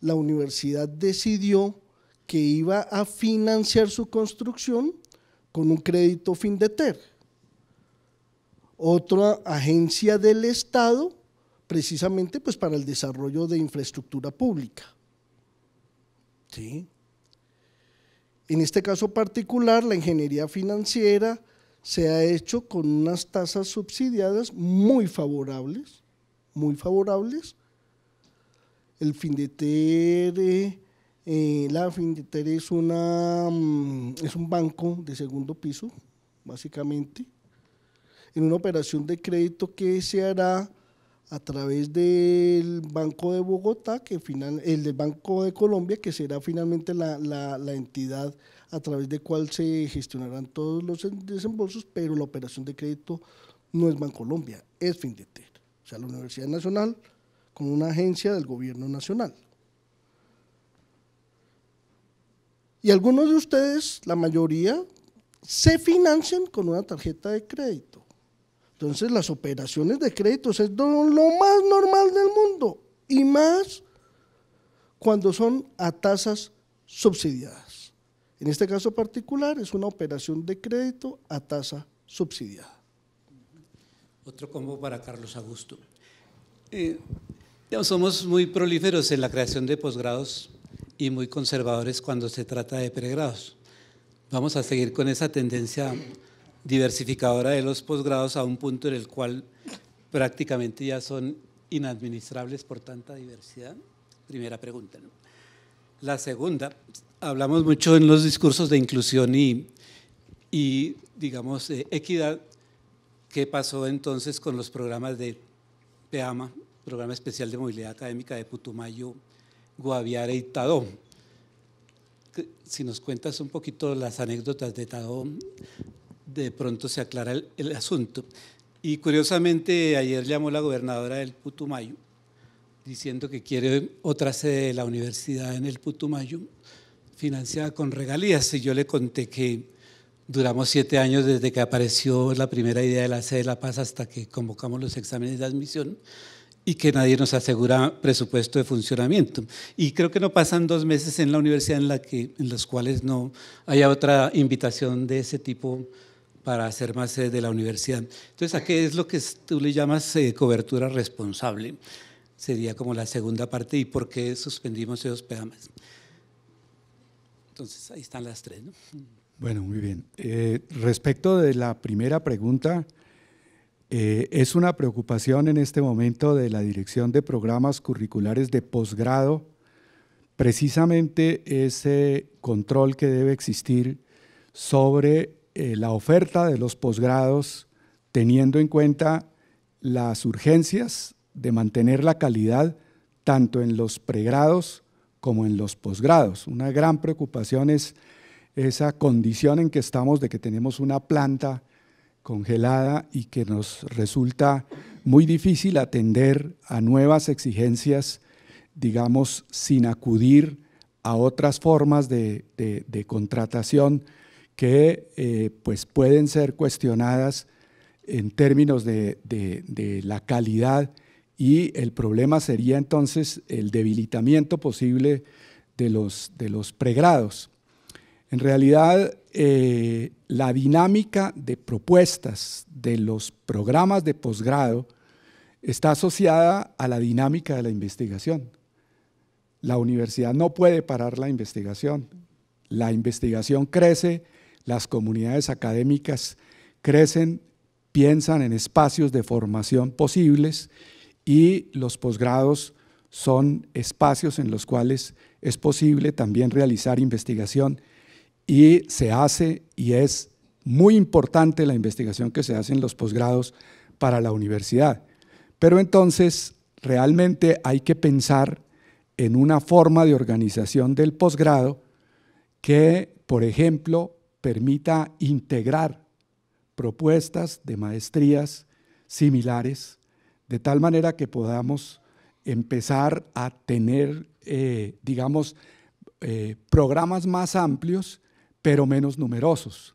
la universidad decidió que iba a financiar su construcción con un crédito fin de ter otra agencia del Estado precisamente pues para el desarrollo de infraestructura pública. En este caso particular, la ingeniería financiera se ha hecho con unas tasas subsidiadas muy favorables, muy favorables. El FINDETER, eh, eh, la FINDETER es, una, mm, es un banco de segundo piso, básicamente, en una operación de crédito que se hará a través del Banco de Bogotá, que final, el del Banco de Colombia, que será finalmente la, entidad a través de cual se gestionarán todos los desembolsos, pero la operación de crédito no es Banco Bancolombia, es FINDETER, o sea, la Universidad Nacional con una agencia del gobierno nacional. Y algunos de ustedes, la mayoría, se financian con una tarjeta de crédito. Entonces las operaciones de créditos es lo más normal del mundo y más cuando son a tasas subsidiadas. En este caso particular es una operación de crédito a tasa subsidiada. Otro combo para Carlos Augusto. Eh, somos muy prolíferos en la creación de posgrados y muy conservadores cuando se trata de pregrados. Vamos a seguir con esa tendencia diversificadora de los posgrados a un punto en el cual prácticamente ya son inadministrables por tanta diversidad? Primera pregunta. La segunda, hablamos mucho en los discursos de inclusión y, digamos, eh, equidad. ¿Qué pasó entonces con los programas de PEAMA, Programa Especial de Movilidad Académica de Putumayo, Guaviare y Tadó? Si nos cuentas un poquito las anécdotas de Tadó, de pronto se aclara el, asunto. Y curiosamente ayer llamó la gobernadora del Putumayo diciendo que quiere otra sede de la universidad en el Putumayo, financiada con regalías. Y yo le conté que duramos siete años desde que apareció la primera idea de la sede de La Paz hasta que convocamos los exámenes de admisión y que nadie nos asegura presupuesto de funcionamiento. Y creo que no pasan dos meses en la universidad en, la que, en los cuales no haya otra invitación de ese tipo para hacer más de la universidad. Entonces, ¿a qué es lo que tú le llamas eh, cobertura responsable? Sería como la segunda parte y por qué suspendimos esos programas. Entonces, ahí están las tres. ¿no? Bueno, muy bien. Eh, respecto de la primera pregunta, eh, es una preocupación en este momento de la Dirección de Programas Curriculares de Posgrado, precisamente ese control que debe existir sobre eh, la oferta de los posgrados teniendo en cuenta las urgencias de mantener la calidad tanto en los pregrados como en los posgrados. Una gran preocupación es esa condición en que estamos de que tenemos una planta congelada y que nos resulta muy difícil atender a nuevas exigencias, digamos, sin acudir a otras formas de contratación que eh, pues pueden ser cuestionadas en términos de, la calidad y el problema sería entonces el debilitamiento posible de los, pregrados. En realidad, eh, la dinámica de propuestas de los programas de posgrado está asociada a la dinámica de la investigación. La universidad no puede parar la investigación. La investigación crece las comunidades académicas crecen, piensan en espacios de formación posibles y los posgrados son espacios en los cuales es posible también realizar investigación y se hace y es muy importante la investigación que se hace en los posgrados para la universidad. Pero entonces realmente hay que pensar en una forma de organización del posgrado que, por ejemplo, permita integrar propuestas de maestrías similares, de tal manera que podamos empezar a tener, eh, digamos, eh, programas más amplios, pero menos numerosos.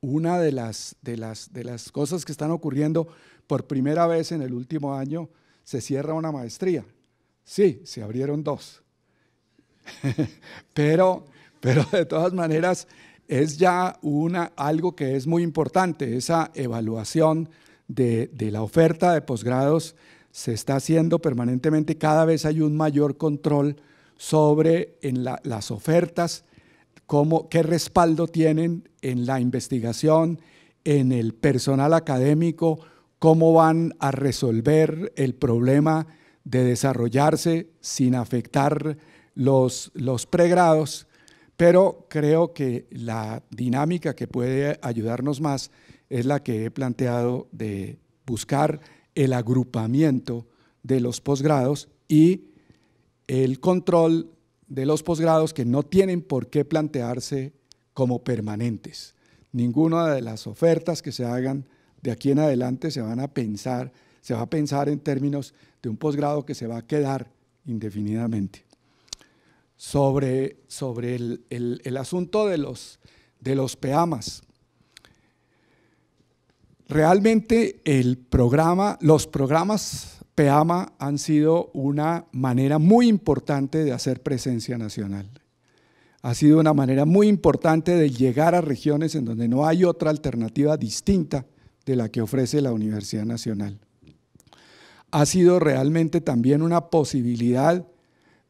Una de las, de, las, de las cosas que están ocurriendo por primera vez en el último año, se cierra una maestría. Sí, se abrieron dos. [LAUGHS] pero, pero de todas maneras, es ya algo que es muy importante. Esa evaluación de, la oferta de posgrados se está haciendo permanentemente. Cada vez hay un mayor control sobre las ofertas, qué respaldo tienen en la investigación, en el personal académico, cómo van a resolver el problema de desarrollarse sin afectar los pregrados pero creo que la dinámica que puede ayudarnos más es la que he planteado de buscar el agrupamiento de los posgrados y el control de los posgrados que no tienen por qué plantearse como permanentes. Ninguna de las ofertas que se hagan de aquí en adelante se van a pensar, se va a pensar en términos de un posgrado que se va a quedar indefinidamente sobre, sobre el, asunto de los, de los PEAMAS. Realmente el programa, los programas PEAMA han sido una manera muy importante de hacer presencia nacional. Ha sido una manera muy importante de llegar a regiones en donde no hay otra alternativa distinta de la que ofrece la Universidad Nacional. Ha sido realmente también una posibilidad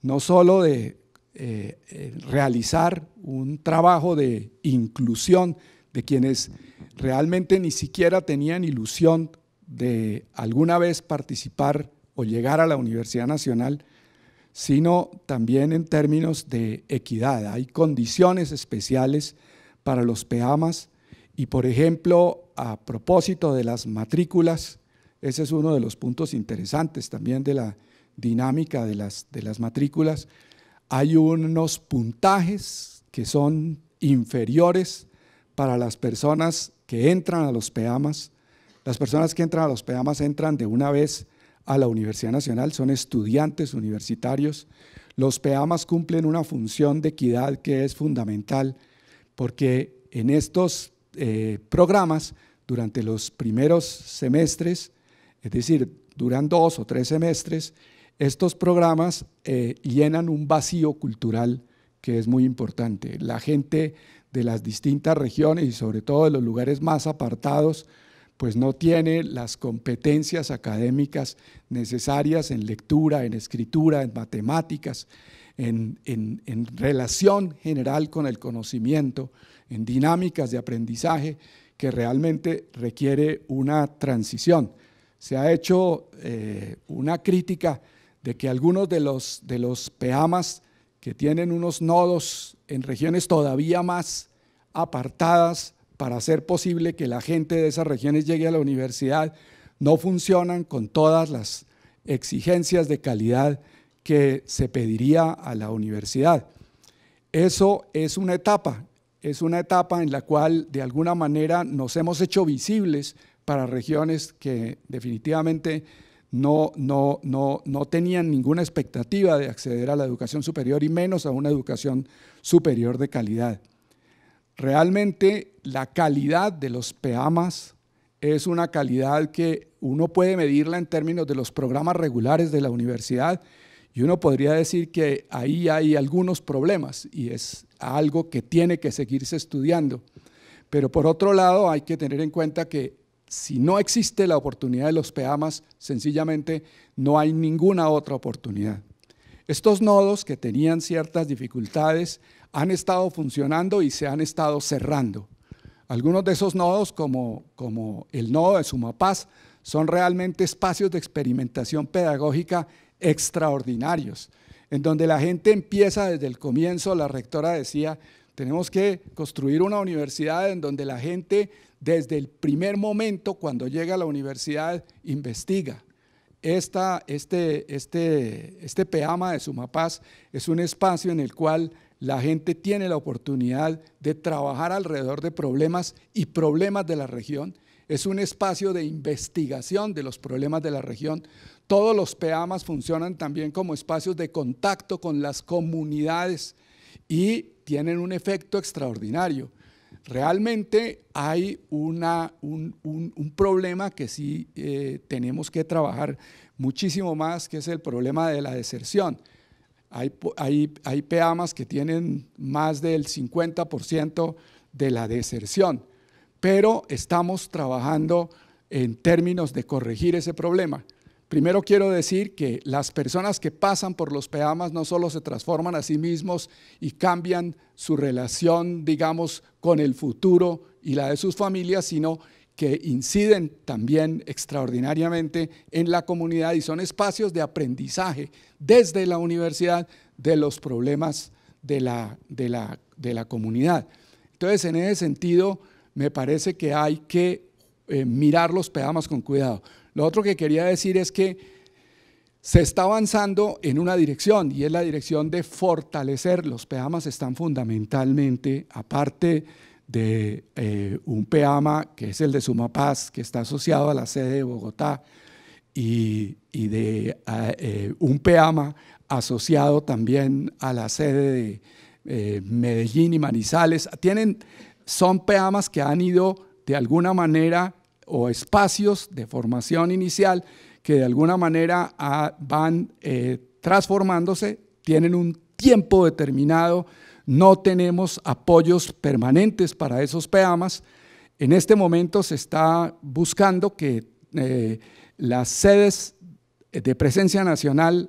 no solo de eh, eh, realizar un trabajo de inclusión de quienes realmente ni siquiera tenían ilusión de alguna vez participar o llegar a la Universidad Nacional, sino también en términos de equidad. Hay condiciones especiales para los PAMAS y, por ejemplo, a propósito de las matrículas, ese es uno de los puntos interesantes también de la dinámica de las matrículas, hay unos puntajes que son inferiores para las personas que entran a los PEAMAS. Las personas que entran a los PEAMAS entran de una vez a la Universidad Nacional, son estudiantes universitarios. Los PEAMAS cumplen una función de equidad que es fundamental porque en estos eh, programas, durante los primeros semestres, es decir, duran dos o tres semestres, estos programas eh, llenan un vacío cultural que es muy importante. La gente de las distintas regiones y sobre todo de los lugares más apartados, pues no tiene las competencias académicas necesarias en lectura, en escritura, en matemáticas, en, relación general con el conocimiento, en dinámicas de aprendizaje que realmente requiere una transición. Se ha hecho eh, una crítica de que algunos de los, de los peamas que tienen unos nodos en regiones todavía más apartadas para hacer posible que la gente de esas regiones llegue a la universidad, no funcionan con todas las exigencias de calidad que se pediría a la universidad. Eso es una etapa, es una etapa en la cual de alguna manera nos hemos hecho visibles para regiones que definitivamente no, tenían ninguna expectativa de acceder a la educación superior y menos a una educación superior de calidad. Realmente la calidad de los PAMAS es una calidad que uno puede medirla en términos de los programas regulares de la universidad y uno podría decir que ahí hay algunos problemas y es algo que tiene que seguirse estudiando. Pero por otro lado hay que tener en cuenta que si no existe la oportunidad de los peamas, sencillamente no hay ninguna otra oportunidad. Estos nodos que tenían ciertas dificultades han estado funcionando y se han estado cerrando. Algunos de esos nodos, como, el nodo de Sumapaz, son realmente espacios de experimentación pedagógica extraordinarios, en donde la gente empieza desde el comienzo, la rectora decía, tenemos que construir una universidad en donde la gente desde el primer momento cuando llega a la universidad, investiga. este, este, este peama de Sumapaz es un espacio en el cual la gente tiene la oportunidad de trabajar alrededor de problemas y problemas de la región. Es un espacio de investigación de los problemas de la región. Todos los PEAMAS funcionan también como espacios de contacto con las comunidades y tienen un efecto extraordinario. Realmente hay un, problema que sí eh, tenemos que trabajar muchísimo más, que es el problema de la deserción. Hay, hay, hay PEAMAS que tienen más del 50% de la deserción, pero estamos trabajando en términos de corregir ese problema. Primero quiero decir que las personas que pasan por los peamas no solo se transforman a sí mismos y cambian su relación, digamos, con el futuro y la de sus familias, sino que inciden también extraordinariamente en la comunidad y son espacios de aprendizaje desde la universidad de los problemas de la, comunidad. Entonces, en ese sentido, me parece que hay que eh, mirar los peamas con cuidado. Lo otro que quería decir es que se está avanzando en una dirección y es la dirección de fortalecer. Los PEAMAS están fundamentalmente, aparte de eh, un PEAMA que es el de Sumapaz, que está asociado a la sede de Bogotá, y, de eh, un PEAMA asociado también a la sede de eh, Medellín y Manizales. Tienen, son PEAMAS que han ido de alguna manera o espacios de formación inicial que de alguna manera ah, van eh, transformándose, tienen un tiempo determinado, no tenemos apoyos permanentes para esos PEAMAS. En este momento se está buscando que eh, las sedes de presencia nacional,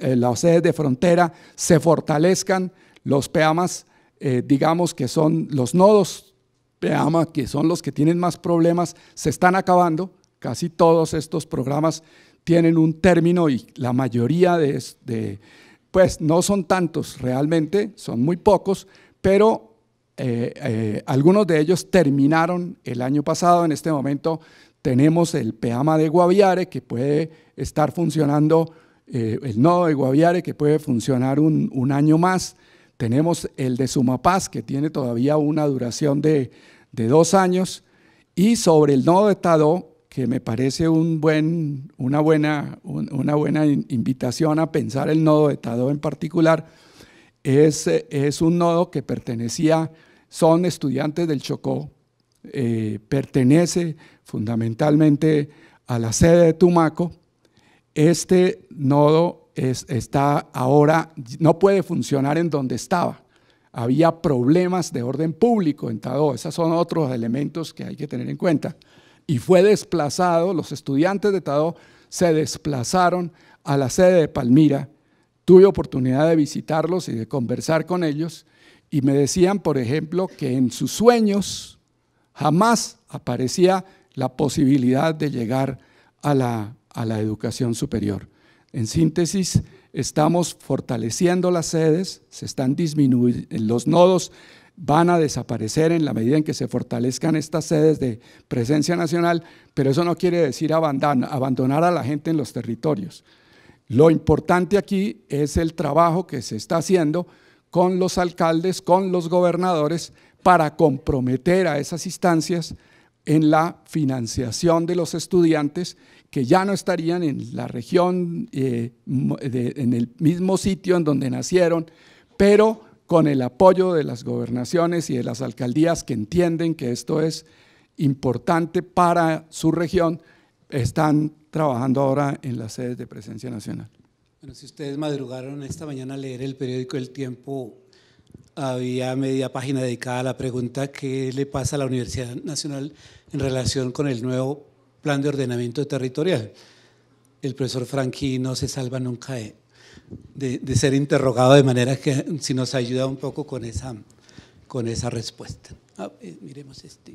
eh, las sedes de frontera, se fortalezcan, los PEAMAS, digamos que son los nodos PEAMA, que son los que tienen más problemas, se están acabando. Casi todos estos programas tienen un término y la mayoría de, pues no son tantos realmente, son muy pocos, pero eh, eh, algunos de ellos terminaron el año pasado. En este momento tenemos el PEAMA de Guaviare que puede estar funcionando, eh, el nodo de Guaviare que puede funcionar un año más. Tenemos el de Sumapaz, que tiene todavía una duración de, dos años. Y sobre el nodo de Tadó, que me parece un buen, una, buena, una buena invitación a pensar el nodo de Tadó en particular, es, es un nodo que pertenecía, son estudiantes del Chocó, eh, pertenece fundamentalmente a la sede de Tumaco. Este nodo está ahora, no puede funcionar en donde estaba. Había problemas de orden público en Tadó. Esos son otros elementos que hay que tener en cuenta. Y fue desplazado, los estudiantes de Tadó se desplazaron a la sede de Palmira. Tuve oportunidad de visitarlos y de conversar con ellos. Y me decían, por ejemplo, que en sus sueños jamás aparecía la posibilidad de llegar a la educación superior. En síntesis, estamos fortaleciendo las sedes, se están disminuyendo los nodos van a desaparecer en la medida en que se fortalezcan estas sedes de presencia nacional, pero eso no quiere decir abandonar a la gente en los territorios. Lo importante aquí es el trabajo que se está haciendo con los alcaldes, con los gobernadores, para comprometer a esas instancias en la financiación de los estudiantes que ya no estarían en la región, eh, en el mismo sitio en donde nacieron, pero con el apoyo de las gobernaciones y de las alcaldías que entienden que esto es importante para su región, están trabajando ahora en las sedes de presencia nacional. Bueno, si ustedes madrugaron esta mañana a leer el periódico El Tiempo, había media página dedicada a la pregunta ¿qué le pasa a la Universidad Nacional en relación con el nuevo plan de ordenamiento territorial. El profesor Franqui no se salva nunca de, ser interrogado de manera que si nos ayuda un poco con esa, con esa respuesta. miremos este.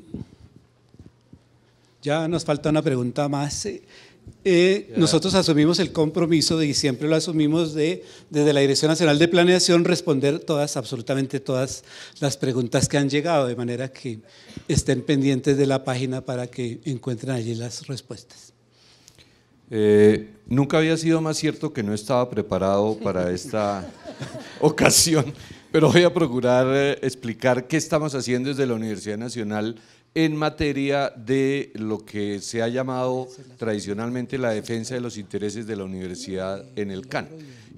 Ya nos falta una pregunta más. Eh, nosotros asumimos el compromiso y siempre lo asumimos de, desde la Dirección Nacional de Planeación, responder todas, absolutamente todas las preguntas que han llegado, de manera que estén pendientes de la página para que encuentren allí las respuestas. Eh, nunca había sido más cierto que no estaba preparado para [LAUGHS] esta [LAUGHS] ocasión, pero voy a procurar eh, explicar qué estamos haciendo desde la Universidad Nacional en materia de lo que se ha llamado tradicionalmente la defensa de los intereses de la universidad en el CAN.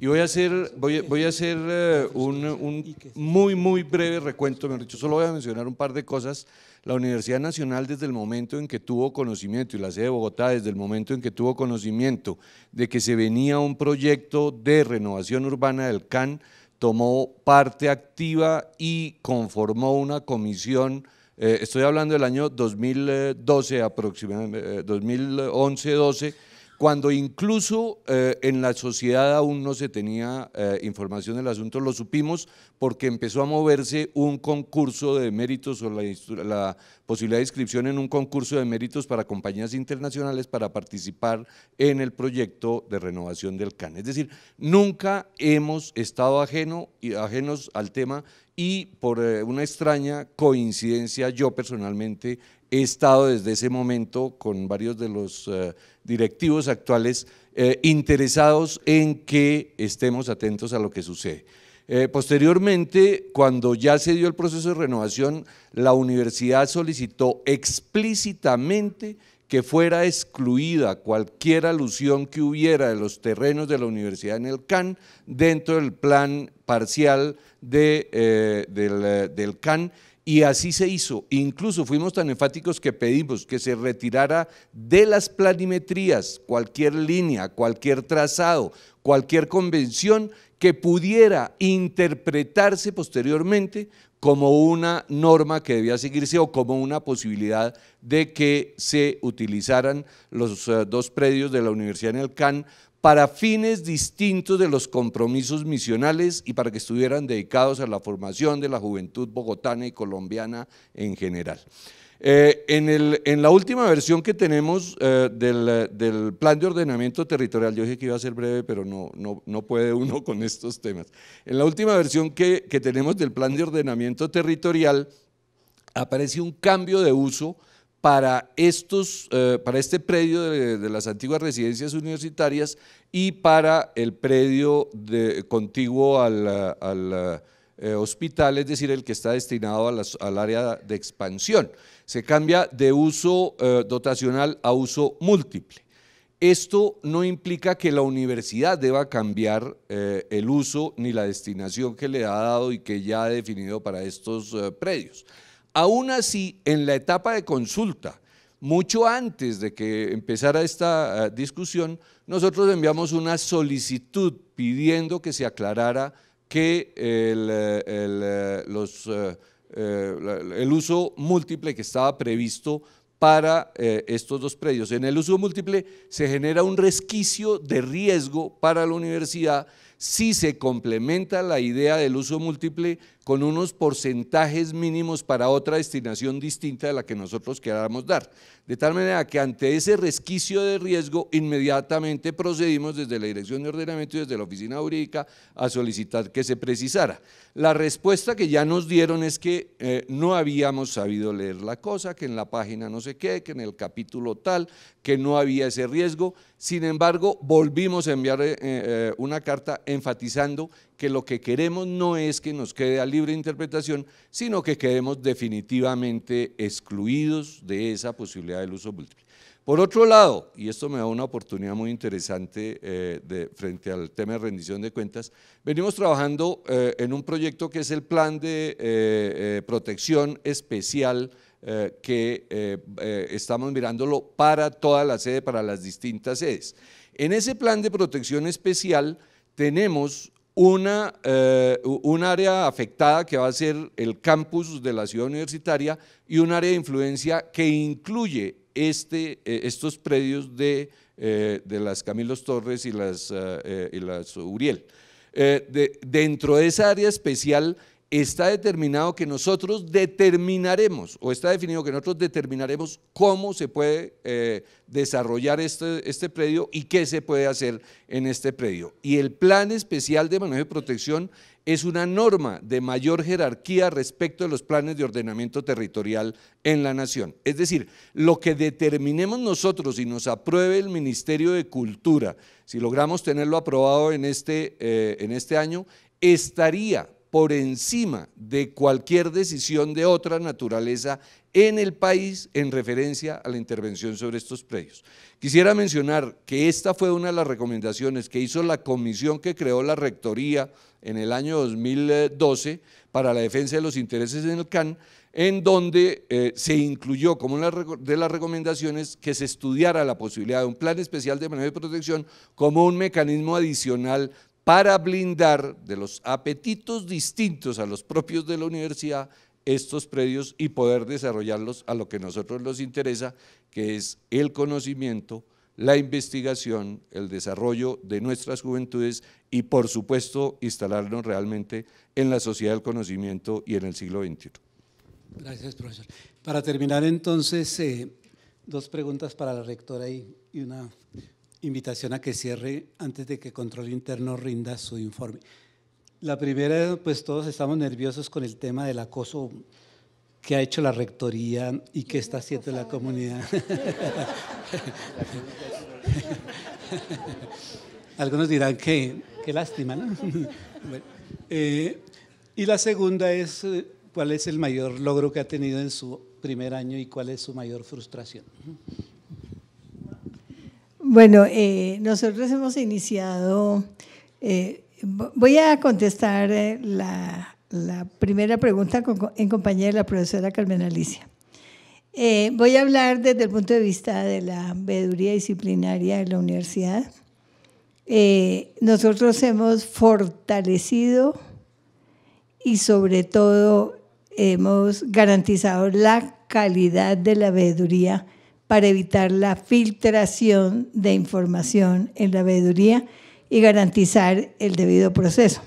Y voy a hacer, voy, a hacer eh, un, muy, muy breve recuento, Me dicho solo voy a mencionar un par de cosas. La Universidad Nacional desde el momento en que tuvo conocimiento, y la sede de Bogotá desde el momento en que tuvo conocimiento de que se venía un proyecto de renovación urbana del CAN, tomó parte activa y conformó una comisión eh, estoy hablando del año 2012 aproximadamente, 2011-12, eh, cuando incluso eh, en la sociedad aún no se tenía información del asunto, lo supimos porque empezó a moverse un concurso de méritos o la, posibilidad de inscripción en un concurso de méritos para compañías internacionales para participar en el proyecto de renovación del CAN. Es decir, nunca hemos estado ajeno, ajenos al tema y por eh, una extraña coincidencia yo personalmente he estado desde ese momento con varios de los eh, directivos actuales eh, interesados en que estemos atentos a lo que sucede. posteriormente, cuando ya se dio el proceso de renovación, la universidad solicitó explícitamente que fuera excluida cualquier alusión que hubiera de los terrenos de la universidad en el CAN dentro del plan parcial de, eh, del, eh, del CAN y así se hizo. Incluso fuimos tan enfáticos que pedimos que se retirara de las planimetrías cualquier línea, cualquier trazado, cualquier convención que pudiera interpretarse posteriormente como una norma que debía seguirse o como una posibilidad de que se utilizaran los eh, dos predios de la Universidad en el CAN para fines distintos de los compromisos misionales y para que estuvieran dedicados a la formación de la juventud bogotana y colombiana en general. Eh, en, el, en, la última versión que tenemos eh, del, plan de ordenamiento territorial, yo dije que iba a ser breve, pero no, no, puede uno con estos temas. En la última versión que, que tenemos del plan de ordenamiento territorial, aparece un cambio de uso eh, para, este predio de, las antiguas residencias universitarias y para el predio contiguo al, eh, hospital, es decir, el que está destinado al área de expansión. Se cambia de uso eh, dotacional a uso múltiple. Esto no implica que la universidad deba cambiar el uso ni la destinación que le ha dado y que ya ha definido para estos predios Aún así, en la etapa de consulta, mucho antes de que empezara esta eh, discusión, nosotros enviamos una solicitud pidiendo que se aclarara que el, eh, eh, uso múltiple que estaba previsto para estos dos predios. En el uso múltiple se genera un resquicio de riesgo para la universidad si se complementa la idea del uso múltiple con unos porcentajes mínimos para otra destinación distinta de la que nosotros queramos dar. De tal manera que ante ese resquicio de riesgo, inmediatamente procedimos desde la Dirección de Ordenamiento y desde la Oficina Jurídica a solicitar que se precisara. La respuesta que ya nos dieron es que eh, no habíamos sabido leer la cosa, que en la página no sé qué, que en el capítulo tal, que no había ese riesgo. Sin embargo, volvimos a enviar eh, eh, una carta enfatizando que lo que queremos no es que nos quede a libre interpretación, sino que quedemos definitivamente excluidos de esa posibilidad del uso múltiple. Por otro lado, y esto me da una oportunidad muy interesante eh, frente al tema de rendición de cuentas, venimos trabajando eh, en un proyecto que es el Plan de eh, Protección Especial que estamos mirándolo para toda la sede, para las distintas sedes. En ese plan de protección especial tenemos una, eh, un área afectada que va a ser el campus de la ciudad universitaria y un área de influencia que incluye este, eh, estos predios eh, de, las Camilos Torres y las, y las Uriel. dentro de esa área especial está determinado que nosotros determinaremos, o está definido que nosotros determinaremos cómo se puede eh, desarrollar este, este predio y qué se puede hacer en este predio. Y el Plan Especial de Manejo y Protección es una norma de mayor jerarquía respecto de los planes de ordenamiento territorial en la nación. Es decir, lo que determinemos nosotros y nos apruebe el Ministerio de Cultura, si logramos tenerlo aprobado en este, eh, en este año, estaría por encima de cualquier decisión de otra naturaleza en el país en referencia a la intervención sobre estos predios. Quisiera mencionar que esta fue una de las recomendaciones que hizo la comisión que creó la Rectoría en el año 2012 para la defensa de los intereses en el CAN, en donde eh, se incluyó como una de las recomendaciones que se estudiara la posibilidad de un plan especial de manejo de protección como un mecanismo adicional para blindar de los apetitos distintos a los propios de la universidad estos predios y poder desarrollarlos a lo que a nosotros nos interesa, que es el conocimiento, la investigación, el desarrollo de nuestras juventudes y, por supuesto, instalarnos realmente en la sociedad del conocimiento y en el siglo XXI. Gracias, profesor. Para terminar, entonces, eh, dos preguntas para la rectora y una invitación a que cierre antes de que Control Interno rinda su informe. La primera, pues todos estamos nerviosos con el tema del acoso que ha hecho la rectoría y que está haciendo la comunidad. [LAUGHS] Algunos dirán que qué lástima, ¿no? [LAUGHS] Eh, y la segunda es eh, cuál es el mayor logro que ha tenido en su primer año y cuál es su mayor frustración. Bueno, eh, nosotros hemos iniciado, eh, voy a contestar eh, la, primera pregunta en compañía de la profesora Carmen Alicia. voy a hablar desde el punto de vista de la veeduría disciplinaria de la universidad. nosotros hemos fortalecido y sobre todo hemos garantizado la calidad de la veeduría para evitar la filtración de información en la veeduría y garantizar el debido proceso.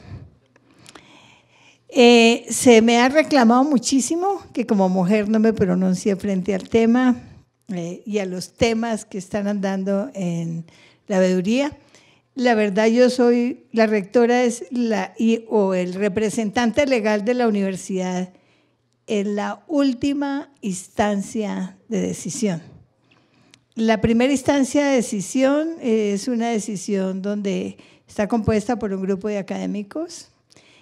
Eh, se me ha reclamado muchísimo que como mujer no me pronuncie frente al tema eh, y a los temas que están andando en la veeduría. La verdad, yo soy la rectora es la, o el representante legal de la universidad en la última instancia de decisión la primera instancia de decisión eh, es una decisión donde está compuesta por un grupo de académicos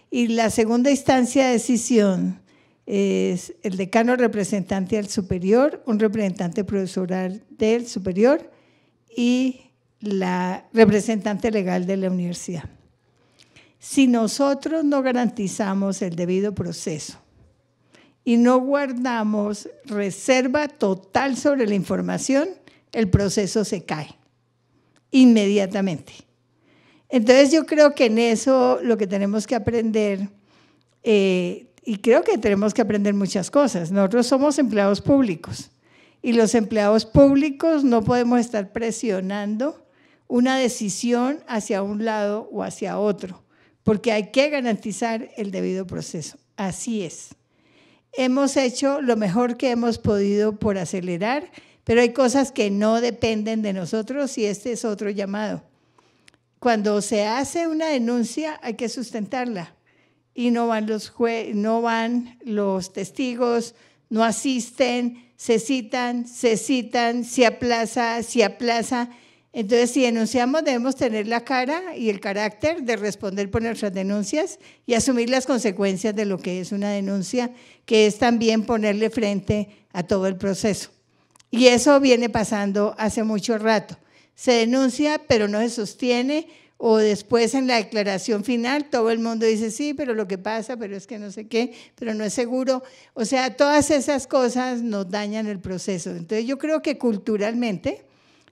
y la segunda instancia de decisión es el decano representante del superior, un representante profesoral del superior y la representante legal de la universidad. Si nosotros no garantizamos el debido proceso y no guardamos reserva total sobre la información, el proceso se cae inmediatamente. Entonces yo creo que en eso lo que tenemos que aprender, eh, y creo que tenemos que aprender muchas cosas, nosotros somos empleados públicos y los empleados públicos no podemos estar presionando una decisión hacia un lado o hacia otro, porque hay que garantizar el debido proceso. Así es. Hemos hecho lo mejor que hemos podido por acelerar pero hay cosas que no dependen de nosotros y este es otro llamado. Cuando se hace una denuncia hay que sustentarla y no van los, no van los testigos, no asisten, se citan, se citan, se aplaza, se aplaza. Entonces, si denunciamos, debemos tener la cara y el carácter de responder por nuestras denuncias y asumir las consecuencias de lo que es una denuncia, que es también ponerle frente a todo el proceso. Y eso viene pasando hace mucho rato. Se denuncia, pero no se sostiene, o después en la declaración final todo el mundo dice, sí, pero lo que pasa, pero es que no sé qué, pero no es seguro. O sea, todas esas cosas nos dañan el proceso. Entonces yo creo que culturalmente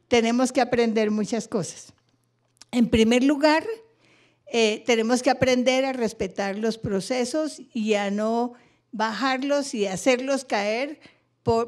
tenemos que aprender muchas cosas. En primer lugar, eh, tenemos que aprender a respetar los procesos y a no bajarlos y hacerlos caer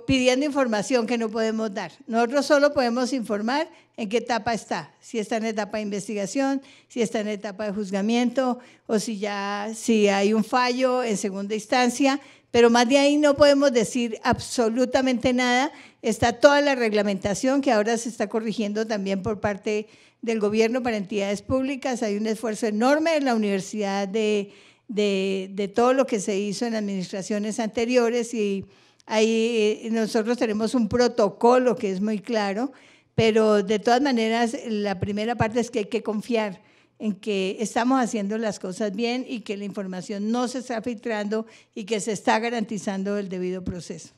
pidiendo información que no podemos dar. Nosotros solo podemos informar en qué etapa está, si está en etapa de investigación, si está en etapa de juzgamiento o si ya si hay un fallo en segunda instancia, pero más de ahí no podemos decir absolutamente nada. Está toda la reglamentación que ahora se está corrigiendo también por parte del gobierno para entidades públicas. Hay un esfuerzo enorme en la universidad de, de, de todo lo que se hizo en administraciones anteriores y Ahí eh, nosotros tenemos un protocolo que es muy claro, pero de todas maneras la primera parte es que hay que confiar en que estamos haciendo las cosas bien y que la información no se está filtrando y que se está garantizando el debido proceso.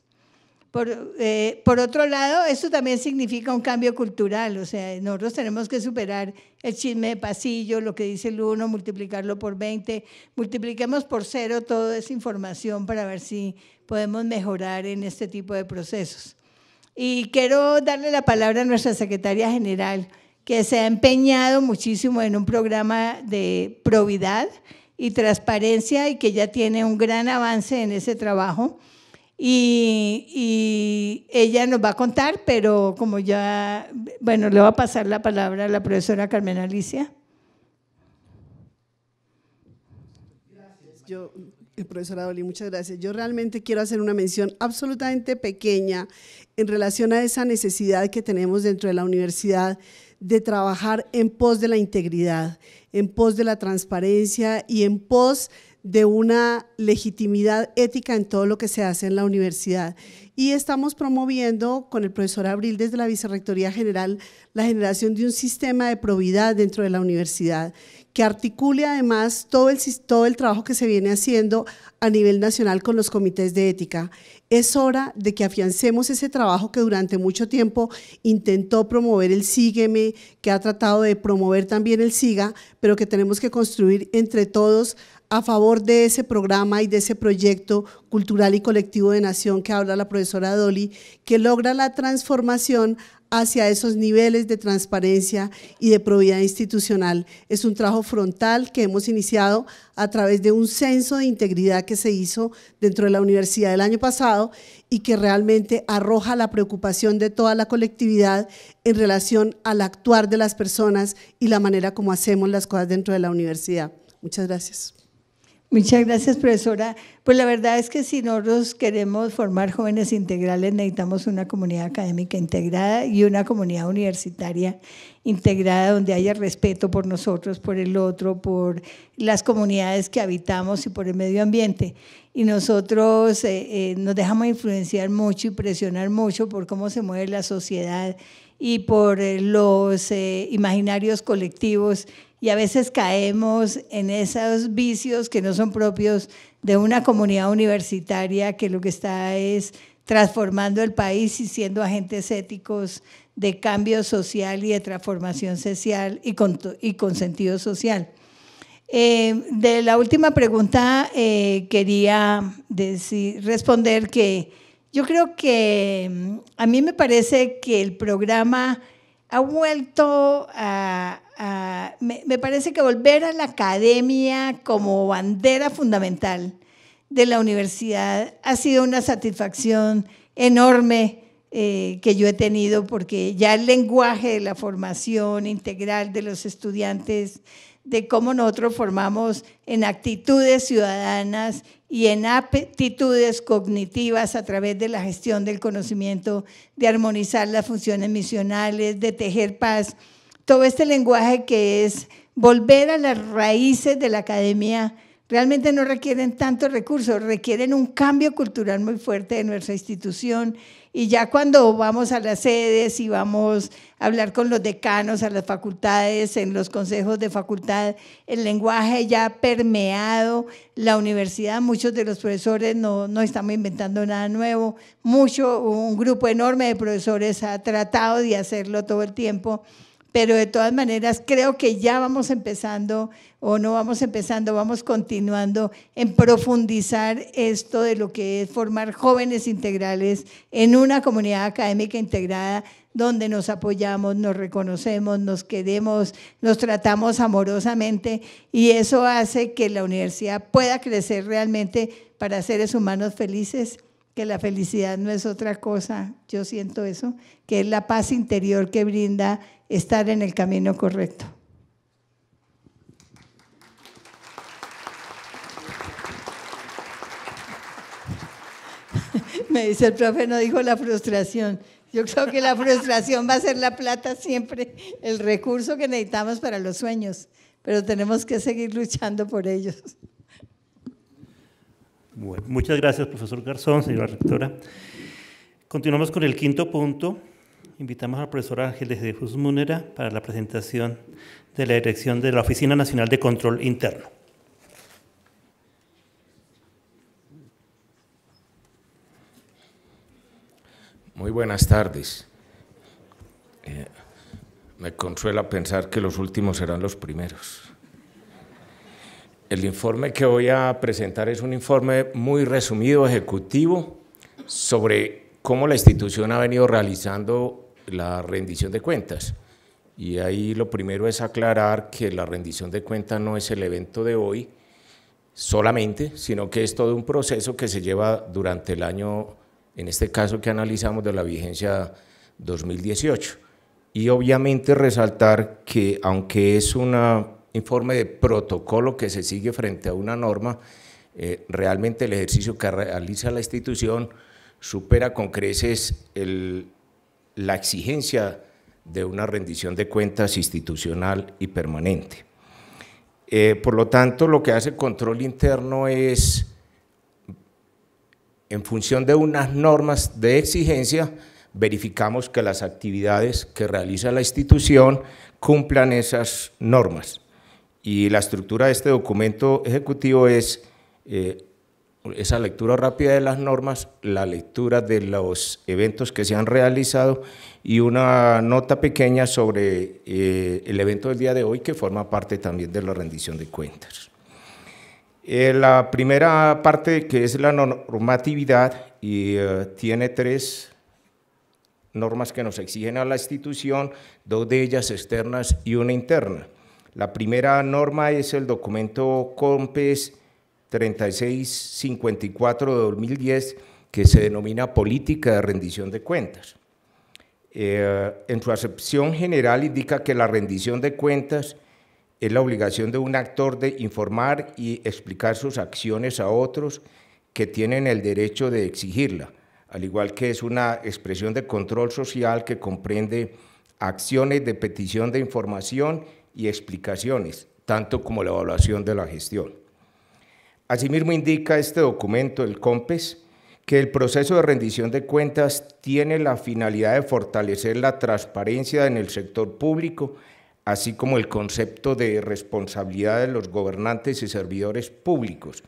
Eh, por, otro lado, eso también significa un cambio cultural, o sea, nosotros tenemos que superar el chisme de pasillo, lo que dice el uno multiplicarlo por 20, multipliquemos por cero toda esa información para ver si podemos mejorar en este tipo de procesos. Y quiero darle la palabra a nuestra secretaria general, que se ha empeñado muchísimo en un programa de probidad y transparencia y que ya tiene un gran avance en ese trabajo y, ella nos va a contar, pero como ya, bueno, le va a pasar la palabra a la profesora Carmen Alicia. Gracias. Eh, profesora Dolly, muchas gracias. Yo realmente quiero hacer una mención absolutamente pequeña en relación a esa necesidad que tenemos dentro de la universidad de trabajar en pos de la integridad, en pos de la transparencia y en pos de una legitimidad ética en todo lo que se hace en la universidad. Y estamos promoviendo con el profesor Abril desde la Vicerrectoría General la generación de un sistema de probidad dentro de la universidad que articule además todo el, todo el trabajo que se viene haciendo a nivel nacional con los comités de ética. Es hora de que afiancemos ese trabajo que durante mucho tiempo intentó promover el Sígueme, que ha tratado de promover también el SIGA, pero que tenemos que construir entre todos a favor de ese programa y de ese proyecto cultural y colectivo de nación que habla la profesora Dolly, que logra la transformación hacia esos niveles de transparencia y de probidad institucional. Es un trabajo frontal que hemos iniciado a través de un censo de integridad que se hizo dentro de la universidad el año pasado y que realmente arroja la preocupación de toda la colectividad en relación al actuar de las personas y la manera como hacemos las cosas dentro de la universidad. Muchas gracias. Muchas gracias, profesora. Pues la verdad es que si nosotros queremos formar jóvenes integrales, necesitamos una comunidad académica integrada y una comunidad universitaria integrada donde haya respeto por nosotros, por el otro, por las comunidades que habitamos y por el medio ambiente. Y nosotros eh, eh, nos dejamos influenciar mucho y presionar mucho por cómo se mueve la sociedad y por eh, los imaginarios colectivos y a veces caemos en esos vicios que no son propios de una comunidad universitaria que lo que está es transformando el país y siendo agentes éticos de cambio social y de transformación social y con, sentido social. Eh, de la última pregunta eh, quería responder que yo creo que mm, a mí me parece que el programa ha vuelto a, Ah, me, parece que volver a la academia como bandera fundamental de la universidad ha sido una satisfacción enorme eh, que yo he tenido porque ya el lenguaje de la formación integral de los estudiantes, de cómo nosotros formamos en actitudes ciudadanas y en aptitudes cognitivas a través de la gestión del conocimiento, de armonizar las funciones misionales, de tejer paz todo este lenguaje que es volver a las raíces de la academia, realmente no requieren tantos recursos, requieren un cambio cultural muy fuerte de nuestra institución. Y ya cuando vamos a las sedes y vamos a hablar con los decanos, a las facultades, en los consejos de facultad, el lenguaje ya ha permeado la universidad. Muchos de los profesores no, no estamos inventando nada nuevo. Mucho, un grupo enorme de profesores ha tratado de hacerlo todo el tiempo pero de todas maneras creo que ya vamos empezando o no vamos empezando, vamos continuando en profundizar esto de lo que es formar jóvenes integrales en una comunidad académica integrada donde nos apoyamos, nos reconocemos, nos queremos, nos tratamos amorosamente y eso hace que la universidad pueda crecer realmente para seres humanos felices que la felicidad no es otra cosa, yo siento eso, que es la paz interior que brinda estar en el camino correcto. [LAUGHS] Me dice el profe, no dijo la frustración. Yo creo que la frustración va a ser la plata siempre, el recurso que necesitamos para los sueños, pero tenemos que seguir luchando por ellos muchas gracias, profesor Garzón, señora rectora. Continuamos con el quinto punto. Invitamos al profesor Ángel de Jesús Munera para la presentación de la dirección de la Oficina Nacional de Control Interno. Muy buenas tardes. Eh, me consuela pensar que los últimos serán los primeros. El informe que voy a presentar es un informe muy resumido, ejecutivo, sobre cómo la institución ha venido realizando la rendición de cuentas. Y ahí lo primero es aclarar que la rendición de cuentas no es el evento de hoy solamente, sino que es todo un proceso que se lleva durante el año, en este caso que analizamos de la vigencia 2018. Y obviamente resaltar que aunque es una informe de protocolo que se sigue frente a una norma, eh, realmente el ejercicio que realiza la institución supera con creces la exigencia de una rendición de cuentas institucional y permanente. Eh, por lo tanto, lo que hace el control interno es, en función de unas normas de exigencia, verificamos que las actividades que realiza la institución cumplan esas normas. Y la estructura de este documento ejecutivo es eh, esa lectura rápida de las normas, la lectura de los eventos que se han realizado y una nota pequeña sobre eh, el evento del día de hoy que forma parte también de la rendición de cuentas. Eh, la primera parte que es la normatividad y tiene tres normas que nos exigen a la institución, dos de ellas externas y una interna. La primera norma es el documento COMPES 3654 de 2010, que se denomina Política de Rendición de Cuentas. Eh, en su acepción general indica que la rendición de cuentas es la obligación de un actor de informar y explicar sus acciones a otros que tienen el derecho de exigirla, al igual que es una expresión de control social que comprende acciones de petición de información y explicaciones, tanto como la evaluación de la gestión. Asimismo indica este documento, el COMPES, que el proceso de rendición de cuentas tiene la finalidad de fortalecer la transparencia en el sector público, así como el concepto de responsabilidad de los gobernantes y servidores públicos,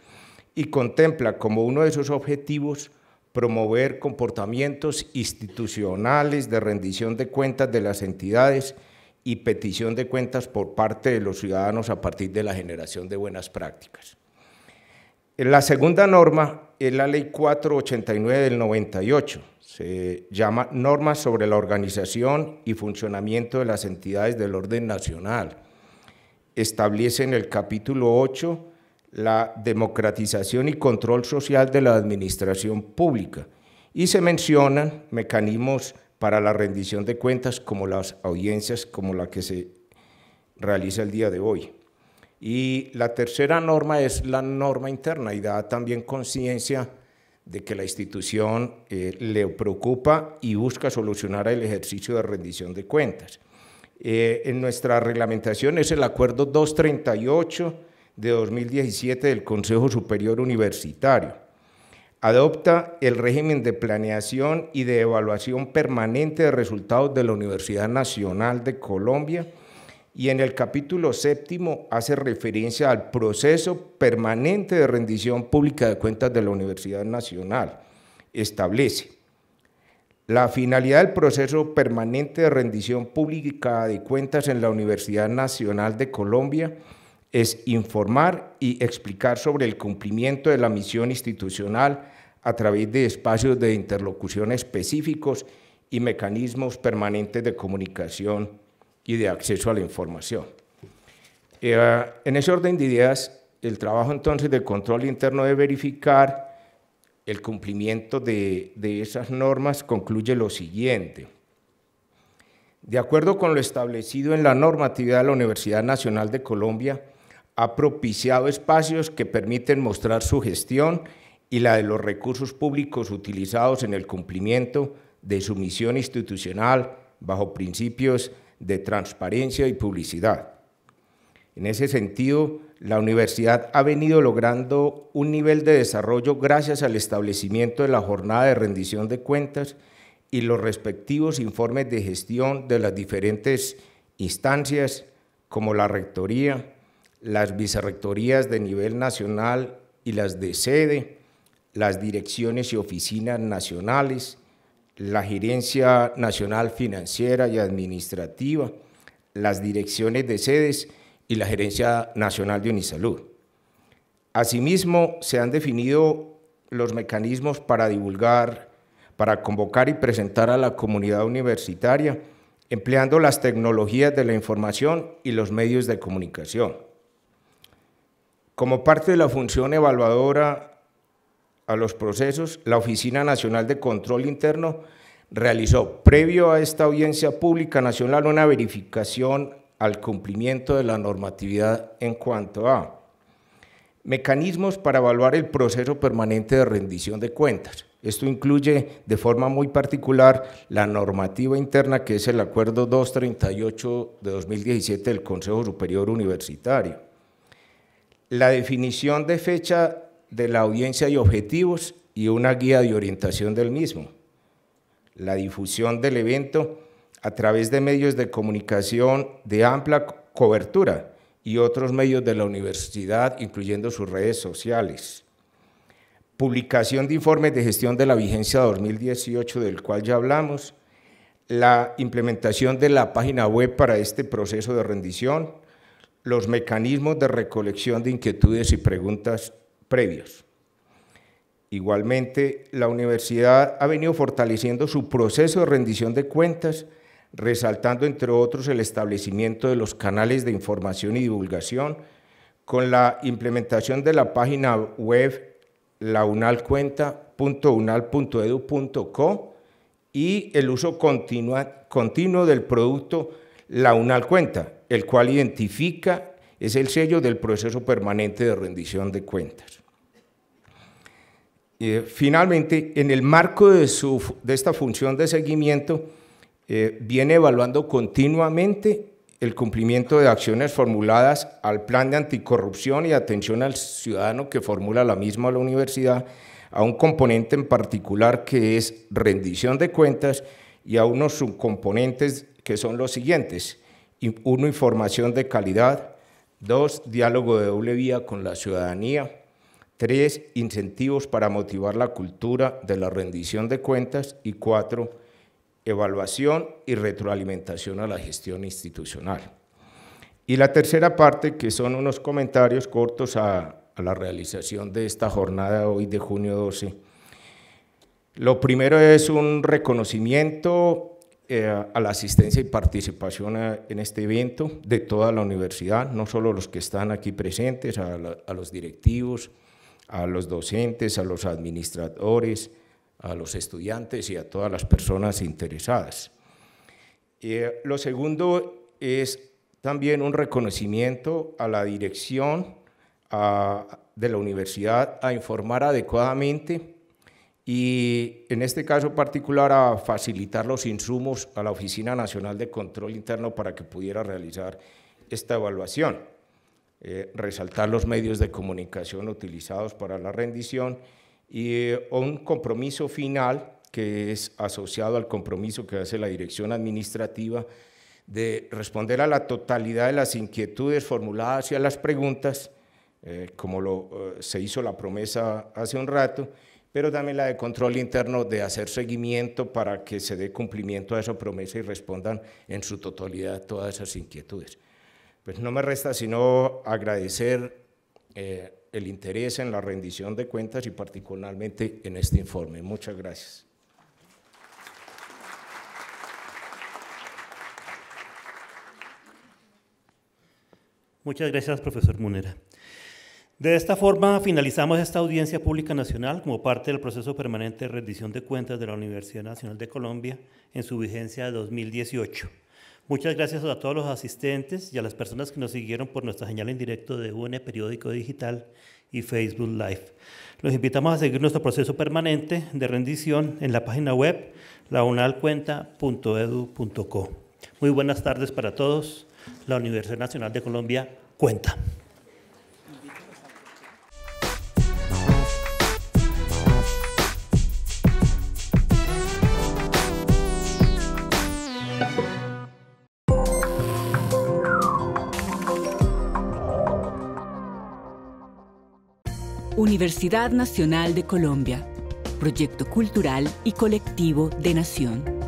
y contempla como uno de sus objetivos promover comportamientos institucionales de rendición de cuentas de las entidades y petición de cuentas por parte de los ciudadanos a partir de la generación de buenas prácticas. La segunda norma es la Ley 489 del 98. Se llama Normas sobre la organización y funcionamiento de las entidades del orden nacional. Establece en el capítulo 8 la democratización y control social de la administración pública y se mencionan mecanismos para la rendición de cuentas como las audiencias como la que se realiza el día de hoy. Y la tercera norma es la norma interna y da también conciencia de que la institución eh, le preocupa y busca solucionar el ejercicio de rendición de cuentas. Eh, en nuestra reglamentación es el acuerdo 238 de 2017 del Consejo Superior Universitario adopta el régimen de planeación y de evaluación permanente de resultados de la Universidad Nacional de Colombia y en el capítulo séptimo hace referencia al proceso permanente de rendición pública de cuentas de la Universidad Nacional. Establece la finalidad del proceso permanente de rendición pública de cuentas en la Universidad Nacional de Colombia es informar y explicar sobre el cumplimiento de la misión institucional a través de espacios de interlocución específicos y mecanismos permanentes de comunicación y de acceso a la información. Eh, en ese orden de ideas, el trabajo entonces del control interno de verificar el cumplimiento de, de esas normas concluye lo siguiente. De acuerdo con lo establecido en la normatividad de la Universidad Nacional de Colombia, ha propiciado espacios que permiten mostrar su gestión y la de los recursos públicos utilizados en el cumplimiento de su misión institucional bajo principios de transparencia y publicidad. En ese sentido, la universidad ha venido logrando un nivel de desarrollo gracias al establecimiento de la jornada de rendición de cuentas y los respectivos informes de gestión de las diferentes instancias como la Rectoría, las vicerrectorías de nivel nacional y las de sede, las direcciones y oficinas nacionales, la Gerencia Nacional Financiera y Administrativa, las direcciones de sedes y la Gerencia Nacional de Unisalud. Asimismo, se han definido los mecanismos para divulgar, para convocar y presentar a la comunidad universitaria, empleando las tecnologías de la información y los medios de comunicación. Como parte de la función evaluadora a los procesos, la Oficina Nacional de Control Interno realizó previo a esta audiencia pública nacional una verificación al cumplimiento de la normatividad en cuanto a mecanismos para evaluar el proceso permanente de rendición de cuentas. Esto incluye de forma muy particular la normativa interna que es el Acuerdo 238 de 2017 del Consejo Superior Universitario. La definición de fecha de la audiencia y objetivos y una guía de orientación del mismo. La difusión del evento a través de medios de comunicación de amplia cobertura y otros medios de la universidad, incluyendo sus redes sociales. Publicación de informes de gestión de la vigencia 2018, del cual ya hablamos. La implementación de la página web para este proceso de rendición. Los mecanismos de recolección de inquietudes y preguntas previos. Igualmente, la universidad ha venido fortaleciendo su proceso de rendición de cuentas, resaltando, entre otros, el establecimiento de los canales de información y divulgación, con la implementación de la página web launalcuenta.unal.edu.co y el uso continuo del producto launalcuenta, Cuenta, el cual identifica, es el sello del proceso permanente de rendición de cuentas. Eh, finalmente, en el marco de, esta función de seguimiento, eh, viene evaluando continuamente el cumplimiento de acciones formuladas al plan de anticorrupción y atención al ciudadano que formula la misma la universidad, a un componente en particular que es rendición de cuentas y a unos subcomponentes que son los siguientes. Uno, información de calidad. Dos, diálogo de doble vía con la ciudadanía Tres, incentivos para motivar la cultura de la rendición de cuentas. Y cuatro, evaluación y retroalimentación a la gestión institucional. Y la tercera parte, que son unos comentarios cortos a, la realización de esta jornada hoy de junio 12. Lo primero es un reconocimiento eh, a la asistencia y participación eh, en este evento de toda la universidad, no solo los que están aquí presentes, a los directivos, a los docentes, a los administradores, a los estudiantes y a todas las personas interesadas. Eh, lo segundo es también un reconocimiento a la dirección de la universidad a informar adecuadamente y en este caso particular a facilitar los insumos a la Oficina Nacional de Control Interno para que pudiera realizar esta evaluación. Eh, resaltar los medios de comunicación utilizados para la rendición y eh, un compromiso final que es asociado al compromiso que hace la dirección administrativa de responder a la totalidad de las inquietudes formuladas y a las preguntas, eh, como se hizo la promesa hace un rato, pero también la de control interno de hacer seguimiento para que se dé cumplimiento a esa promesa y respondan en su totalidad todas esas inquietudes. Pues no me resta sino agradecer eh, el interés en la rendición de cuentas y particularmente en este informe. Muchas gracias. Muchas gracias, profesor Munera. De esta forma finalizamos esta audiencia pública nacional como parte del proceso permanente de rendición de cuentas de la Universidad Nacional de Colombia en su vigencia de 2018. Muchas gracias a todos los asistentes y a las personas que nos siguieron por nuestra señal en directo de UNE Periódico Digital y Facebook Live. Los invitamos a seguir nuestro proceso permanente de rendición en la página web launalcuenta.edu.co. Muy buenas tardes para todos. La Universidad Nacional de Colombia cuenta. Universidad Nacional de Colombia, proyecto cultural y colectivo de nación.